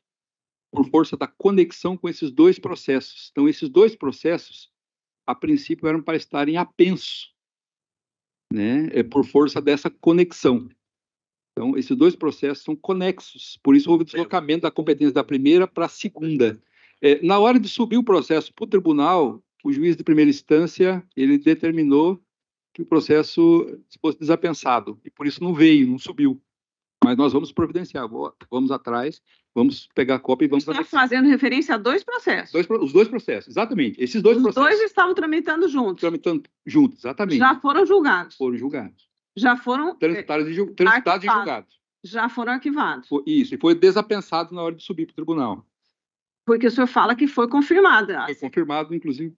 por força da conexão com esses dois processos. Então, esses dois processos, a princípio, eram para estarem apenso, né? É por força dessa conexão. Então, esses dois processos são conexos, por isso houve deslocamento da competência da primeira para a segunda. É, na hora de subir o processo para o tribunal, o juiz de primeira instância ele determinou que o processo fosse desapensado e por isso não veio, não subiu. Mas nós vamos providenciar, vamos atrás Vamos pegar a cópia e vamos... Está fazendo referência a dois processos. Dois, os dois processos, exatamente. Esses dois os processos. Os dois estavam tramitando juntos. Tramitando juntos, exatamente. Já foram julgados. Foram julgados. Já foram... É, transitados e, transitados e julgados. Já foram arquivados. Isso, e foi desapensado na hora de subir para o tribunal. Porque o senhor fala que foi confirmado. Foi assim. confirmado, inclusive,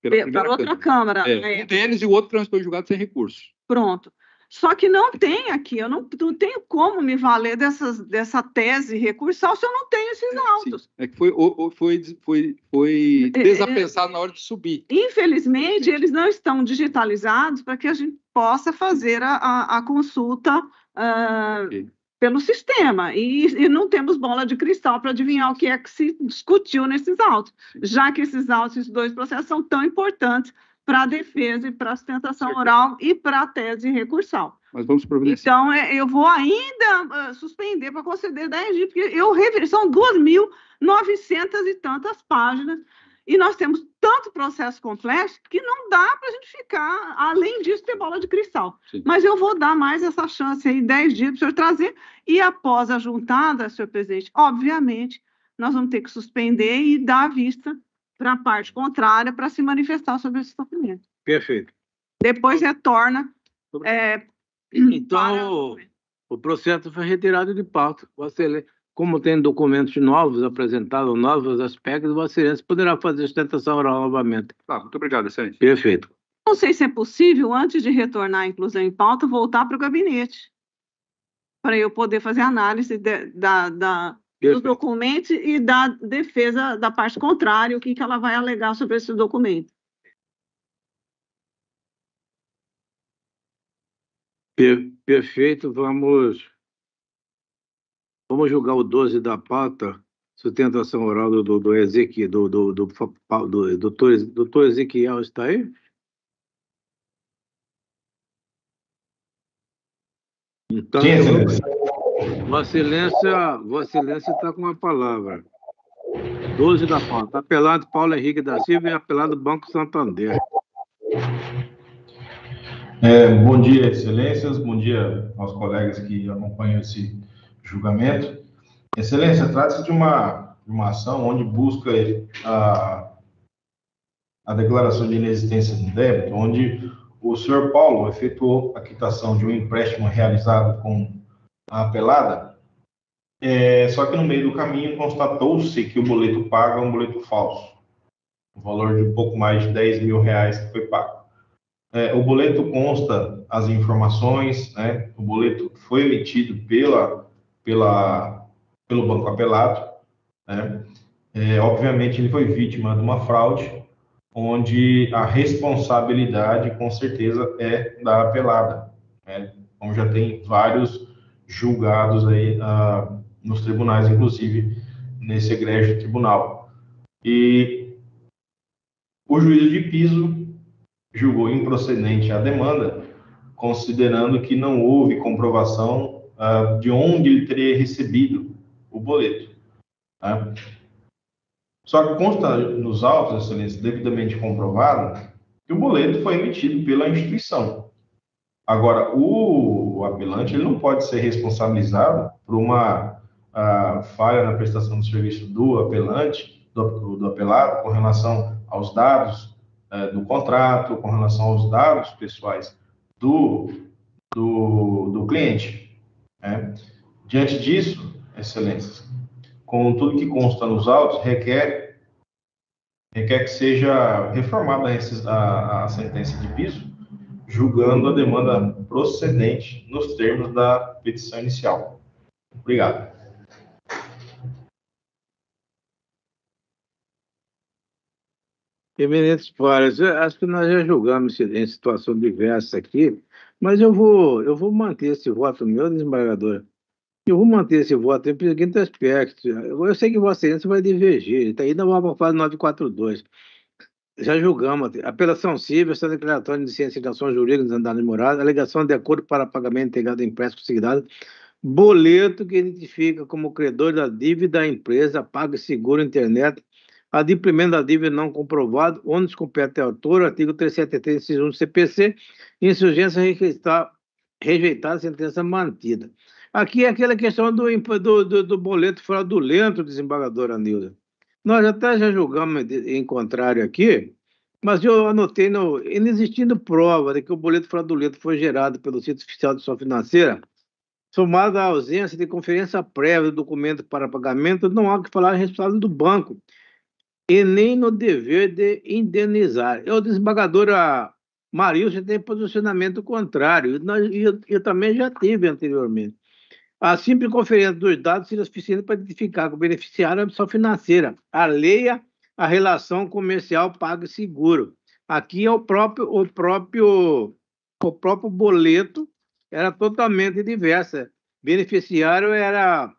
pela, outra Câmara. É, é. Um deles e o outro transitou julgado sem recurso. Pronto. Só que não tem aqui, eu não, não tenho como me valer dessas, dessa tese recursal se eu não tenho esses autos. É, sim. É que foi, foi, foi, foi é, é, desapensado é, na hora de subir. Infelizmente, eles não estão digitalizados para que a gente possa fazer a, a, a consulta uh, pelo sistema. E, e, não temos bola de cristal para adivinhar o que é que se discutiu nesses autos, já que esses autos, esses dois processos, são tão importantes para defesa e para sustentação oral e para tese recursal. Mas vamos providenciar. Então, é, eu vou ainda uh, suspender para conceder 10 dias, porque eu rever, são 2.900 e tantas páginas, e nós temos tanto processo complexo que não dá para a gente ficar, além disso, ter bola de cristal. Sim. Mas eu vou dar mais essa chance aí, 10 dias para o senhor trazer, e após a juntada, senhor presidente, obviamente, nós vamos ter que suspender e dar a vista para a parte contrária para se manifestar sobre esse documento. Perfeito. Depois retorna. É, então, para... o processo foi retirado de pauta. Você, como tem documentos novos apresentados, novos aspectos, o Excelência poderá fazer sustentação oral novamente. Tá, muito obrigado, Excelência. Perfeito. Não sei se é possível, antes de retornar à inclusão em pauta, voltar para o gabinete, para eu poder fazer análise de, da, da, Perfeito. do documento e da defesa da parte contrária, o que, que ela vai alegar sobre esse documento. Per perfeito, vamos vamos julgar o 12 da pauta, sustentação oral do do do, Ezequiel, do, do, do, do, do doutor, doutor Ezequiel está aí? Então, Sim, Vossa Excelência, Vossa Excelência está com a palavra. 12 da ponta, tá Apelado Paulo Henrique da Silva e é apelado Banco Santander. É, bom dia, Excelências. Bom dia aos colegas que acompanham esse julgamento. Excelência, trata-se de uma, uma ação onde busca é, a, a declaração de inexistência de débito, onde o senhor Paulo efetuou a quitação de um empréstimo realizado com a é, só que no meio do caminho constatou-se que o boleto pago é um boleto falso, o valor de um pouco mais de 10 mil reais que foi pago. É, o boleto consta as informações, né? o boleto foi emitido pela, pela, pelo Banco Apelado, né? É, obviamente ele foi vítima de uma fraude, onde a responsabilidade com certeza é da apelada. Né? Como então, já tem vários julgados aí ah, nos tribunais, inclusive nesse egrégio tribunal. E o juízo de piso julgou improcedente a demanda, considerando que não houve comprovação ah, de onde ele teria recebido o boleto. Né? Só que consta nos autos, excelência, devidamente comprovado, que o boleto foi emitido pela instituição, Agora, o apelante ele não pode ser responsabilizado por uma a, ah, falha na prestação do serviço do apelante, do, do apelado, com relação aos dados é, do contrato, com relação aos dados pessoais do, do, do cliente. Né? Diante disso, excelências, com tudo que consta nos autos, requer, requer que seja reformada a, a sentença de piso julgando a demanda procedente nos termos da petição inicial. Obrigado. Eminentes pares, acho que nós já julgamos em situação diversa aqui, mas eu vou, eu vou manter esse voto meu, desembargador. Eu vou manter esse voto pelo seguinte aspecto. Eu sei que Vossa Excelência vai divergir, ainda vai para a fase 942 já julgamos. Apelação civil, essa declaratória de ciência de ações jurídicas andando em morada, alegação de acordo para pagamento integrado de empréstimo consignado, boleto que identifica como credor da dívida a empresa, paga seguro internet, adimplemento da dívida não comprovado, ônus compete ao autor, artigo 373, inciso 1 do CPC, insurgência rejeitada, rejeitada sentença mantida. Aqui é aquela questão do, do, do, do boleto fraudulento, desembargadora Nilda. Nós até já julgamos em contrário aqui, mas eu anotei, no, inexistindo prova de que o boleto fraudulento foi gerado pelo Centro oficial de sua financeira, somado à ausência de conferência prévia do documento para pagamento, não há o que falar a responsável do banco e nem no dever de indenizar. Eu, é desembargadora Marilson, tem posicionamento contrário, e eu, eu também já tive anteriormente. A simples conferência dos dados seria suficiente para identificar que o beneficiário é uma pessoa financeira, alheia à relação comercial paga seguro. Aqui é o próprio, o próprio, o próprio boleto era totalmente diversa. Beneficiário era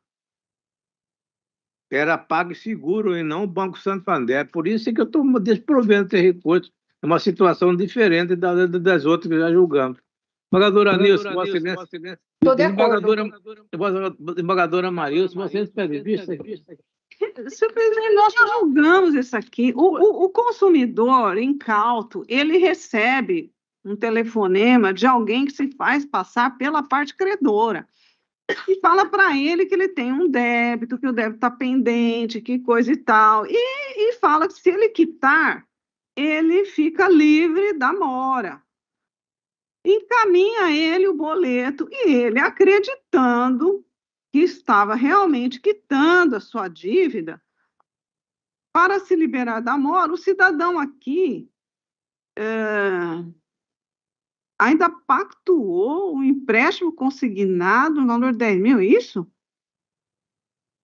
era pago seguro e não o Banco Santander. É por isso é que eu estou desprovendo esse recurso. É uma situação diferente das outras que já julgamos. Embargadora Nilson, Vossa Excelência. Embargadora, embargadora Marilson, Vossa Excelência pede vista nós julgamos isso aqui. O, o, o consumidor incauto, ele recebe um telefonema de alguém que se faz passar pela parte credora e fala para ele que ele tem um débito, que o débito está pendente, que coisa e tal. E, e fala que se ele quitar, ele fica livre da mora encaminha ele o boleto e ele, acreditando que estava realmente quitando a sua dívida, para se liberar da mora, o cidadão aqui é, ainda pactuou um empréstimo consignado no valor de 10 mil, é isso?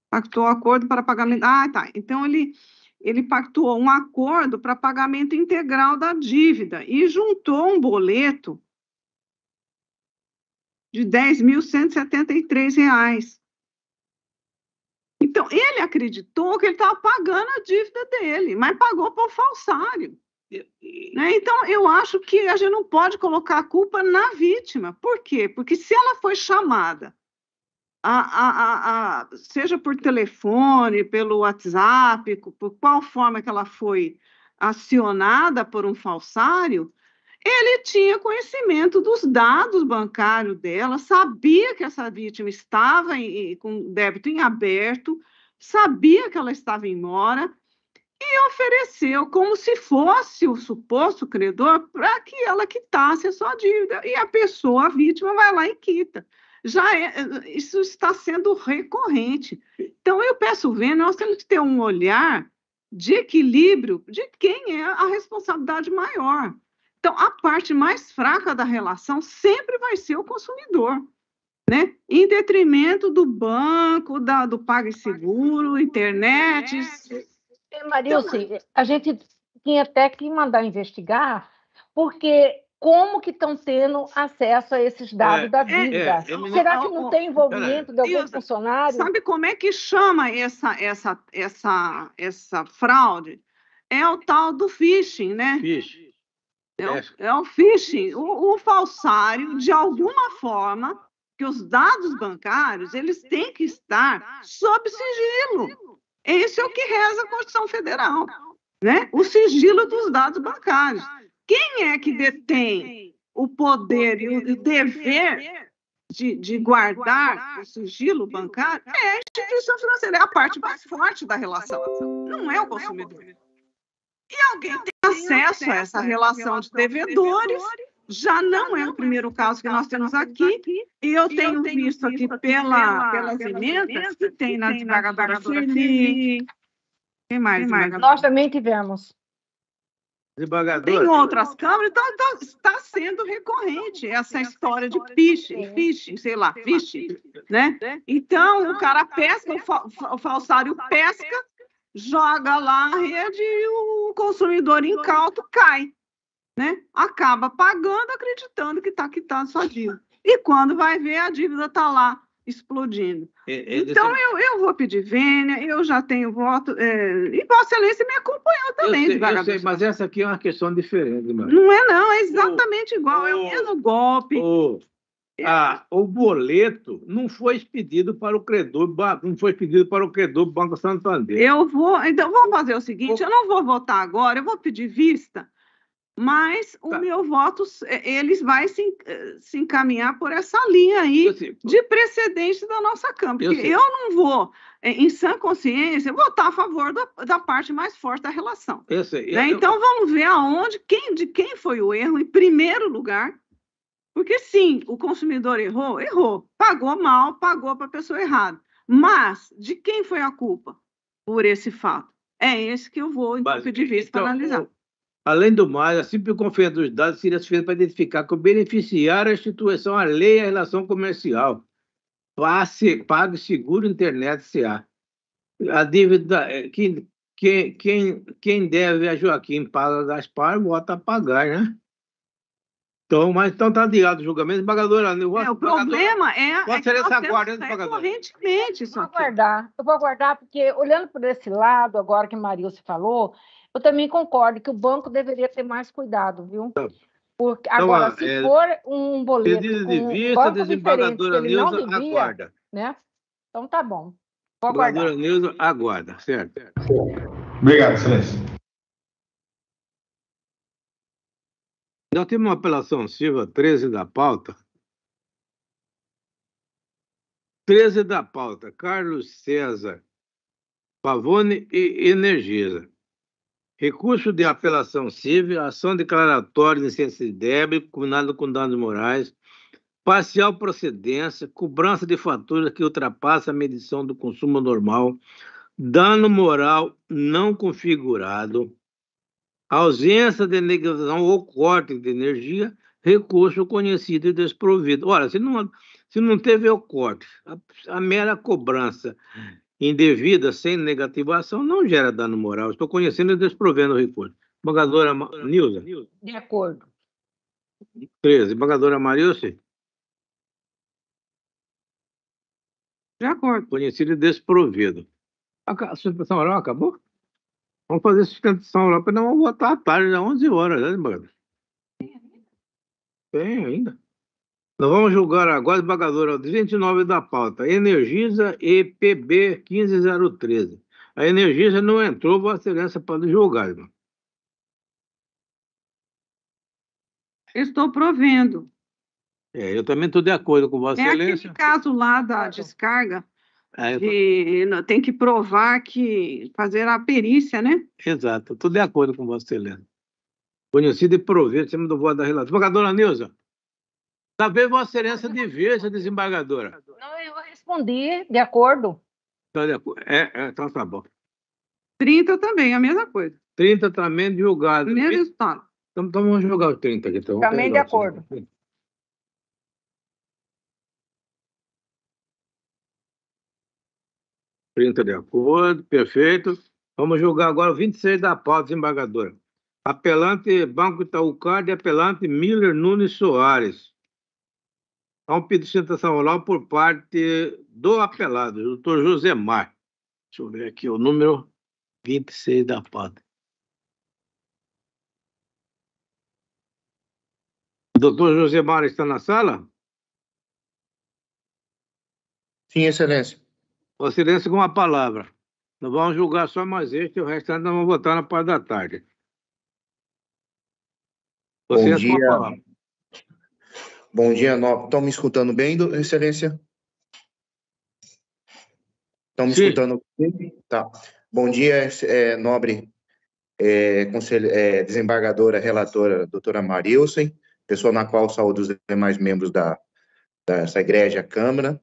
Pactuou acordo para pagamento. Ah, tá. Então ele ele pactuou um acordo para pagamento integral da dívida e juntou um boleto de R$ reais. Então, ele acreditou que ele estava pagando a dívida dele, mas pagou por falsário. Né? Então, eu acho que a gente não pode colocar a culpa na vítima. Por quê? Porque se ela foi chamada, a, a, a, seja por telefone, pelo WhatsApp, por qual forma que ela foi acionada por um falsário, ele tinha conhecimento dos dados bancários dela, sabia que essa vítima estava em, com débito em aberto, sabia que ela estava em mora e ofereceu como se fosse o suposto credor para que ela quitasse a sua dívida. E a pessoa, a vítima, vai lá e quita. Já é, isso está sendo recorrente. Então, eu peço ver, nós temos que ter um olhar de equilíbrio de quem é a responsabilidade maior. Então, a parte mais fraca da relação sempre vai ser o consumidor, né? Em detrimento do banco, da, do PagSeguro, internet. Então, Marilce, então, a gente tinha até que mandar investigar, porque como que estão tendo acesso a esses dados é, da é, vida? É, é, Será que não tem envolvimento de algum funcionário? Sabe como é que chama essa, essa, essa, essa fraude? É o tal do phishing, né? Phishing. É um, é um phishing, o falsário, de alguma forma, que os dados bancários eles têm que estar sob sigilo. Esse é o que reza a Constituição Federal, né? O sigilo dos dados bancários. Quem é que detém o poder e o dever de, de guardar o sigilo bancário? É a instituição financeira, é a parte mais forte da relação. Não é o consumidor. E alguém tem acesso a essa relação de devedores. Já não é o é primeiro caso que nós temos aqui, e eu tenho visto aqui pela, pelas emendas que tem na desembargadora Sueli. Quem mais? Nós também tivemos. Tem outras câmeras então, então, está sendo recorrente essa história de phishing, é. phishing, sei lá, phishing, né? né? Então, então o cara pesca, o falsário pesca joga lá a rede e o consumidor incauto cai, né? Acaba pagando acreditando que está quitando tá sua dívida. E quando vai ver, a dívida está lá explodindo. É, é então, eu, eu vou pedir vênia, eu já tenho voto, é, e Vossa Excelência me acompanhou também, eu sei, eu sei, mas essa aqui é uma questão diferente, mano. Não é, não, é exatamente oh, igual, é o mesmo golpe, oh, a, ah, o boleto não foi expedido para o credor, não foi expedido para o credor do Banco Santander. Eu vou, então vamos fazer o seguinte, eu não vou votar agora, eu vou pedir vista, mas o tá. meu voto eh, eles vai se, eh, se, encaminhar por essa linha aí de precedente da nossa Câmara. porque eu, não vou, eh, em sã consciência, votar a favor da, da parte mais forte da relação. Eu sei. Né? Eu, Então vamos ver aonde, quem, de quem foi o erro, em primeiro lugar, porque sim, o consumidor errou, errou, pagou mal, pagou para a pessoa errada. Mas de quem foi a culpa por esse fato? É esse que eu vou, em ponto de vista, então, analisar. Além do mais, a simples confiança dos dados seria suficiente para identificar que o beneficiário é a instituição a lei a relação comercial. Pague seguro internet CA. A dívida eh, que quem, quem, quem deve a é Joaquim Paga Gaspar, vota a pagar, né? Então, mas então está adiado o julgamento. Embargadora, né? eu é, o problema é. é essa guarda do é pagador? Correntemente, eu vou aguardar, eu vou aguardar, porque olhando por esse lado, agora que se falou, eu também concordo que o banco deveria ter mais cuidado, viu? Tá. Porque, então, agora, se é, for um boleto. Pedido de vista, um desembargadora Nilza, aguarda. Né? Então tá bom. Vou aguardar. Desembargadora Nilza, aguarda, certo? certo. Obrigado, excelência. Nós temos uma apelação Silva 13 da pauta. 13 da pauta, Carlos César Pavone e Energiza. Recurso de apelação civil, ação declaratória de licença de débito, combinado com danos morais, parcial procedência, cobrança de faturas que ultrapassa a medição do consumo normal, dano moral não configurado, a ausência de negação ou corte de energia, recurso conhecido e desprovido. Ora, se não, se não teve o corte, a, a mera cobrança indevida, sem negativação, não gera dano moral. Estou conhecendo e desprovendo o recurso. Embargadora Nilza. De acordo. 13. Embargadora Marilce. De acordo. Conhecido e desprovido. A suspensão oral acabou? Vamos fazer sustentação lá para não votar à tarde, às 11 horas, né, mano? Tem ainda? Tem ainda. Nós vamos julgar agora, bagador. 29 da pauta, Energisa EPB 15013. A Energisa não entrou, Vossa Excelência para julgar, irmão. Estou provendo. É, eu também estou de acordo com Vossa é Excelência. É aquele caso lá da descarga? Ah, tô... tem que provar que fazer a perícia, né? Exato, estou de acordo com você, Helena. Conhecido e prover, cima do voto da relação. Desembargadora Nilza, talvez tá Vossa Excelência divirja, desembargadora. Não, eu respondi de acordo. Então, de acordo. É, é, então tá bom. 30 também, a mesma coisa. 30 também julgado. Mesmo resultado. Então, então vamos julgar os 30 aqui. Então. Também de acordo. Assim. 30 de acordo, perfeito. Vamos julgar agora o 26 da pauta, desembargador. Apelante Banco Itaú Card e apelante Miller Nunes Soares. Há um pedido de sustentação oral por parte do apelado, doutor Josemar. Deixa eu ver aqui o número 26 da pauta. Doutor Josemar está na sala? Sim, excelência. O com uma palavra. Não vamos julgar só mais este, o restante nós vamos votar na parte da tarde. O é Bom dia. Bom dia, Nobre. Estão me escutando bem, Excelência? Estão me Sim. escutando bem? Tá. Bom dia, é, nobre é, é, desembargadora, relatora, doutora Marilson, pessoa na qual saúdo os demais membros da, dessa igreja, Câmara,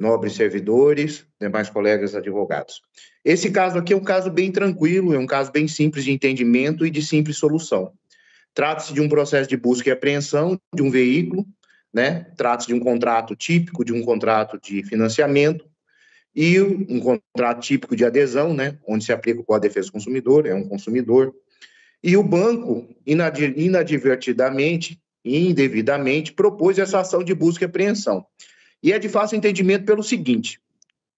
nobres servidores, demais colegas advogados. Esse caso aqui é um caso bem tranquilo, é um caso bem simples de entendimento e de simples solução. Trata-se de um processo de busca e apreensão de um veículo, né? Trata-se de um contrato típico, de um contrato de financiamento e um contrato típico de adesão, né? Onde se aplica o a Defesa do Consumidor, é um consumidor. E o banco, inadvertidamente e indevidamente, propôs essa ação de busca e apreensão. E é de fácil entendimento pelo seguinte: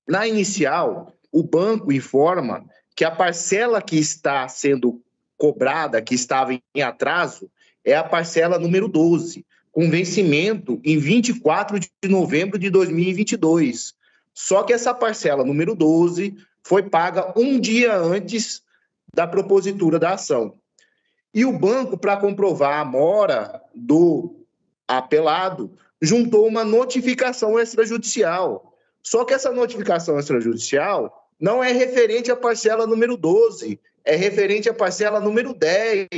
na inicial, o banco informa que a parcela que está sendo cobrada, que estava em atraso, é a parcela número 12, com vencimento em 24 de novembro de 2022. Só que essa parcela número 12 foi paga um dia antes da propositura da ação. E o banco, para comprovar a mora do apelado, juntou uma notificação extrajudicial. Só que essa notificação extrajudicial não é referente à parcela número 12, é referente à parcela número 10,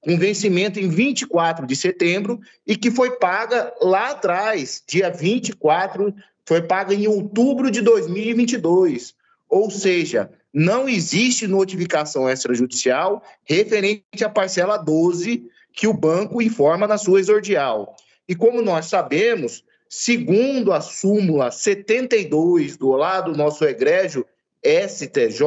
com vencimento em 24 de setembro e que foi paga lá atrás, dia 24, foi paga em outubro de 2022. Ou seja, não existe notificação extrajudicial referente à parcela 12 que o banco informa na sua exordial. E como nós sabemos, segundo a súmula 72 do lado do nosso egrégio STJ,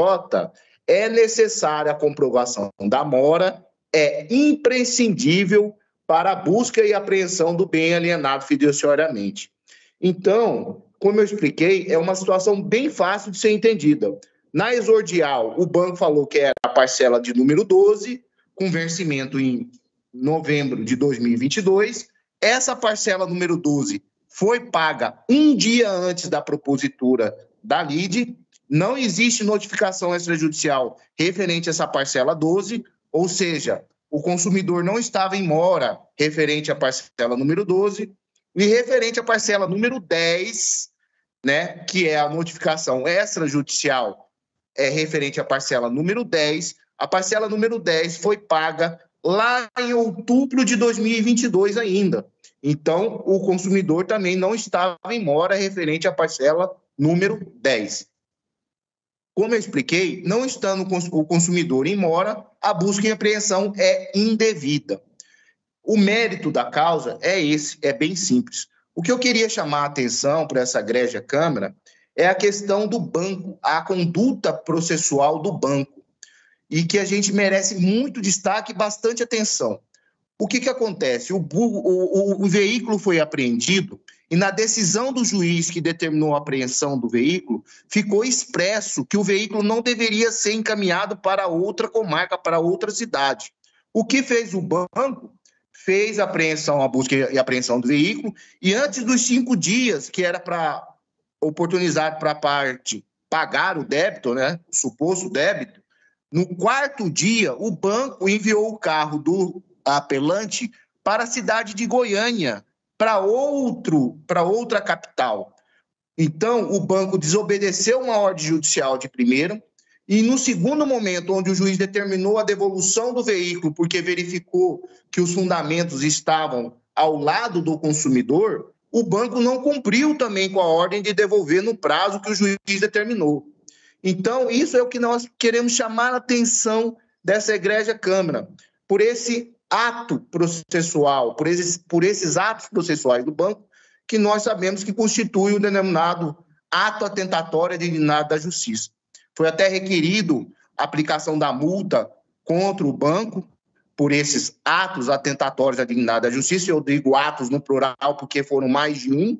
é necessária a comprovação da mora, é imprescindível para a busca e apreensão do bem alienado fiduciariamente. Então, como eu expliquei, é uma situação bem fácil de ser entendida. Na exordial, o banco falou que era a parcela de número 12, com vencimento em novembro de 2022, essa parcela número 12 foi paga um dia antes da propositura da LIDE. Não existe notificação extrajudicial referente a essa parcela 12, ou seja, o consumidor não estava em mora referente à parcela número 12. E referente à parcela número 10, né, que é a notificação extrajudicial é referente à parcela número 10, a parcela número 10 foi paga lá em outubro de 2022 ainda. Então, o consumidor também não estava em mora referente à parcela número 10. Como eu expliquei, não estando o consumidor em mora, a busca e apreensão é indevida. O mérito da causa é esse, é bem simples. O que eu queria chamar a atenção para essa greja Câmara é a questão do banco, a conduta processual do banco e que a gente merece muito destaque e bastante atenção. O que, que acontece? O, o, o, veículo foi apreendido e, na decisão do juiz que determinou a apreensão do veículo, ficou expresso que o veículo não deveria ser encaminhado para outra comarca, para outra cidade. O que fez o banco? Fez a apreensão, a busca e a apreensão do veículo, e antes dos cinco dias, que era para oportunizar para a parte pagar o débito, né, o suposto débito, no quarto dia, o banco enviou o carro do apelante para a cidade de Goiânia, para outro, para outra capital. Então, o banco desobedeceu uma ordem judicial de primeiro e no segundo momento, onde o juiz determinou a devolução do veículo porque verificou que os fundamentos estavam ao lado do consumidor, o banco não cumpriu também com a ordem de devolver no prazo que o juiz determinou. Então, isso é o que nós queremos chamar a atenção dessa Igreja Câmara, por esse ato processual, por esses, por esses atos processuais do banco, que nós sabemos que constitui o denominado ato atentatório designado da justiça. Foi até requerido a aplicação da multa contra o banco por esses atos atentatórios à dignidade da justiça, eu digo atos no plural porque foram mais de um.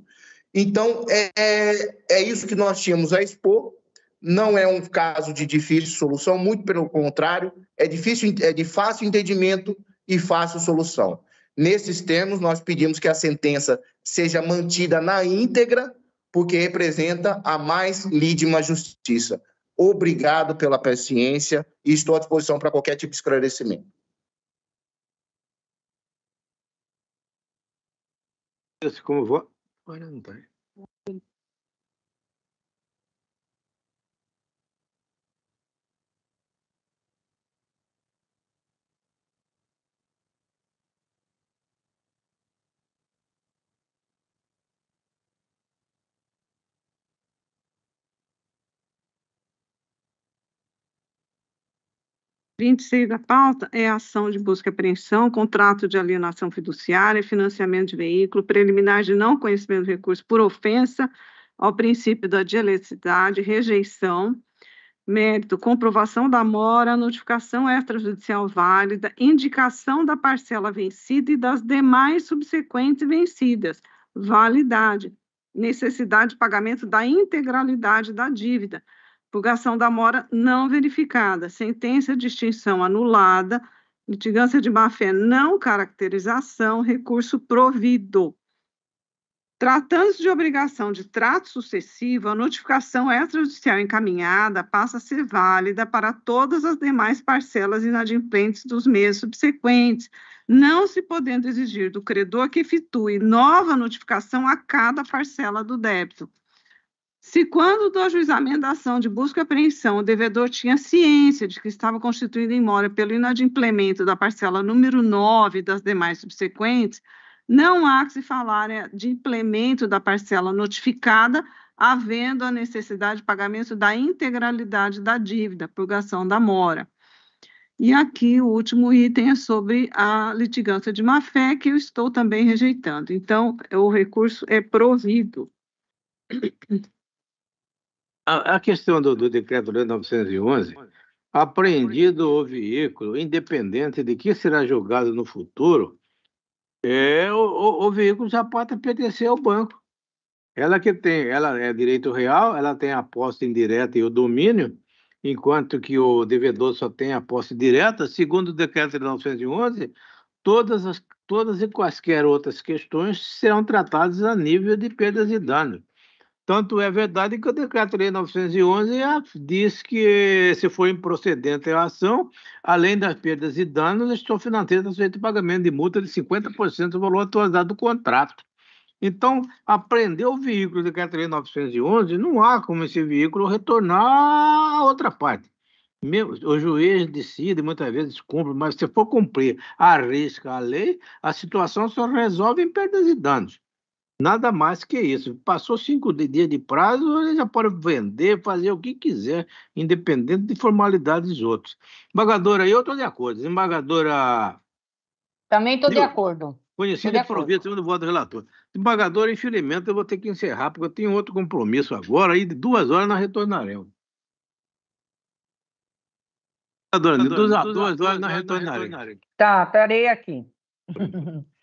Então, é, é, é isso que nós tínhamos a expor não é um caso de difícil solução, muito pelo contrário, é, difícil, é de fácil entendimento e fácil solução. Nesses termos, nós pedimos que a sentença seja mantida na íntegra, porque representa a mais lídima justiça. Obrigado pela paciência e estou à disposição para qualquer tipo de esclarecimento. Como vou? Olha, não está. 26 da pauta é ação de busca e apreensão, contrato de alienação fiduciária, financiamento de veículo, preliminar de não conhecimento de recurso por ofensa ao princípio da dialeticidade, rejeição, mérito, comprovação da mora, notificação extrajudicial válida, indicação da parcela vencida e das demais subsequentes vencidas, validade, necessidade de pagamento da integralidade da dívida, Purgação da mora não verificada, sentença de extinção anulada, litigância de má-fé não caracterização, recurso provido. Tratando-se de obrigação de trato sucessivo, a notificação extrajudicial encaminhada passa a ser válida para todas as demais parcelas inadimplentes dos meses subsequentes, não se podendo exigir do credor que efetue nova notificação a cada parcela do débito. Se quando do ajuizamento da ação de busca e apreensão o devedor tinha ciência de que estava constituído em mora pelo inadimplemento da parcela número 9 e das demais subsequentes, não há que se falar né, de implemento da parcela notificada, havendo a necessidade de pagamento da integralidade da dívida, purgação da mora. E aqui o último item é sobre a litigância de má-fé, que eu estou também rejeitando. Então, o recurso é provido a, a questão do, do decreto-lei 911, apreendido o veículo, independente de que será julgado no futuro, é, o, o, o veículo já pode pertencer ao banco. Ela que tem, ela é direito real, ela tem a posse indireta e o domínio, enquanto que o devedor só tem a posse direta, segundo o decreto de 911, todas as todas e quaisquer outras questões serão tratadas a nível de perdas e danos. Tanto é verdade que o decreto lei 911 ah, diz que, se for improcedente a ação, além das perdas e danos, a instituição financeira está sujeita pagamento de multa de 50% do valor atualizado do contrato. Então, aprender o veículo do decreto lei 911, não há como esse veículo retornar à outra parte. O juiz decide, muitas vezes cumpre, mas se for cumprir a risca a lei, a situação só resolve em perdas e danos. Nada mais que isso. Passou cinco dias de prazo, ele já pode vender, fazer o que quiser, independente de formalidades outros. Embargadora, eu estou de acordo. Embargadora. Também estou de acordo. Conhecida e provida, segundo o voto do relator. Embargadora, infelizmente, eu vou ter que encerrar, porque eu tenho outro compromisso agora, e de duas horas nós retornaremos. Embargadora, de duas duas horas nós retornaremos. Tá, estarei aqui.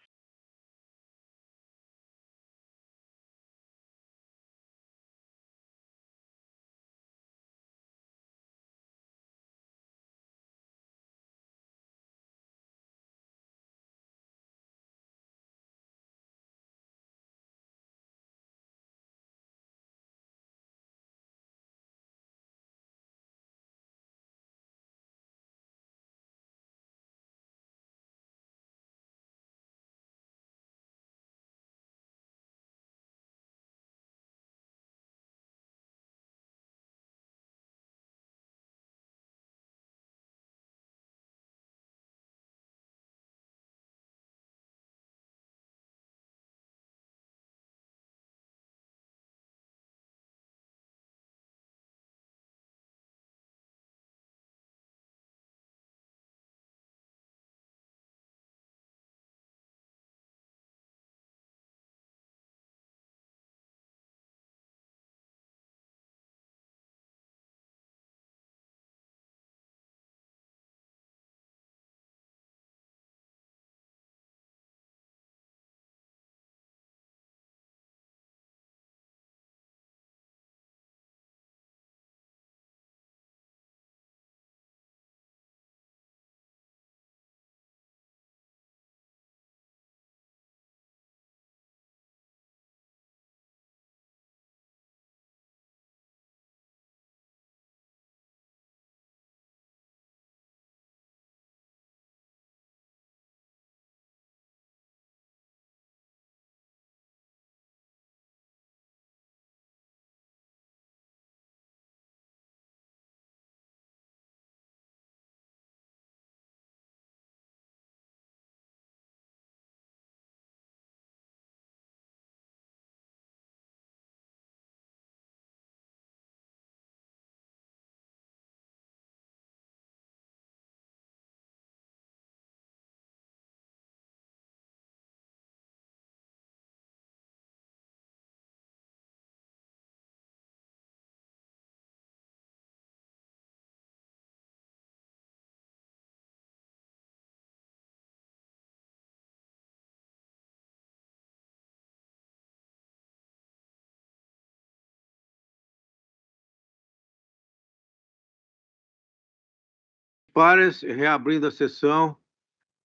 Pares, reabrindo a sessão,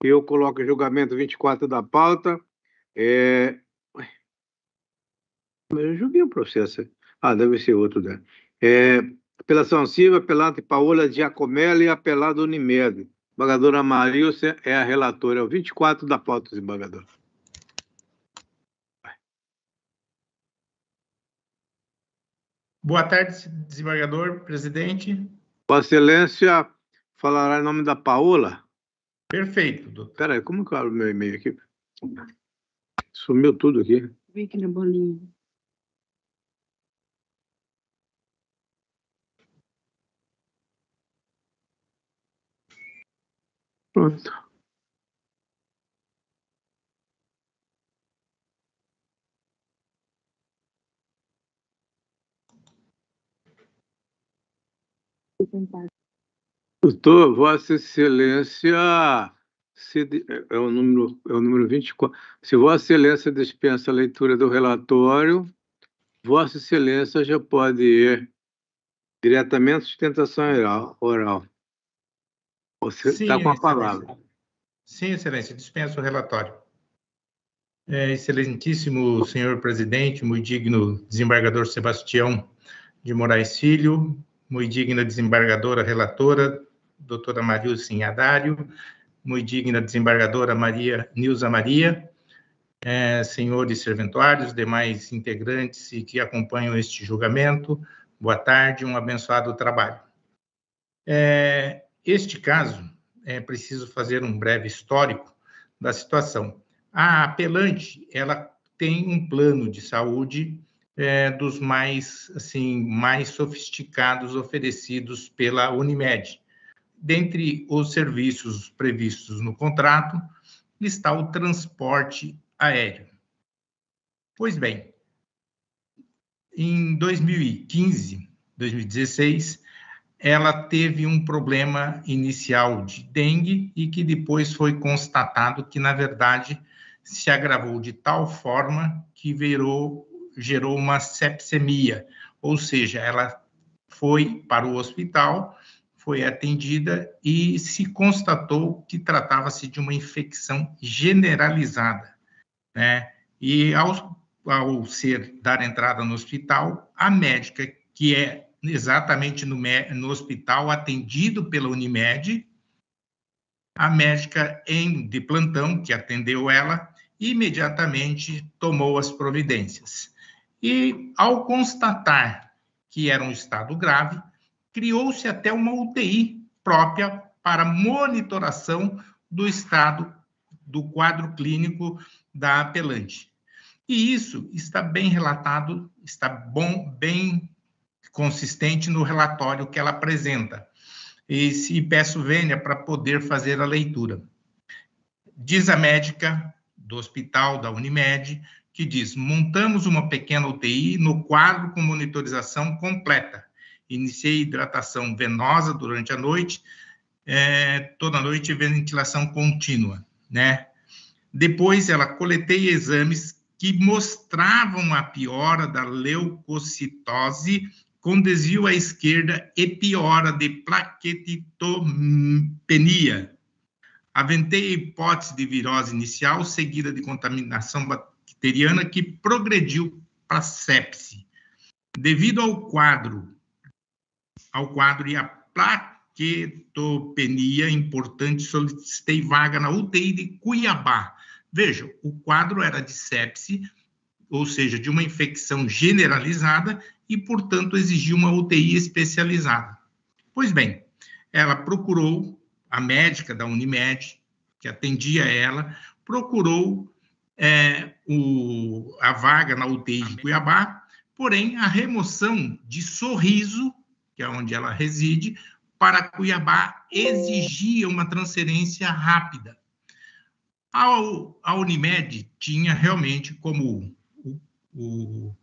eu coloco o julgamento 24 da pauta. É... Eu julguei o processo. Ah, deve ser outro, né? É... Apelação Silva, apelante Paola Giacomelli, apelado Unimed. Embargadora Marilson é a relatora, é o 24 da pauta, desembargador. Boa tarde, desembargador, presidente. Vossa Excelência, falará em nome da Paola? Perfeito, doutor. Peraí, como que eu abro meu e-mail aqui? Sumiu tudo aqui. Vem aqui na bolinha. Pronto. Vou tentar. Doutor, Vossa Excelência, se, é, é, o número, é o número 24. Se Vossa Excelência dispensa a leitura do relatório, Vossa Excelência já pode ir diretamente à sustentação oral. Você está com a palavra. Sim, Excelência, dispensa o relatório. É, excelentíssimo senhor presidente, muito digno desembargador Sebastião de Moraes Filho, muito digna desembargadora relatora, doutora Marilcim Adário, muito digna desembargadora Maria Nilza Maria, é, senhores serventuários, demais integrantes que acompanham este julgamento, boa tarde, um abençoado trabalho. É, este caso, é preciso fazer um breve histórico da situação. A apelante, ela tem um plano de saúde é, dos mais, assim, mais sofisticados oferecidos pela Unimed. Dentre os serviços previstos no contrato está o transporte aéreo. Pois bem, em 2015, 2016, ela teve um problema inicial de dengue e que depois foi constatado que, na verdade, se agravou de tal forma que virou, gerou uma sepsemia, ou seja, ela foi para o hospital foi atendida e se constatou que tratava-se de uma infecção generalizada, né? E ao, ao ser dar entrada no hospital, a médica que é exatamente no, no hospital atendido pela Unimed, a médica em, de plantão que atendeu ela imediatamente tomou as providências. E ao constatar que era um estado grave, criou-se até uma UTI própria para monitoração do estado do quadro clínico da apelante. E isso está bem relatado, está bom, bem consistente no relatório que ela apresenta. E, e peço vênia para poder fazer a leitura. Diz a médica do hospital da Unimed que diz: montamos uma pequena UTI no quadro com monitorização completa Iniciei hidratação venosa durante a noite, é, toda noite ventilação contínua, né? Depois, ela coletei exames que mostravam a piora da leucocitose com desvio à esquerda e piora de plaquetitopenia. Aventei a hipótese de virose inicial, seguida de contaminação bacteriana, que progrediu para sepse. Devido ao quadro ao quadro e a plaquetopenia importante, solicitei vaga na UTI de Cuiabá. Veja, o quadro era de sepse, ou seja, de uma infecção generalizada e, portanto, exigia uma UTI especializada. Pois bem, ela procurou a médica da Unimed, que atendia ela, procurou é, o, a vaga na UTI de Cuiabá, porém a remoção de sorriso que é onde ela reside, para Cuiabá exigia uma transferência rápida. A, Unimed tinha realmente como o, o,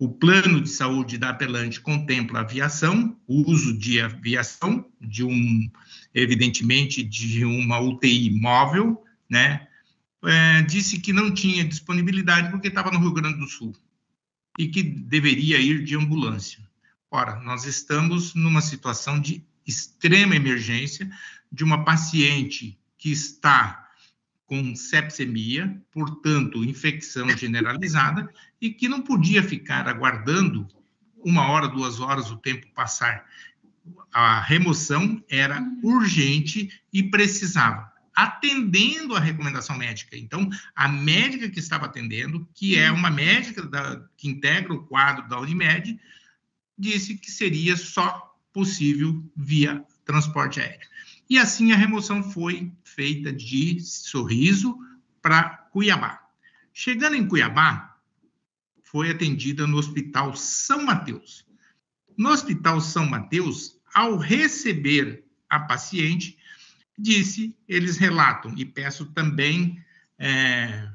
o plano de saúde da Apelante contempla aviação, o uso de aviação, de um, evidentemente, de uma UTI móvel, né? É, disse que não tinha disponibilidade porque estava no Rio Grande do Sul e que deveria ir de ambulância. Ora, nós estamos numa situação de extrema emergência de uma paciente que está com sepsemia, portanto, infecção generalizada, e que não podia ficar aguardando uma hora, duas horas o tempo passar. A remoção era urgente e precisava, atendendo a recomendação médica. Então, a médica que estava atendendo, que é uhum. uma médica da, que integra o quadro da Unimed, disse que seria só possível via transporte aéreo. E assim a remoção foi feita de Sorriso para Cuiabá. Chegando em Cuiabá, foi atendida no Hospital São Mateus. No Hospital São Mateus, ao receber a paciente, disse, eles relatam, e peço também é,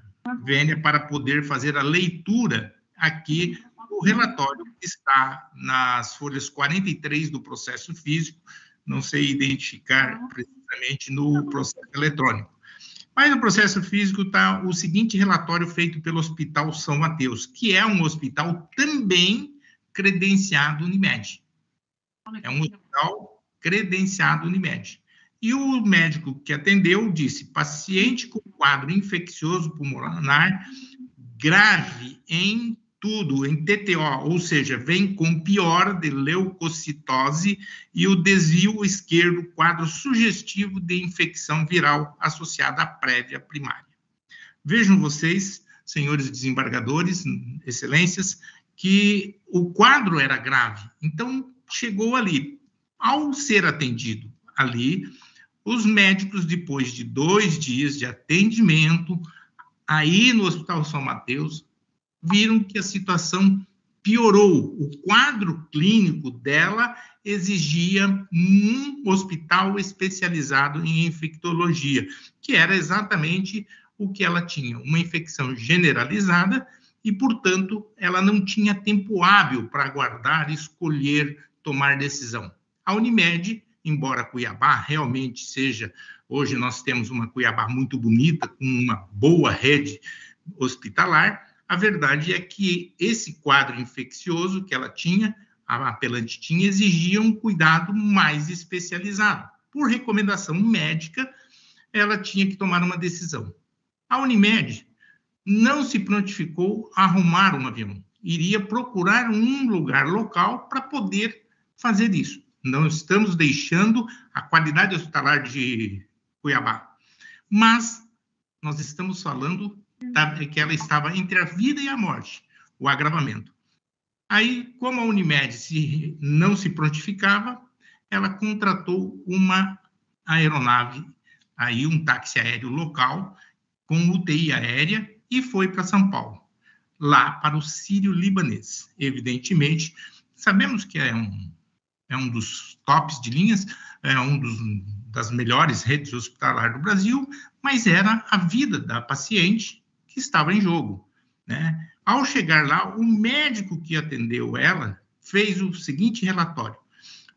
Vênia para poder fazer a leitura aqui o relatório está nas folhas 43 do processo físico, não sei identificar tá. precisamente no processo eletrônico. Mas no processo físico está o seguinte relatório feito pelo Hospital São Mateus, que é um hospital também credenciado Unimed. É um hospital credenciado Unimed. E o médico que atendeu disse: paciente com quadro infeccioso pulmonar grave em tudo em TTO, ou seja, vem com pior de leucocitose e o desvio esquerdo, quadro sugestivo de infecção viral associada à prévia primária. Vejam vocês, senhores desembargadores, excelências, que o quadro era grave, então chegou ali. Ao ser atendido ali, os médicos, depois de dois dias de atendimento, aí no Hospital São Mateus, viram que a situação piorou. O quadro clínico dela exigia um hospital especializado em infectologia, que era exatamente o que ela tinha, uma infecção generalizada e, portanto, ela não tinha tempo hábil para aguardar, escolher, tomar decisão. A Unimed, embora Cuiabá realmente seja, hoje nós temos uma Cuiabá muito bonita, com uma boa rede hospitalar, a verdade é que esse quadro infeccioso que ela tinha, a apelante tinha, exigia um cuidado mais especializado. Por recomendação médica, ela tinha que tomar uma decisão. A Unimed não se prontificou a arrumar um avião, iria procurar um lugar local para poder fazer isso. Não estamos deixando a qualidade hospitalar de Cuiabá, mas nós estamos falando Tá, é que ela estava entre a vida e a morte, o agravamento. Aí, como a Unimed se, não se prontificava, ela contratou uma aeronave, aí um táxi aéreo local, com UTI aérea, e foi para São Paulo, lá para o Sírio Libanês. Evidentemente, sabemos que é um, é um dos tops de linhas, é um dos, das melhores redes hospitalares do Brasil, mas era a vida da paciente que estava em jogo. Né? Ao chegar lá, o médico que atendeu ela fez o seguinte relatório: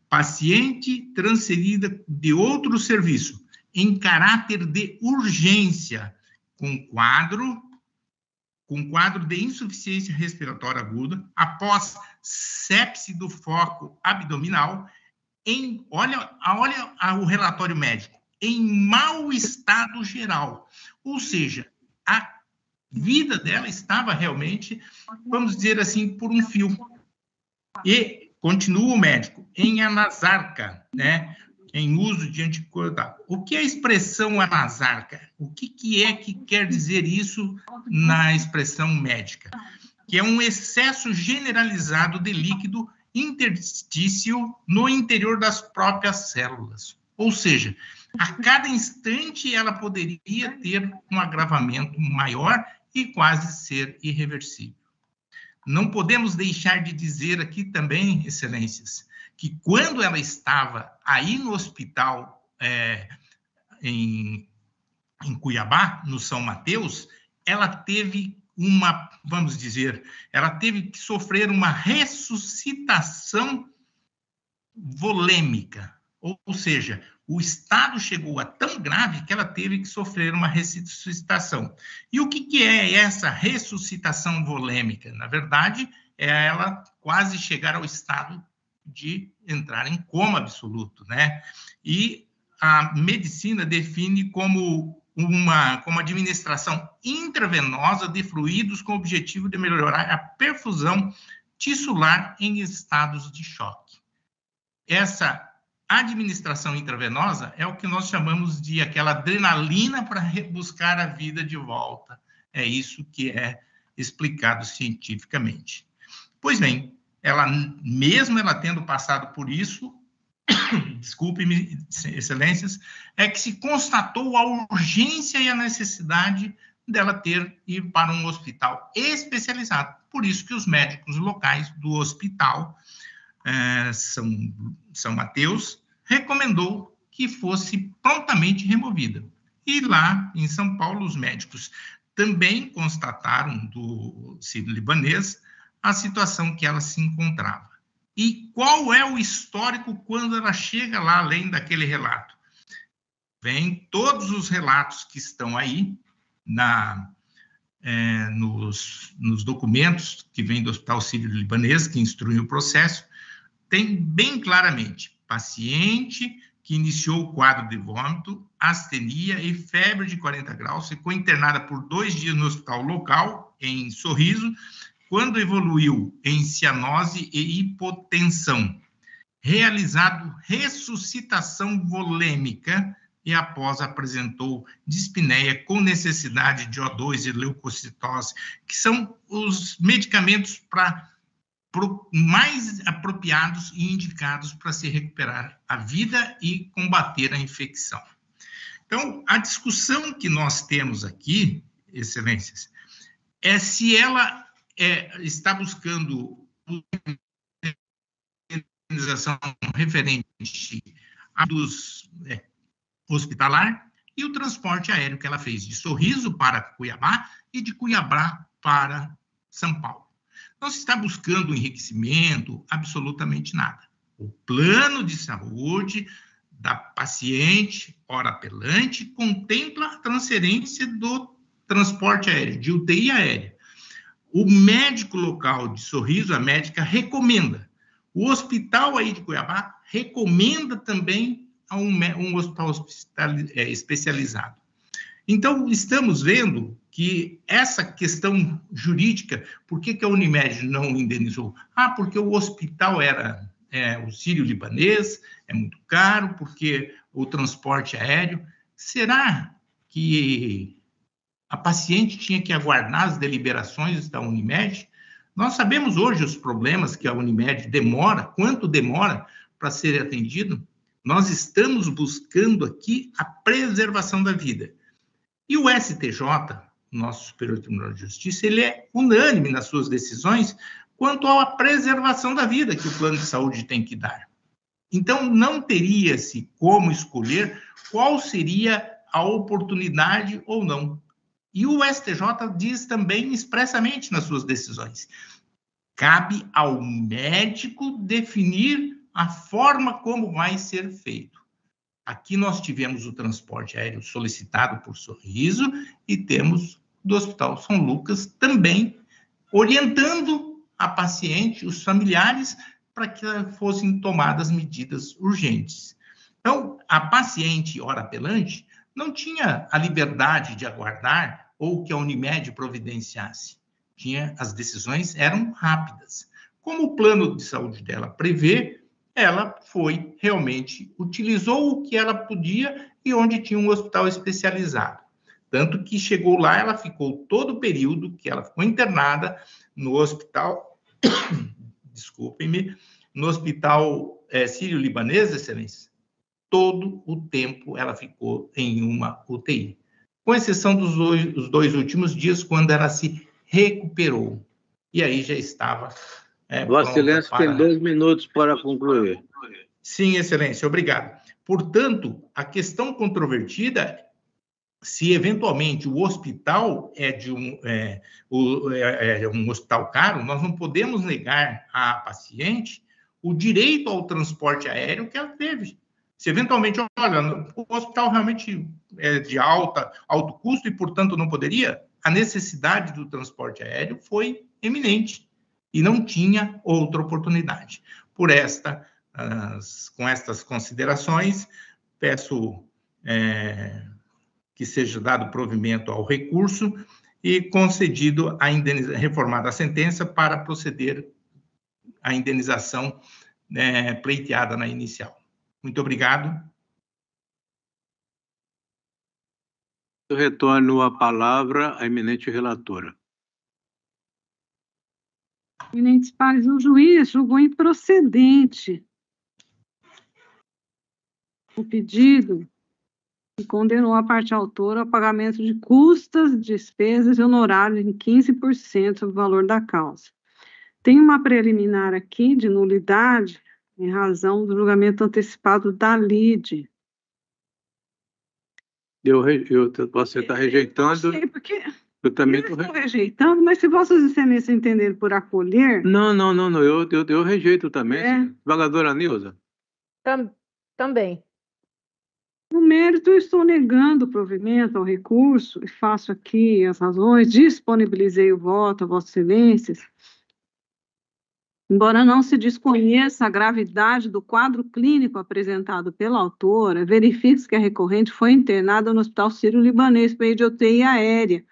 paciente transferida de outro serviço em caráter de urgência, com quadro com quadro de insuficiência respiratória aguda após sepse do foco abdominal em olha, olha o relatório médico em mau estado geral, ou seja, a vida dela estava realmente, vamos dizer assim, por um fio. E continua o médico em anasarca, né? Em uso de anticoagulantes. O que é a expressão anasarca? O que, que é que quer dizer isso na expressão médica? Que é um excesso generalizado de líquido interstício no interior das próprias células. Ou seja, a cada instante ela poderia ter um agravamento maior e quase ser irreversível. Não podemos deixar de dizer aqui também, excelências, que quando ela estava aí no hospital é, em, em Cuiabá, no São Mateus, ela teve uma, vamos dizer, ela teve que sofrer uma ressuscitação volêmica, ou seja, o estado chegou a tão grave que ela teve que sofrer uma ressuscitação. E o que, que é essa ressuscitação volêmica? Na verdade, é ela quase chegar ao estado de entrar em coma absoluto, né? E a medicina define como uma como administração intravenosa de fluidos com o objetivo de melhorar a perfusão tissular em estados de choque. Essa a administração intravenosa é o que nós chamamos de aquela adrenalina para buscar a vida de volta. É isso que é explicado cientificamente. Pois bem, ela mesmo ela tendo passado por isso, desculpe-me, excelências, é que se constatou a urgência e a necessidade dela ter ir para um hospital especializado. Por isso que os médicos locais do hospital eh, São, São Mateus recomendou que fosse prontamente removida. E lá em São Paulo, os médicos também constataram do sírio-libanês a situação que ela se encontrava. E qual é o histórico quando ela chega lá, além daquele relato? Vem todos os relatos que estão aí na, é, nos, nos, documentos que vem do Hospital Sírio-Libanês, que instruem o processo, tem bem claramente Paciente que iniciou o quadro de vômito, astenia e febre de 40 graus, ficou internada por dois dias no hospital local, em Sorriso, quando evoluiu em cianose e hipotensão. Realizado ressuscitação volêmica e após apresentou dispneia com necessidade de O2 e leucocitose, que são os medicamentos para mais apropriados e indicados para se recuperar a vida e combater a infecção. Então, a discussão que nós temos aqui, excelências, é se ela é, está buscando organização referente à dos é, hospitalar e o transporte aéreo que ela fez de Sorriso para Cuiabá e de Cuiabá para São Paulo. Não se está buscando enriquecimento, absolutamente nada. O plano de saúde da paciente, hora apelante, contempla a transferência do transporte aéreo, de UTI aérea. O médico local de Sorriso, a médica, recomenda. O hospital aí de Cuiabá recomenda também a um, um hospital é, especializado. Então, estamos vendo que essa questão jurídica, por que, que a Unimed não indenizou? Ah, porque o hospital era é, o sírio-libanês, é muito caro, porque o transporte aéreo. Será que a paciente tinha que aguardar as deliberações da Unimed? Nós sabemos hoje os problemas que a Unimed demora, quanto demora para ser atendido. Nós estamos buscando aqui a preservação da vida. E o STJ, nosso Superior Tribunal de Justiça, ele é unânime nas suas decisões quanto à preservação da vida que o plano de saúde tem que dar. Então, não teria-se como escolher qual seria a oportunidade ou não. E o STJ diz também expressamente nas suas decisões: cabe ao médico definir a forma como vai ser feito. Aqui nós tivemos o transporte aéreo solicitado por Sorriso e temos do Hospital São Lucas também orientando a paciente, os familiares, para que fossem tomadas medidas urgentes. Então, a paciente ora apelante não tinha a liberdade de aguardar ou que a Unimed providenciasse. Tinha as decisões eram rápidas. Como o plano de saúde dela prevê, ela foi realmente utilizou o que ela podia e onde tinha um hospital especializado. Tanto que chegou lá, ela ficou todo o período que ela ficou internada no hospital, desculpem-me, no hospital é, sírio-libanês, excelência, todo o tempo ela ficou em uma UTI, com exceção dos dois, dois últimos dias, quando ela se recuperou. E aí já estava. É, Vossa Excelência para... tem dois minutos para concluir. Sim, Excelência, obrigado. Portanto, a questão controvertida se eventualmente o hospital é de um, é, o, é, é, é um hospital caro, nós não podemos negar à paciente o direito ao transporte aéreo que ela teve. Se eventualmente, olha, o hospital realmente é de alta, alto custo e, portanto, não poderia, a necessidade do transporte aéreo foi eminente e não tinha outra oportunidade. Por esta, as, com estas considerações, peço é, que seja dado provimento ao recurso e concedido a indenização, reformada a sentença para proceder à indenização né, pleiteada na inicial. Muito obrigado. Eu retorno a palavra à eminente relatora. Eminentes pares, o juiz julgou improcedente o pedido e condenou a parte autora ao pagamento de custas, despesas e honorários em 15% do valor da causa. Tem uma preliminar aqui de nulidade em razão do julgamento antecipado da LIDE. Eu, eu, você está rejeitando. Eu sei porque... Eu também estou re... rejeitando, mas se Vossas Excelências entenderem por acolher. Não, não, não, não. Eu, eu, eu rejeito também. É. Vagadora Nilza. Tam, também. No mérito, eu estou negando o provimento ao recurso e faço aqui as razões, disponibilizei o voto a Vossa Excelência. Embora não se desconheça a gravidade do quadro clínico apresentado pela autora, verifique que a recorrente foi internada no Hospital Sírio-Libanês por de UTI aérea,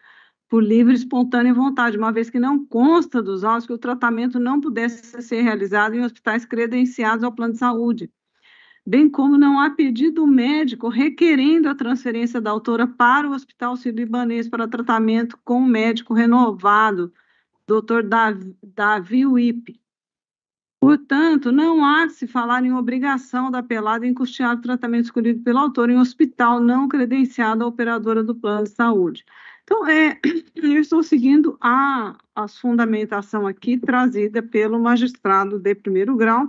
por livre, espontânea vontade, uma vez que não consta dos autos que o tratamento não pudesse ser realizado em hospitais credenciados ao plano de saúde bem como não há pedido médico requerendo a transferência da autora para o Hospital Sírio-Libanês para tratamento com o médico renovado, Dr. Davi, Wip. Wipe. Portanto, não há que se falar em obrigação da apelada em custear o tratamento escolhido pelo autor em hospital não credenciado à operadora do plano de saúde. Então, é, eu estou seguindo a, a fundamentação aqui trazida pelo magistrado de primeiro grau,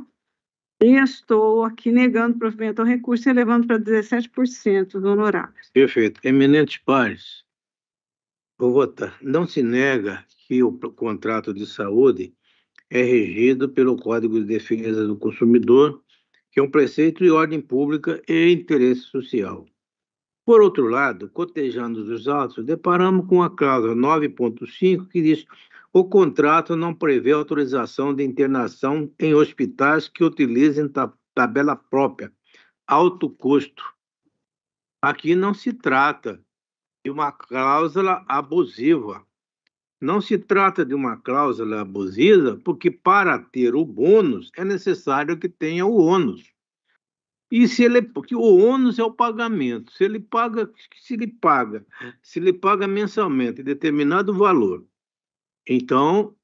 e estou aqui negando provimento ao recurso, e elevando para 17% do honorário. Perfeito. Eminentes pares, vou votar. Não se nega que o contrato de saúde é regido pelo Código de Defesa do Consumidor, que é um preceito de ordem pública e interesse social. Por outro lado, cotejando os autos, deparamos com a cláusula 9.5 que diz o contrato não prevê autorização de internação em hospitais que utilizem tabela própria, alto custo. Aqui não se trata de uma cláusula abusiva. Não se trata de uma cláusula abusiva, porque para ter o bônus é necessário que tenha o ônus. E se ele, porque o ônus é o pagamento. Se ele paga, se ele paga, se ele paga mensalmente determinado valor então,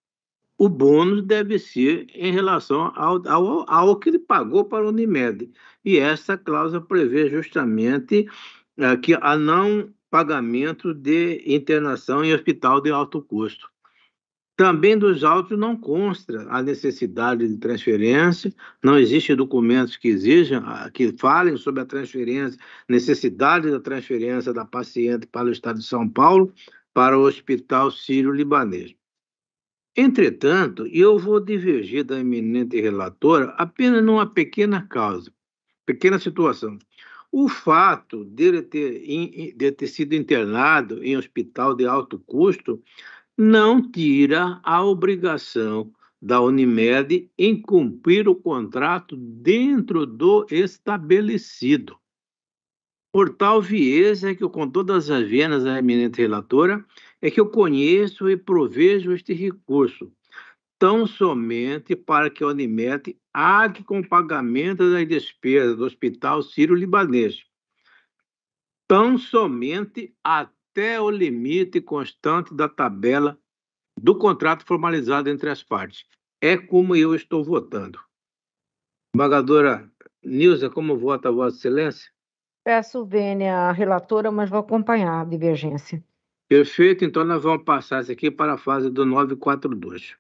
o bônus deve ser em relação ao, ao, ao que ele pagou para a Unimed. E essa cláusula prevê justamente é, que a não pagamento de internação em hospital de alto custo. Também dos autos não consta a necessidade de transferência, não existem documentos que exijam, ah, que falem sobre a transferência, necessidade da transferência da paciente para o estado de São Paulo, para o Hospital Sírio-Libanês. Entretanto, eu vou divergir da eminente relatora apenas numa pequena causa, pequena situação. O fato dele ter, de ter sido internado em hospital de alto custo não tira a obrigação da Unimed em cumprir o contrato dentro do estabelecido. Por tal viés é que, com todas as venas, a eminente relatora é que eu conheço e provejo este recurso, tão somente para que a Unimed arque com o pagamento das despesas do Hospital Sírio-Libanês, tão somente até o limite constante da tabela do contrato formalizado entre as partes. É como eu estou votando. Magadora Nilza, como vota Vossa Excelência? Peço vênia à relatora, mas vou acompanhar a divergência. Perfeito, então nós vamos passar isso aqui para a fase do 942.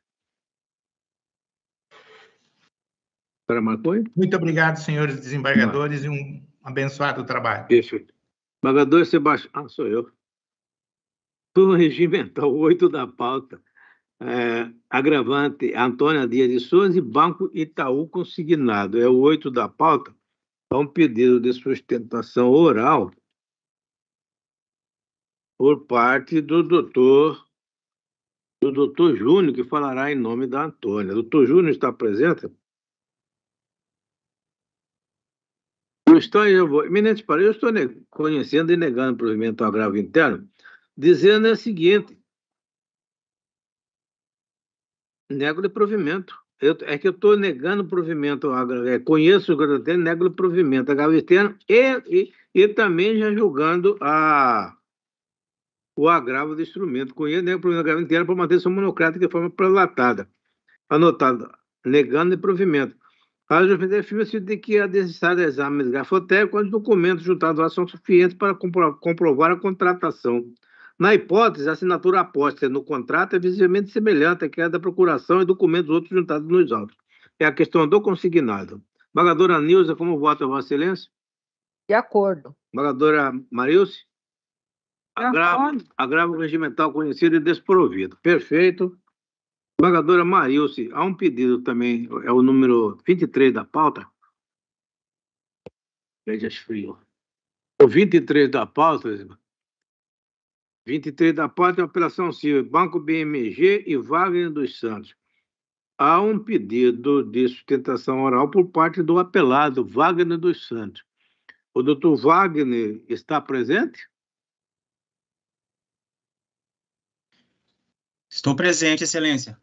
Para Marcoi? Muito obrigado, senhores desembargadores, e um abençoado trabalho. Perfeito. Desembargador Sebastião. Ah, sou eu. Turma Regimental 8 da pauta. É, agravante Antônia Dias de Souza e Banco Itaú consignado. É o 8 da pauta. É um pedido de sustentação oral por parte do doutor do doutor Júnior, que falará em nome da Antônia. Doutor Júnior está presente? Eu estou, eu vou, eminente para eu estou conhecendo e negando o provimento agravo interno, dizendo é o seguinte, nego de provimento. Eu, é que eu estou negando o provimento agravo, é, conheço o grande nego-lhe provimento agravo interno e, e, e também já julgando a o agravo do instrumento, conhecendo né, o problema agravante para uma manutenção monocrática de forma prelatada. Anotado, negando o provimento. A justiça afirma-se de que é necessário exames grafotéricos quando documentos juntados à ação suficiente para comprovar a contratação. Na hipótese, a assinatura aposta no contrato é visivelmente semelhante àquela da procuração e documentos outros juntados nos autos. É a questão do consignado. Vagadora Nilza, como vota Vossa Excelência? De acordo. Vagadora Marilce? Agravo, agravo regimental conhecido e desprovido. Perfeito. Vagadora Marilce, há um pedido também, é o número 23 da pauta. Veja frio. O 23 da pauta, 23 da pauta é Operação Civil, Banco BMG e Wagner dos Santos. Há um pedido de sustentação oral por parte do apelado Wagner dos Santos. O doutor Wagner está presente? Estou presente, Excelência.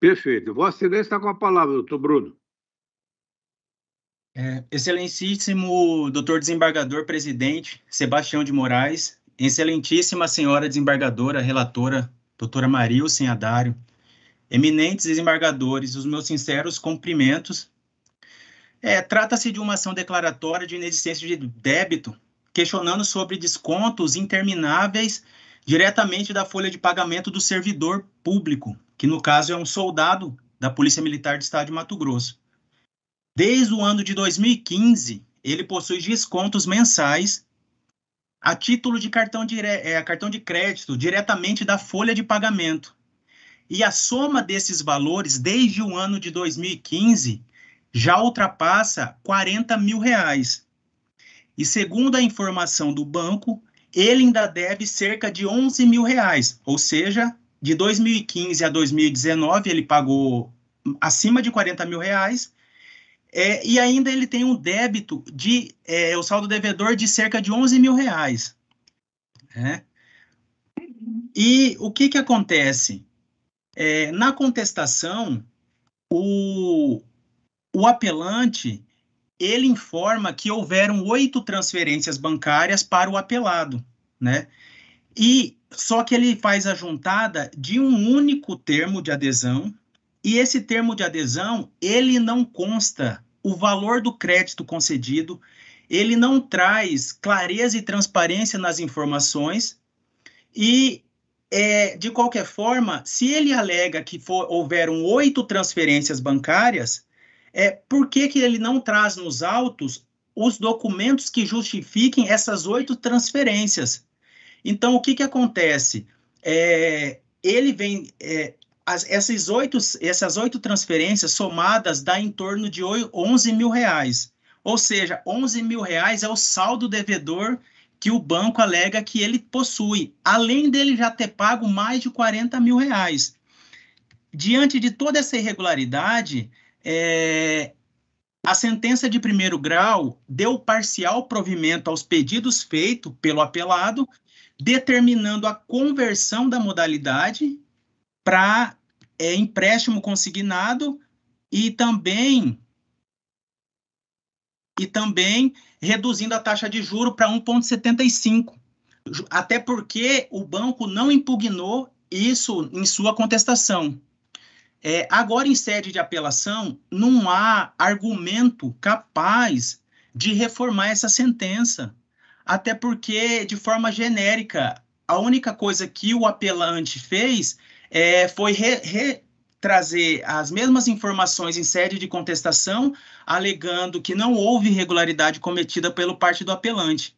Perfeito. Vossa Excelência está com a palavra, doutor Bruno. É, excelentíssimo doutor desembargador presidente Sebastião de Moraes, excelentíssima senhora desembargadora, relatora, doutora Maria Adário, eminentes desembargadores, os meus sinceros cumprimentos. É, Trata-se de uma ação declaratória de inexistência de débito, questionando sobre descontos intermináveis diretamente da folha de pagamento do servidor público, que no caso é um soldado da Polícia Militar do Estado de Mato Grosso. Desde o ano de 2015, ele possui descontos mensais a título de cartão de, é, cartão de crédito diretamente da folha de pagamento. E a soma desses valores, desde o ano de 2015, já ultrapassa 40 mil reais. E segundo a informação do banco, ele ainda deve cerca de 11 mil reais, ou seja, de 2015 a 2019 ele pagou acima de 40 mil reais, é, e ainda ele tem um débito de, é, o saldo devedor de cerca de 11 mil reais. Né? E o que, que acontece? É, na contestação, o, o apelante ele informa que houveram oito transferências bancárias para o apelado, né? E só que ele faz a juntada de um único termo de adesão, e esse termo de adesão, ele não consta o valor do crédito concedido, ele não traz clareza e transparência nas informações, e é, de qualquer forma, se ele alega que for, houveram oito transferências bancárias, é por que, que ele não traz nos autos os documentos que justifiquem essas oito transferências. Então, o que, que acontece? É, ele vem. É, as, essas, oito, essas oito transferências somadas dá em torno de 11 mil reais. Ou seja, 11 mil reais é o saldo devedor que o banco alega que ele possui, além dele já ter pago mais de 40 mil reais. Diante de toda essa irregularidade, é, a sentença de primeiro grau deu parcial provimento aos pedidos feitos pelo apelado, determinando a conversão da modalidade para é, empréstimo consignado e também e também reduzindo a taxa de juro para 1,75. Até porque o banco não impugnou isso em sua contestação. É, agora, em sede de apelação, não há argumento capaz de reformar essa sentença. Até porque, de forma genérica, a única coisa que o apelante fez é, foi re, re, trazer as mesmas informações em sede de contestação, alegando que não houve irregularidade cometida pelo parte do apelante.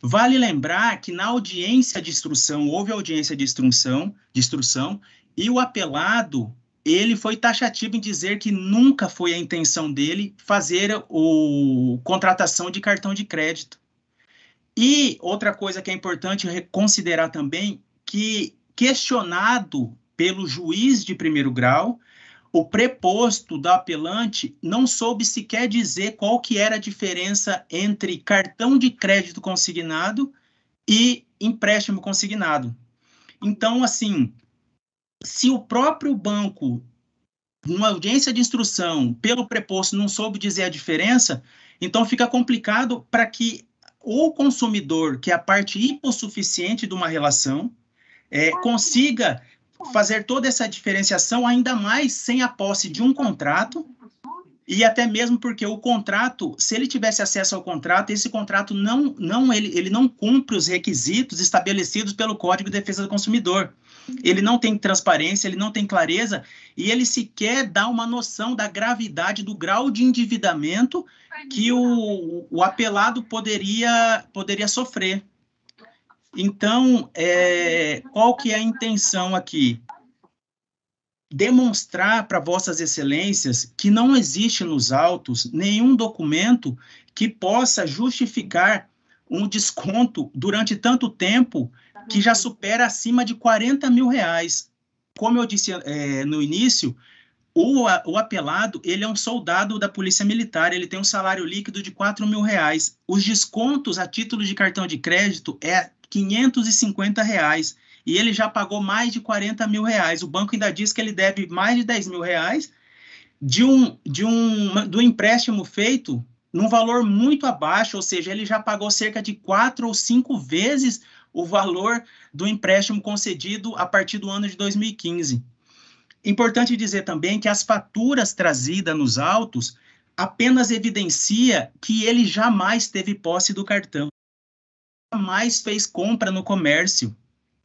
Vale lembrar que na audiência de instrução, houve audiência de instrução, de instrução e o apelado ele foi taxativo em dizer que nunca foi a intenção dele fazer o contratação de cartão de crédito. E outra coisa que é importante considerar também que questionado pelo juiz de primeiro grau, o preposto da apelante não soube sequer dizer qual que era a diferença entre cartão de crédito consignado e empréstimo consignado. Então, assim, se o próprio banco, numa audiência de instrução, pelo preposto, não soube dizer a diferença, então fica complicado para que o consumidor, que é a parte hipossuficiente de uma relação, é, consiga fazer toda essa diferenciação, ainda mais sem a posse de um contrato, e até mesmo porque o contrato, se ele tivesse acesso ao contrato, esse contrato não, não ele, ele não cumpre os requisitos estabelecidos pelo Código de Defesa do Consumidor ele não tem transparência, ele não tem clareza e ele sequer dá uma noção da gravidade do grau de endividamento que o, o apelado poderia, poderia sofrer. Então, é, qual que é a intenção aqui? Demonstrar para vossas excelências que não existe nos autos nenhum documento que possa justificar um desconto durante tanto tempo que já supera acima de 40 mil reais. Como eu disse é, no início, o, o, apelado ele é um soldado da polícia militar, ele tem um salário líquido de 4 mil reais. Os descontos a título de cartão de crédito é 550 reais. E ele já pagou mais de 40 mil reais. O banco ainda diz que ele deve mais de 10 mil reais de um, de um, do empréstimo feito num valor muito abaixo, ou seja, ele já pagou cerca de quatro ou cinco vezes o valor do empréstimo concedido a partir do ano de 2015. Importante dizer também que as faturas trazidas nos autos apenas evidencia que ele jamais teve posse do cartão, jamais fez compra no comércio,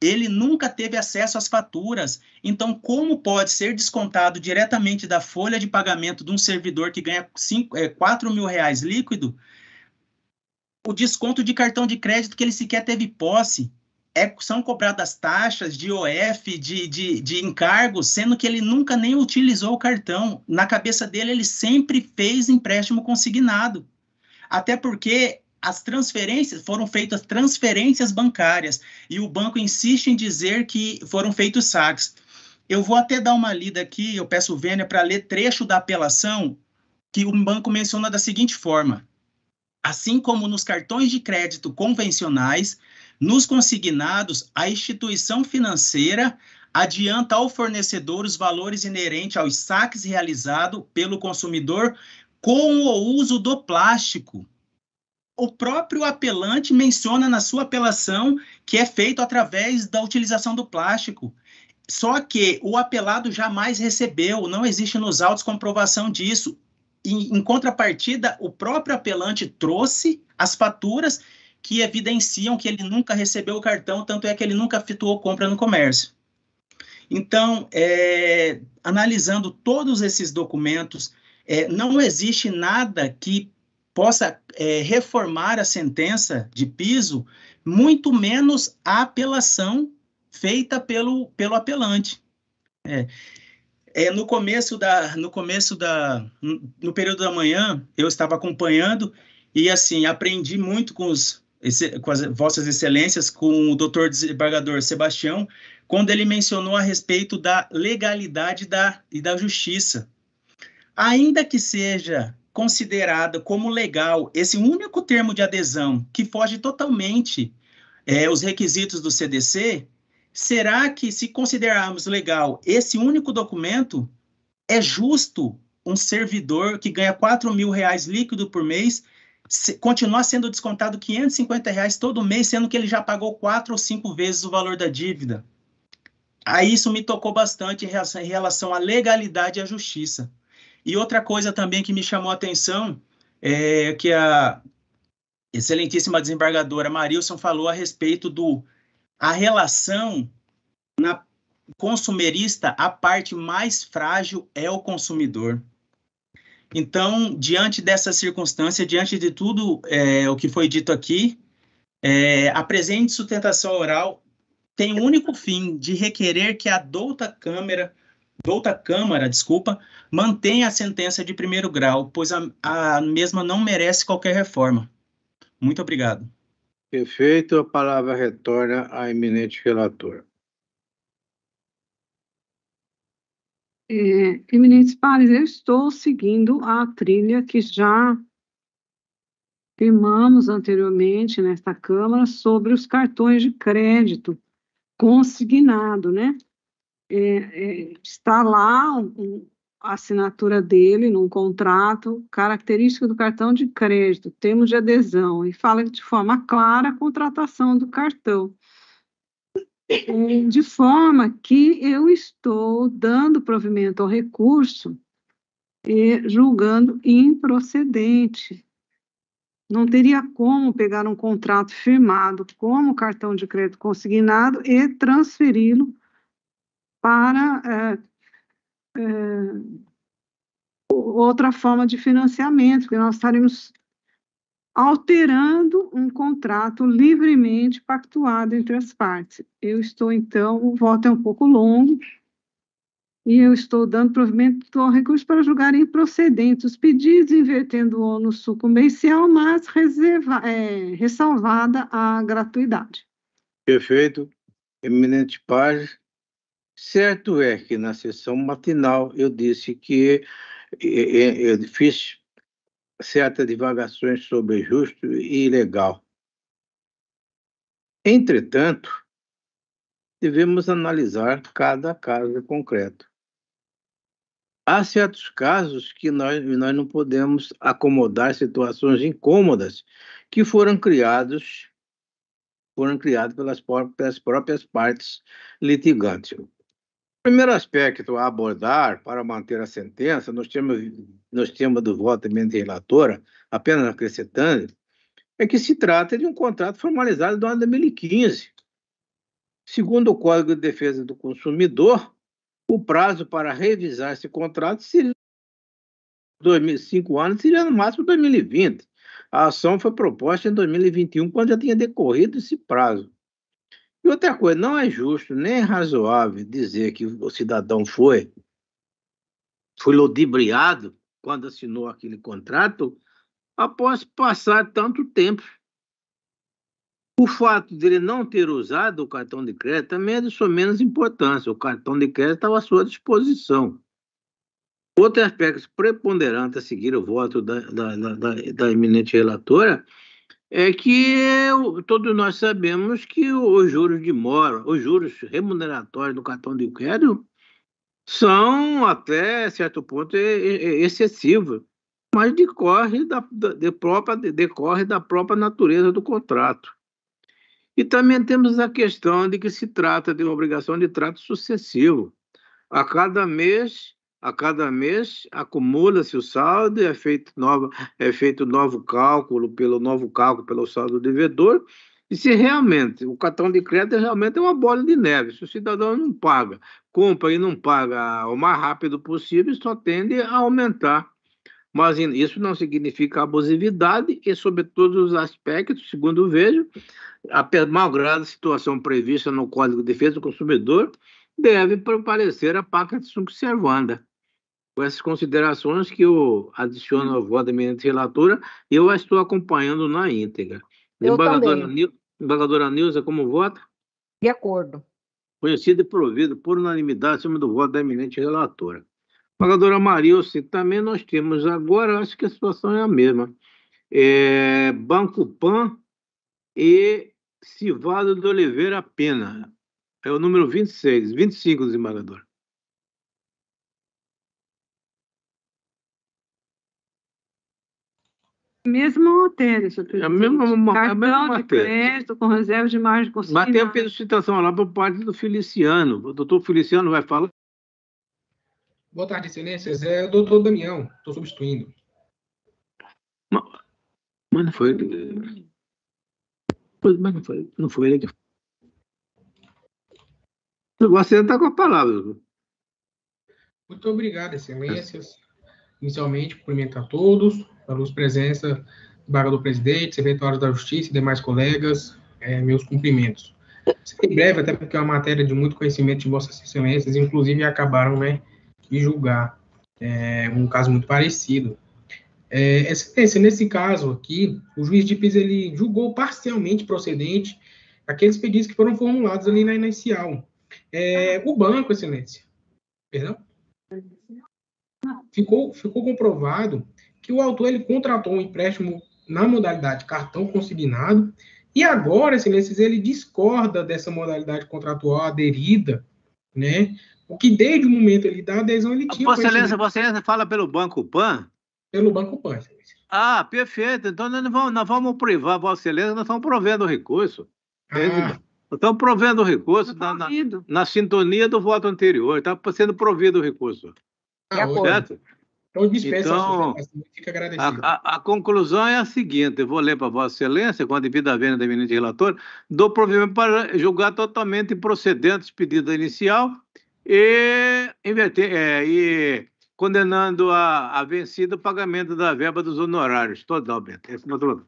ele nunca teve acesso às faturas. Então, como pode ser descontado diretamente da folha de pagamento de um servidor que ganha 5, é, mil reais líquido o desconto de cartão de crédito que ele sequer teve posse. É, são cobradas taxas de OF, de, de, de encargo, sendo que ele nunca nem utilizou o cartão. Na cabeça dele, ele sempre fez empréstimo consignado. Até porque as transferências foram feitas transferências bancárias e o banco insiste em dizer que foram feitos saques. Eu vou até dar uma lida aqui, eu peço o Vênia para ler trecho da apelação que o banco menciona da seguinte forma: Assim como nos cartões de crédito convencionais, nos consignados, a instituição financeira adianta ao fornecedor os valores inerentes aos saques realizados pelo consumidor com o uso do plástico. O próprio apelante menciona na sua apelação que é feito através da utilização do plástico. Só que o apelado jamais recebeu, não existe nos autos comprovação disso em, em contrapartida, o próprio apelante trouxe as faturas que evidenciam que ele nunca recebeu o cartão, tanto é que ele nunca efetuou compra no comércio. Então, é, analisando todos esses documentos, é, não existe nada que possa é, reformar a sentença de piso, muito menos a apelação feita pelo, pelo apelante. É, é, no começo da, no começo da, no período da manhã, eu estava acompanhando e assim aprendi muito com os com as vossas excelências, com o doutor desembargador Sebastião, quando ele mencionou a respeito da legalidade da, e da justiça. Ainda que seja considerada como legal esse único termo de adesão que foge totalmente é, os requisitos do CDC, será que, se considerarmos legal esse único documento, é justo um servidor que ganha 4 mil reais líquido por mês continuar sendo descontado 550 reais todo mês, sendo que ele já pagou quatro ou cinco vezes o valor da dívida? Aí isso me tocou bastante em relação, em relação à legalidade e à justiça. E outra coisa também que me chamou a atenção é que a excelentíssima desembargadora Marilson falou a respeito do a relação na consumerista, a parte mais frágil é o consumidor. Então, diante dessa circunstância, diante de tudo é, o que foi dito aqui, é, a presente sustentação oral tem o único fim de requerer que a douta Câmara, douta Câmara, desculpa, mantenha a sentença de primeiro grau, pois a, a mesma não merece qualquer reforma. Muito obrigado. Perfeito. a palavra retorna à eminente relatora. É, eminentes pares, eu estou seguindo a trilha que já firmamos anteriormente nesta Câmara sobre os cartões de crédito consignado, né? É, é, está lá um, assinatura dele num contrato, característica do cartão de crédito, termos de adesão, e fala de forma clara a contratação do cartão. É, de forma que eu estou dando provimento ao recurso e julgando improcedente. Não teria como pegar um contrato firmado como cartão de crédito consignado e transferi-lo para é, é, outra forma de financiamento, porque nós estaremos alterando um contrato livremente pactuado entre as partes. Eu estou, então, o voto é um pouco longo, e eu estou dando provimento ao recurso para julgar improcedentes os pedidos, invertendo o ônus sucumbencial, mas reserva, é, ressalvada a gratuidade. Perfeito. Eminente Paz, Certo é que na sessão matinal eu disse que eu fiz certas divagações sobre justo e ilegal. Entretanto, devemos analisar cada caso concreto. Há certos casos que nós, nós não podemos acomodar situações incômodas que foram criados foram criados pelas próprias, pelas próprias partes litigantes. Primeiro aspecto a abordar para manter a sentença, nós temos nos temas do voto de relatora, apenas acrescentando, é que se trata de um contrato formalizado no ano de 2015. Segundo o Código de Defesa do Consumidor, o prazo para revisar esse contrato seria 2005 anos, seria no máximo 2020. A ação foi proposta em 2021, quando já tinha decorrido esse prazo. E outra coisa, não é justo nem é razoável dizer que o cidadão foi, foi ludibriado quando assinou aquele contrato após passar tanto tempo. O fato dele não ter usado o cartão de crédito também é de sua menos importância. O cartão de crédito estava à sua disposição. Outro aspecto preponderante a seguir o voto da, da, da, da, da eminente relatora é que todos nós sabemos que os juros de mora, os juros remuneratórios do cartão de crédito são até certo ponto é, é, é excessivos, mas decorre da, de própria, decorre da própria natureza do contrato. E também temos a questão de que se trata de uma obrigação de trato sucessivo. A cada mês a cada mês acumula-se o saldo, é feito, nova, é feito novo cálculo pelo novo cálculo pelo saldo devedor, e se realmente o cartão de crédito é realmente é uma bola de neve, se o cidadão não paga, compra e não paga o mais rápido possível, só tende a aumentar. Mas isso não significa abusividade e, sobre todos os aspectos, segundo vejo, a malgrado a situação prevista no Código de Defesa do Consumidor, deve prevalecer a paca de subservanda com essas considerações que eu adiciono hum. ao voto da eminente relatora, eu a estou acompanhando na íntegra. embargadora, embargadora Nilza, como vota? De acordo. Conhecido e provido por unanimidade acima do voto da eminente relatora. Embargadora Marilce, também nós temos agora, acho que a situação é a mesma. É, Banco Pan e Civado de Oliveira Pena. É o número 26, 25, desembargadora. É mesmo tênis. É a mesma, uma, cartão a mesma de crédito com reserva de margem consignada. Mas a felicitação lá por parte do Feliciano. O doutor Feliciano vai falar. Boa tarde, excelências. É o doutor Damião. Estou substituindo. Mas não foi... Eh, mas não foi, não foi ele que... Você está é com a palavra. Muito obrigado, excelências. Inicialmente, cumprimentar todos, da luz presença do Barão Presidente, secretário da Justiça e demais colegas, é, meus cumprimentos. em breve, até porque é uma matéria de muito conhecimento de vossas excelências, inclusive acabaram né, de julgar é, um caso muito parecido. É, excelência, nesse caso aqui, o juiz de Pisa, ele julgou parcialmente procedente aqueles pedidos que foram formulados ali na inicial. É, o banco, excelência, perdão, ficou, ficou comprovado que o autor ele contratou um empréstimo na modalidade cartão consignado e agora, excelências, assim, ele discorda dessa modalidade contratual aderida, né? O que desde o momento ele dá adesão ele tinha. Vossa Excelência, Vossa Excelência fala pelo Banco Pan? Pelo Banco Pan, excelência. Ah, perfeito. Então nós vamos, nós vamos privar Vossa Excelência, nós estamos provendo o recurso. Ah. Estamos provendo o recurso na, na, na, sintonia do voto anterior. Está sendo provido o recurso. Ah, certo? Então, dispensa então, fica agradecido. A, a, a, conclusão é a seguinte: eu vou ler para Vossa Excelência, com a devida do da eminente relator, dou provimento para julgar totalmente procedentes pedido inicial e, inverter, é, e condenando a, a vencida o pagamento da verba dos honorários. Totalmente. Alberto. É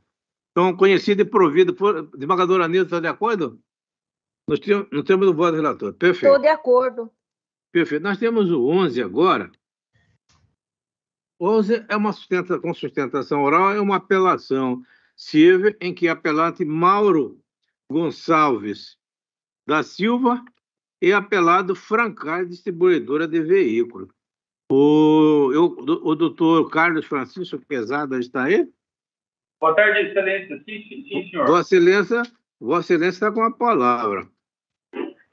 então, conhecido e provido por. Desembargadora Nilda, está de acordo? Nós temos, no termo do voto relator. Perfeito. Estou de acordo. Perfeito. Nós temos o 11 agora. 11 é uma sustenta, com sustentação oral, é uma apelação civil em que apelante Mauro Gonçalves da Silva e é apelado Francais Distribuidora de Veículo. O, eu, o doutor Carlos Francisco Pesada está aí? Boa tarde, excelência. Sim, sim, sim senhor. Vossa excelência, Vossa excelência está com a palavra.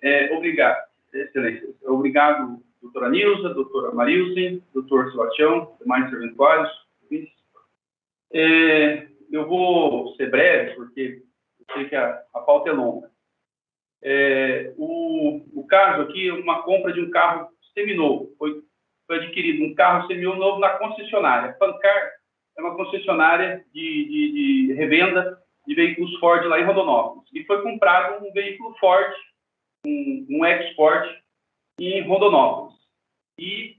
É, obrigado, excelência. Obrigado doutora Nilza, doutora Marilson, doutor Sebastião, demais serventuários. É, eu vou ser breve, porque eu sei que a, a pauta é longa. É, o, o, caso aqui é uma compra de um carro seminovo. Foi, foi adquirido um carro seminovo na concessionária. Pancar é uma concessionária de, de, de, revenda de veículos Ford lá em Rondonópolis. E foi comprado um veículo Ford, um, um Export em Rondonópolis. E,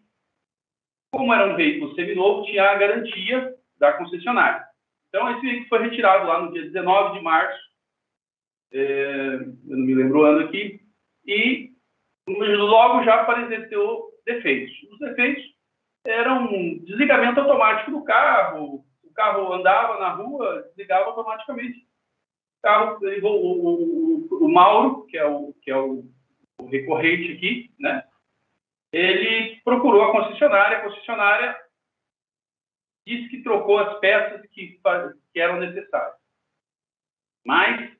como era um veículo seminovo, tinha a garantia da concessionária. Então, esse veículo foi retirado lá no dia 19 de março, é, eu não me lembro o ano aqui, e logo já apareceu defeitos. Os defeitos eram um desligamento automático do carro, o carro andava na rua, desligava automaticamente. O, carro, o, o, o Mauro, que é o, que é o o recorrente aqui, né? Ele procurou a concessionária, a concessionária disse que trocou as peças que, que eram necessárias. Mas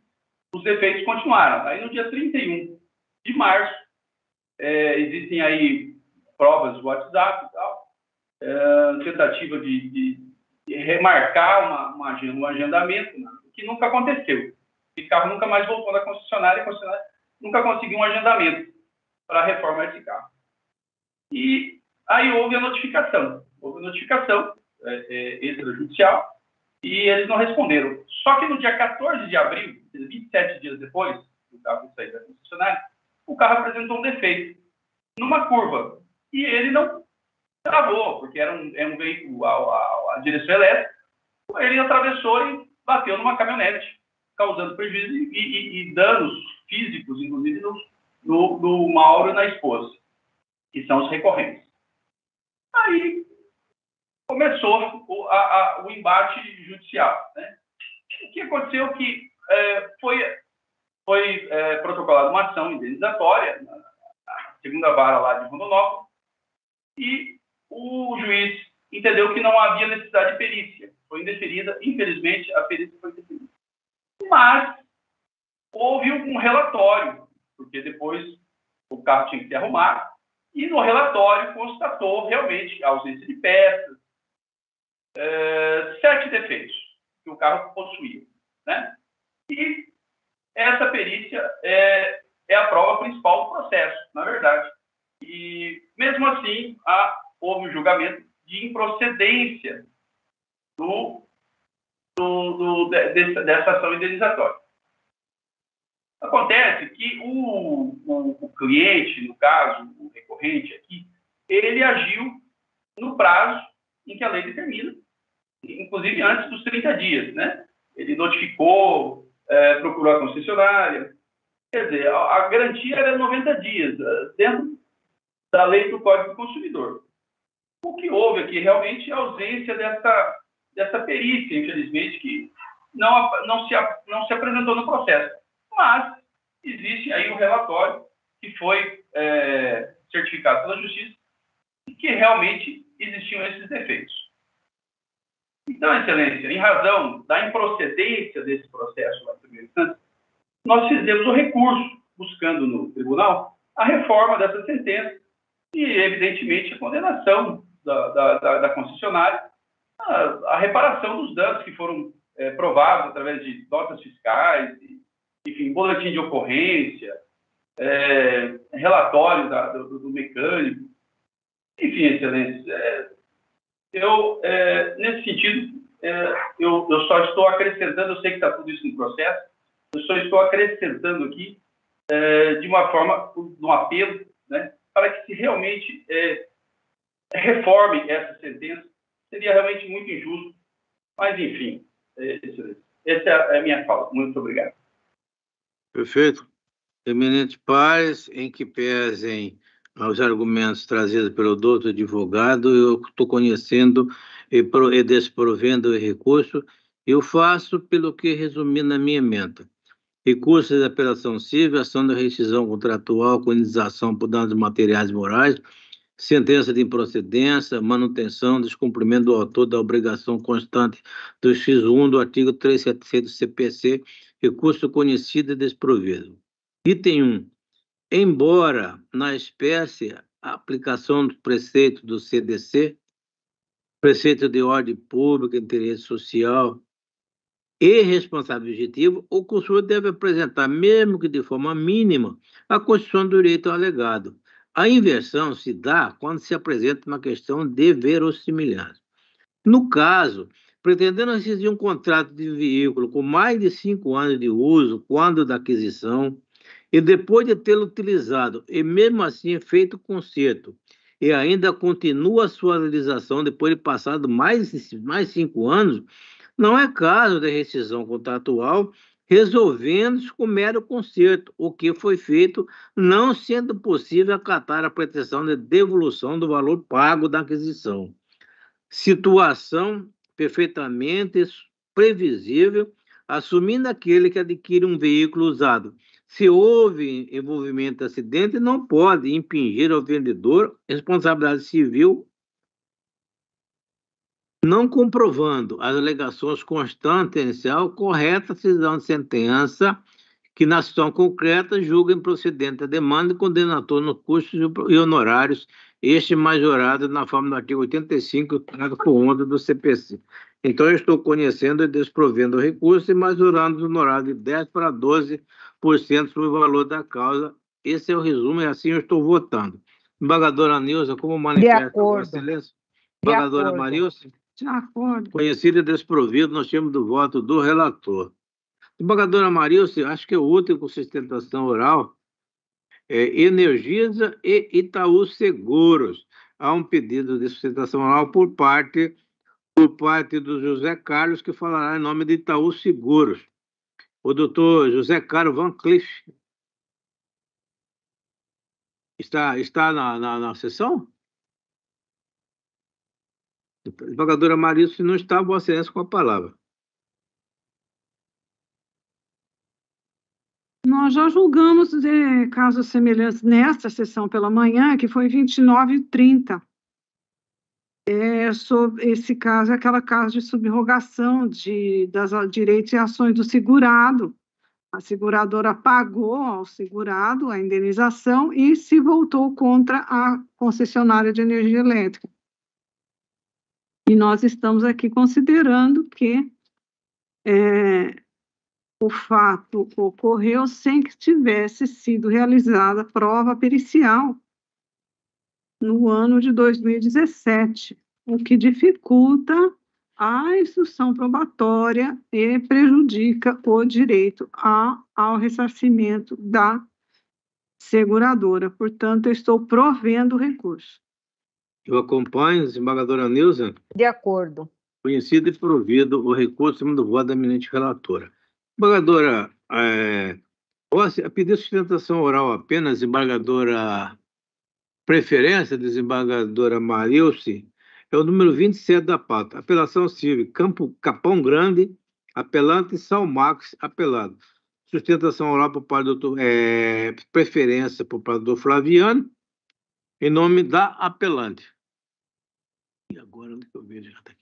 os defeitos continuaram. Aí no dia 31 de março, é, existem aí provas do WhatsApp e tal, é, tentativa de, de, de remarcar uma, uma, um agendamento, né, que nunca aconteceu. O carro nunca mais voltou na concessionária, a concessionária nunca conseguiu um agendamento para a reforma desse carro. E aí houve a notificação, houve a notificação é, é, extrajudicial e eles não responderam. Só que no dia 14 de abril, 27 dias depois do carro sair da concessionária, o carro apresentou um defeito numa curva e ele não travou, porque era um, é um veículo a, a, a direção elétrica, ele atravessou e bateu numa caminhonete, causando prejuízo e, e, e danos físicos, inclusive no, no, no Mauro e na esposa, que são os recorrentes. Aí começou o, a, a, o embate judicial. Né? O que aconteceu que é, foi, foi é, protocolada uma ação indenizatória na, na segunda vara lá de Rondonópolis e o juiz entendeu que não havia necessidade de perícia. Foi indeferida, infelizmente, a perícia foi indeferida. Mas houve um relatório, porque depois o carro tinha que se arrumar, e no relatório constatou realmente ausência de peças, é, sete defeitos que o carro possuía. Né? E essa perícia é, é a prova principal do processo, na verdade. E, mesmo assim, há, houve um julgamento de improcedência do, do, do, dessa ação indenizatória. Acontece que o, o, o cliente, no caso, o recorrente aqui, ele agiu no prazo em que a lei determina, inclusive antes dos 30 dias, né? Ele notificou, é, procurou a concessionária. Quer dizer, a, a garantia era 90 dias, é, dentro da lei do Código do Consumidor. O que houve aqui realmente é a ausência dessa, dessa perícia, infelizmente, que não, não, se, não se apresentou no processo. Mas existe aí um relatório que foi é, certificado pela Justiça e que realmente existiam esses defeitos. Então, Excelência, em razão da improcedência desse processo lá primeira instância, nós fizemos o um recurso, buscando no tribunal a reforma dessa sentença e, evidentemente, a condenação da, da, da, da concessionária, a, a, reparação dos danos que foram é, provados através de notas fiscais e enfim, boletim de ocorrência, é, relatório da, do, do, mecânico. Enfim, excelência, é, eu, é, nesse sentido, é, eu, eu, só estou acrescentando, eu sei que está tudo isso no processo, eu só estou acrescentando aqui, é, de uma forma, um apelo, né, para que se realmente é, reforme essa sentença. Seria realmente muito injusto, mas enfim, excelência. Essa é a minha fala. Muito obrigado. Perfeito. Eminente pares, em que pesem os argumentos trazidos pelo doutor advogado, eu estou conhecendo e, pro, e desprovendo o recurso, eu faço pelo que resumi na minha menta: Recursos de apelação civil, ação da rescisão contratual, colonização por danos materiais e morais, sentença de improcedência, manutenção, descumprimento do autor da obrigação constante do X1 do artigo 376 do CPC recurso conhecido e desprovido. Item 1. Embora, na espécie, a aplicação do preceito do CDC, preceito de ordem pública, interesse social e responsável objetivo, o consultor deve apresentar, mesmo que de forma mínima, a constituição do direito alegado. A inversão se dá quando se apresenta uma questão de verossimilhança. No caso pretendendo exigir um contrato de veículo com mais de cinco anos de uso quando da aquisição e depois de tê-lo utilizado e mesmo assim feito conserto e ainda continua sua realização depois de passado mais mais cinco anos, não é caso de rescisão contratual resolvendo-se com mero conserto, o que foi feito, não sendo possível acatar a pretensão de devolução do valor pago da aquisição. Situação perfeitamente previsível, assumindo aquele que adquire um veículo usado. Se houve envolvimento de acidente, não pode impingir ao vendedor responsabilidade civil, não comprovando as alegações constantes inicial correta decisão de sentença que na situação concreta julga improcedente a demanda e condenator no custos e honorários este majorado na forma do artigo 85, parágrafo onda do CPC. Então, eu estou conhecendo e desprovendo o recurso e majorando o honorário de 10% para 12% sobre o valor da causa. Esse é o resumo e assim eu estou votando. Embagadora Nilza, como manifesta Vossa excelência? Embagadora Marilce? De acordo. Conhecido e desprovido nós temos do voto do relator. Embagadora Marilce, acho que é útil com sustentação oral é, Energisa e Itaú Seguros. Há um pedido de sustentação oral por parte, por parte do José Carlos, que falará em nome de Itaú Seguros. O doutor José Carlos Van Cliff. Está, está na, na, na sessão? Desembargadora Maria, se não está, Vossa Excelência com a palavra. nós já julgamos é, casos semelhantes nesta sessão pela manhã, que foi 29 e 30, é, sobre esse caso, aquela caso de subrogação de, das direitos e ações do segurado. A seguradora pagou ao segurado a indenização e se voltou contra a concessionária de energia elétrica. E nós estamos aqui considerando que é, o fato ocorreu sem que tivesse sido realizada prova pericial no ano de 2017, o que dificulta a instrução probatória e prejudica o direito a, ao ressarcimento da seguradora. Portanto, eu estou provendo o recurso. Eu acompanho, desembargadora Nilza. De acordo. Conhecido e provido o recurso do voto da eminente relatora. Embargadora, é, pedir sustentação oral apenas, embargadora preferência, desembargadora Marilce, é o número 27 da pauta. Apelação civil, Campo Capão Grande, apelante São Marcos, apelado. Sustentação oral por parte do é, preferência por parte do Flaviano, em nome da apelante. E agora onde que eu vejo? Já está aqui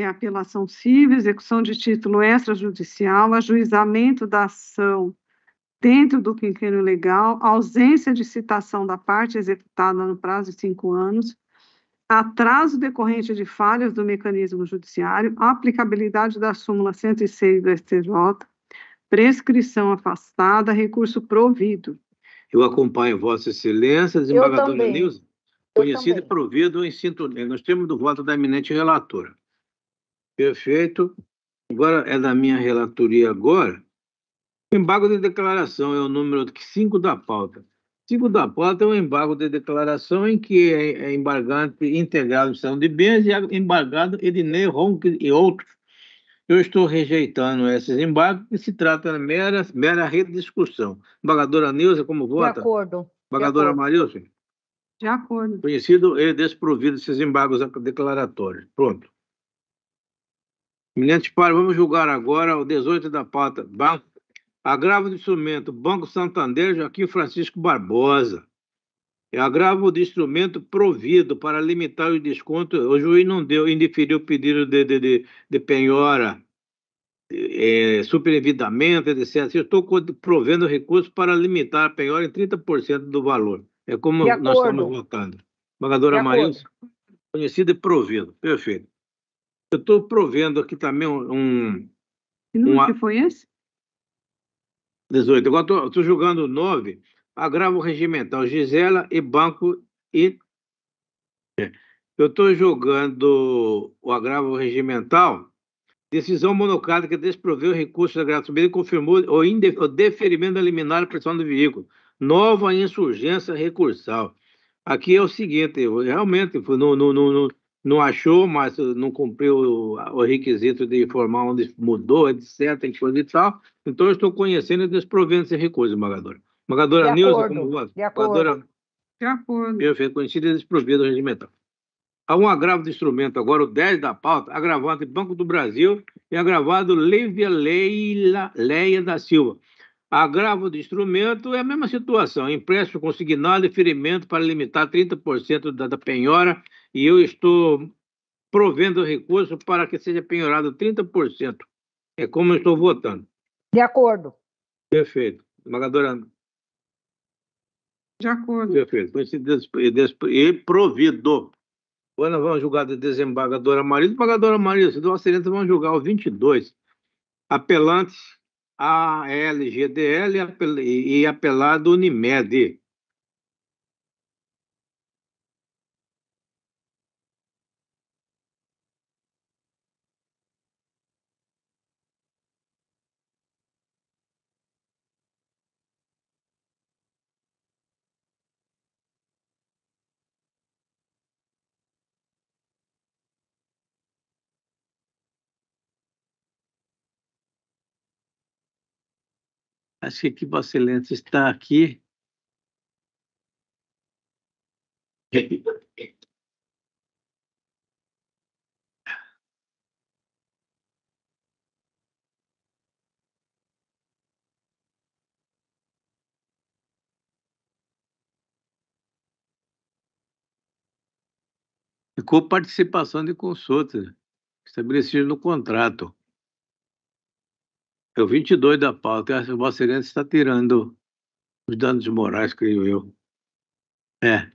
é apelação civil, execução de título extrajudicial, ajuizamento da ação dentro do quinquênio legal, ausência de citação da parte executada no prazo de cinco anos, atraso decorrente de falhas do mecanismo judiciário, aplicabilidade da súmula 106 do STJ, prescrição afastada, recurso provido. Eu acompanho Vossa Excelência, desembargador Nilson, conhecido e provido em sintonia, nos termos do voto da eminente relatora. Perfeito. Agora é da minha relatoria agora. Embargo de declaração é o número 5 da pauta. 5 da pauta é um embargo de declaração em que é, é embargante integrado em são de bens e é embargado Ednei Ronk e outros. Eu estou rejeitando esses embargos que se trata de mera, mera rediscussão. Embargadora Nilza, como vota? De acordo. Embargadora Marilson? De acordo. Conhecido e desprovido esses embargos declaratórios. Pronto. Milhante tipo, para, vamos julgar agora o 18 da pauta. Banco, agravo de instrumento, Banco Santander, Joaquim Francisco Barbosa. agravo de instrumento provido para limitar o desconto. O juiz não deu, indiferiu o pedido de, de, de, de penhora, é, etc. estou provendo recursos para limitar a penhora em 30% do valor. É como nós estamos votando. Vagadora Marinho, conhecido e provido. Perfeito. Eu estou provendo aqui também um. Que número que foi esse? 18. Agora estou julgando 9, agravo regimental Gisela e banco e. Eu estou julgando o agravo regimental, decisão monocrática desproveu o recurso da gratuidade e confirmou o, o deferimento da liminar e pressão do veículo. Nova insurgência recursal. Aqui é o seguinte, eu, realmente, no, no, no, não achou, mas não cumpriu o requisito de informar onde mudou, etc, coisa e tal. Então, eu estou conhecendo desprovendo esse recurso, embargadora. Embargadora Nilza, como vota? De acordo. Embargadora... De acordo. Perfeito, conhecida o regimental. Há um agravo de instrumento agora, o 10 da pauta, agravado em Banco do Brasil e agravado Leia Leila, Leia da Silva. Agravo de instrumento é a mesma situação, empréstimo consignado e ferimento para limitar 30% da penhora e eu estou provendo recurso para que seja penhorado 30%. É como eu estou votando. De acordo. Perfeito. Desembargadora De acordo. Perfeito. E provido. Agora nós vamos julgar de desembargadora Marisa. Desembargadora Marisa, do acidente vamos julgar o 22. Apelantes ALGDL e apelado Unimed. Acho que aqui, Vossa Excelência, está aqui. Ficou participação de consulta, estabelecido no contrato. É o 22 da pauta. Acho que o Valsirene está tirando os danos morais, creio eu. É.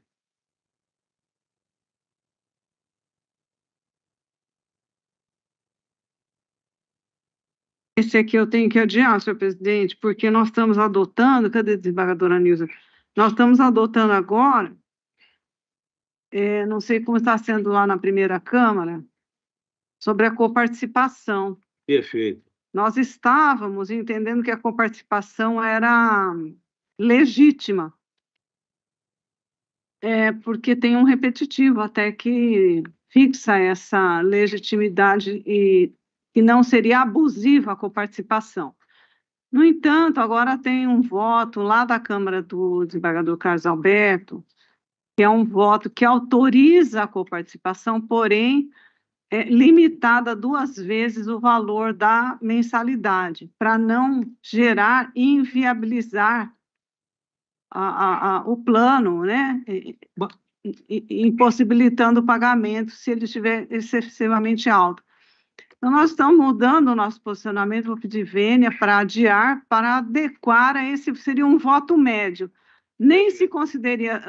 Esse aqui eu tenho que adiar, senhor presidente, porque nós estamos adotando, cadê a desembargadora Nilza? Nós estamos adotando agora, é, não sei como está sendo lá na primeira Câmara, sobre a coparticipação. Perfeito nós estávamos entendendo que a coparticipação era legítima, é, porque tem um repetitivo até que fixa essa legitimidade e que não seria abusiva a coparticipação. No entanto, agora tem um voto lá da Câmara do desembargador Carlos Alberto, que é um voto que autoriza a coparticipação, porém é, limitada duas vezes o valor da mensalidade, para não gerar e inviabilizar a, a, a, o plano, né? E, impossibilitando o pagamento se ele estiver excessivamente alto. Então, nós estamos mudando o nosso posicionamento, vou pedir vênia, para adiar, para adequar a esse, seria um voto médio. Nem se consideraria,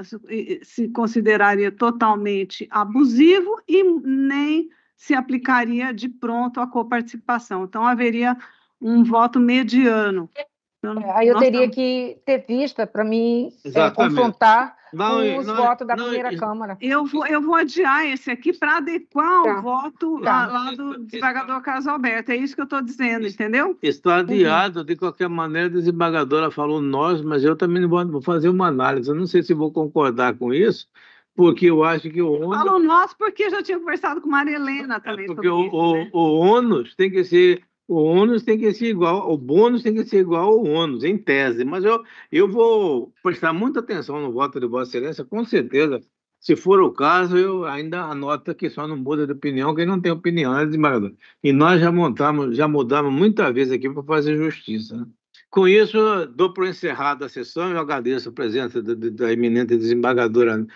se consideraria totalmente abusivo e nem se aplicaria de pronto a coparticipação. Então, haveria um voto mediano. Então, é, aí eu teria estamos... que ter vista para me é, confrontar não, com os não, votos da não, primeira Câmara. Eu vou, eu vou adiar esse aqui para adequar tá. o voto tá. lá, lá do desembargador Carlos Alberto. É isso que eu estou dizendo, entendeu? Está adiado, uhum. de qualquer maneira, a desembargadora falou nós, mas eu também vou fazer uma análise. Eu não sei se vou concordar com isso, porque eu acho que o ônus. Falo nós porque já tinha conversado com Maria Helena é também. Porque o, isso, o, né? o ônus tem que ser. O ônus tem que ser igual, o bônus tem que ser igual ao ônus, em tese. Mas eu, eu vou prestar muita atenção no voto de Vossa Excelência, com certeza. Se for o caso, eu ainda anoto que só não muda de opinião quem não tem opinião, né, desembargador? E nós já montamos, já mudamos muita vez aqui para fazer justiça. Né? Com isso, dou por encerrada a sessão e agradeço a presença da eminente desembargadora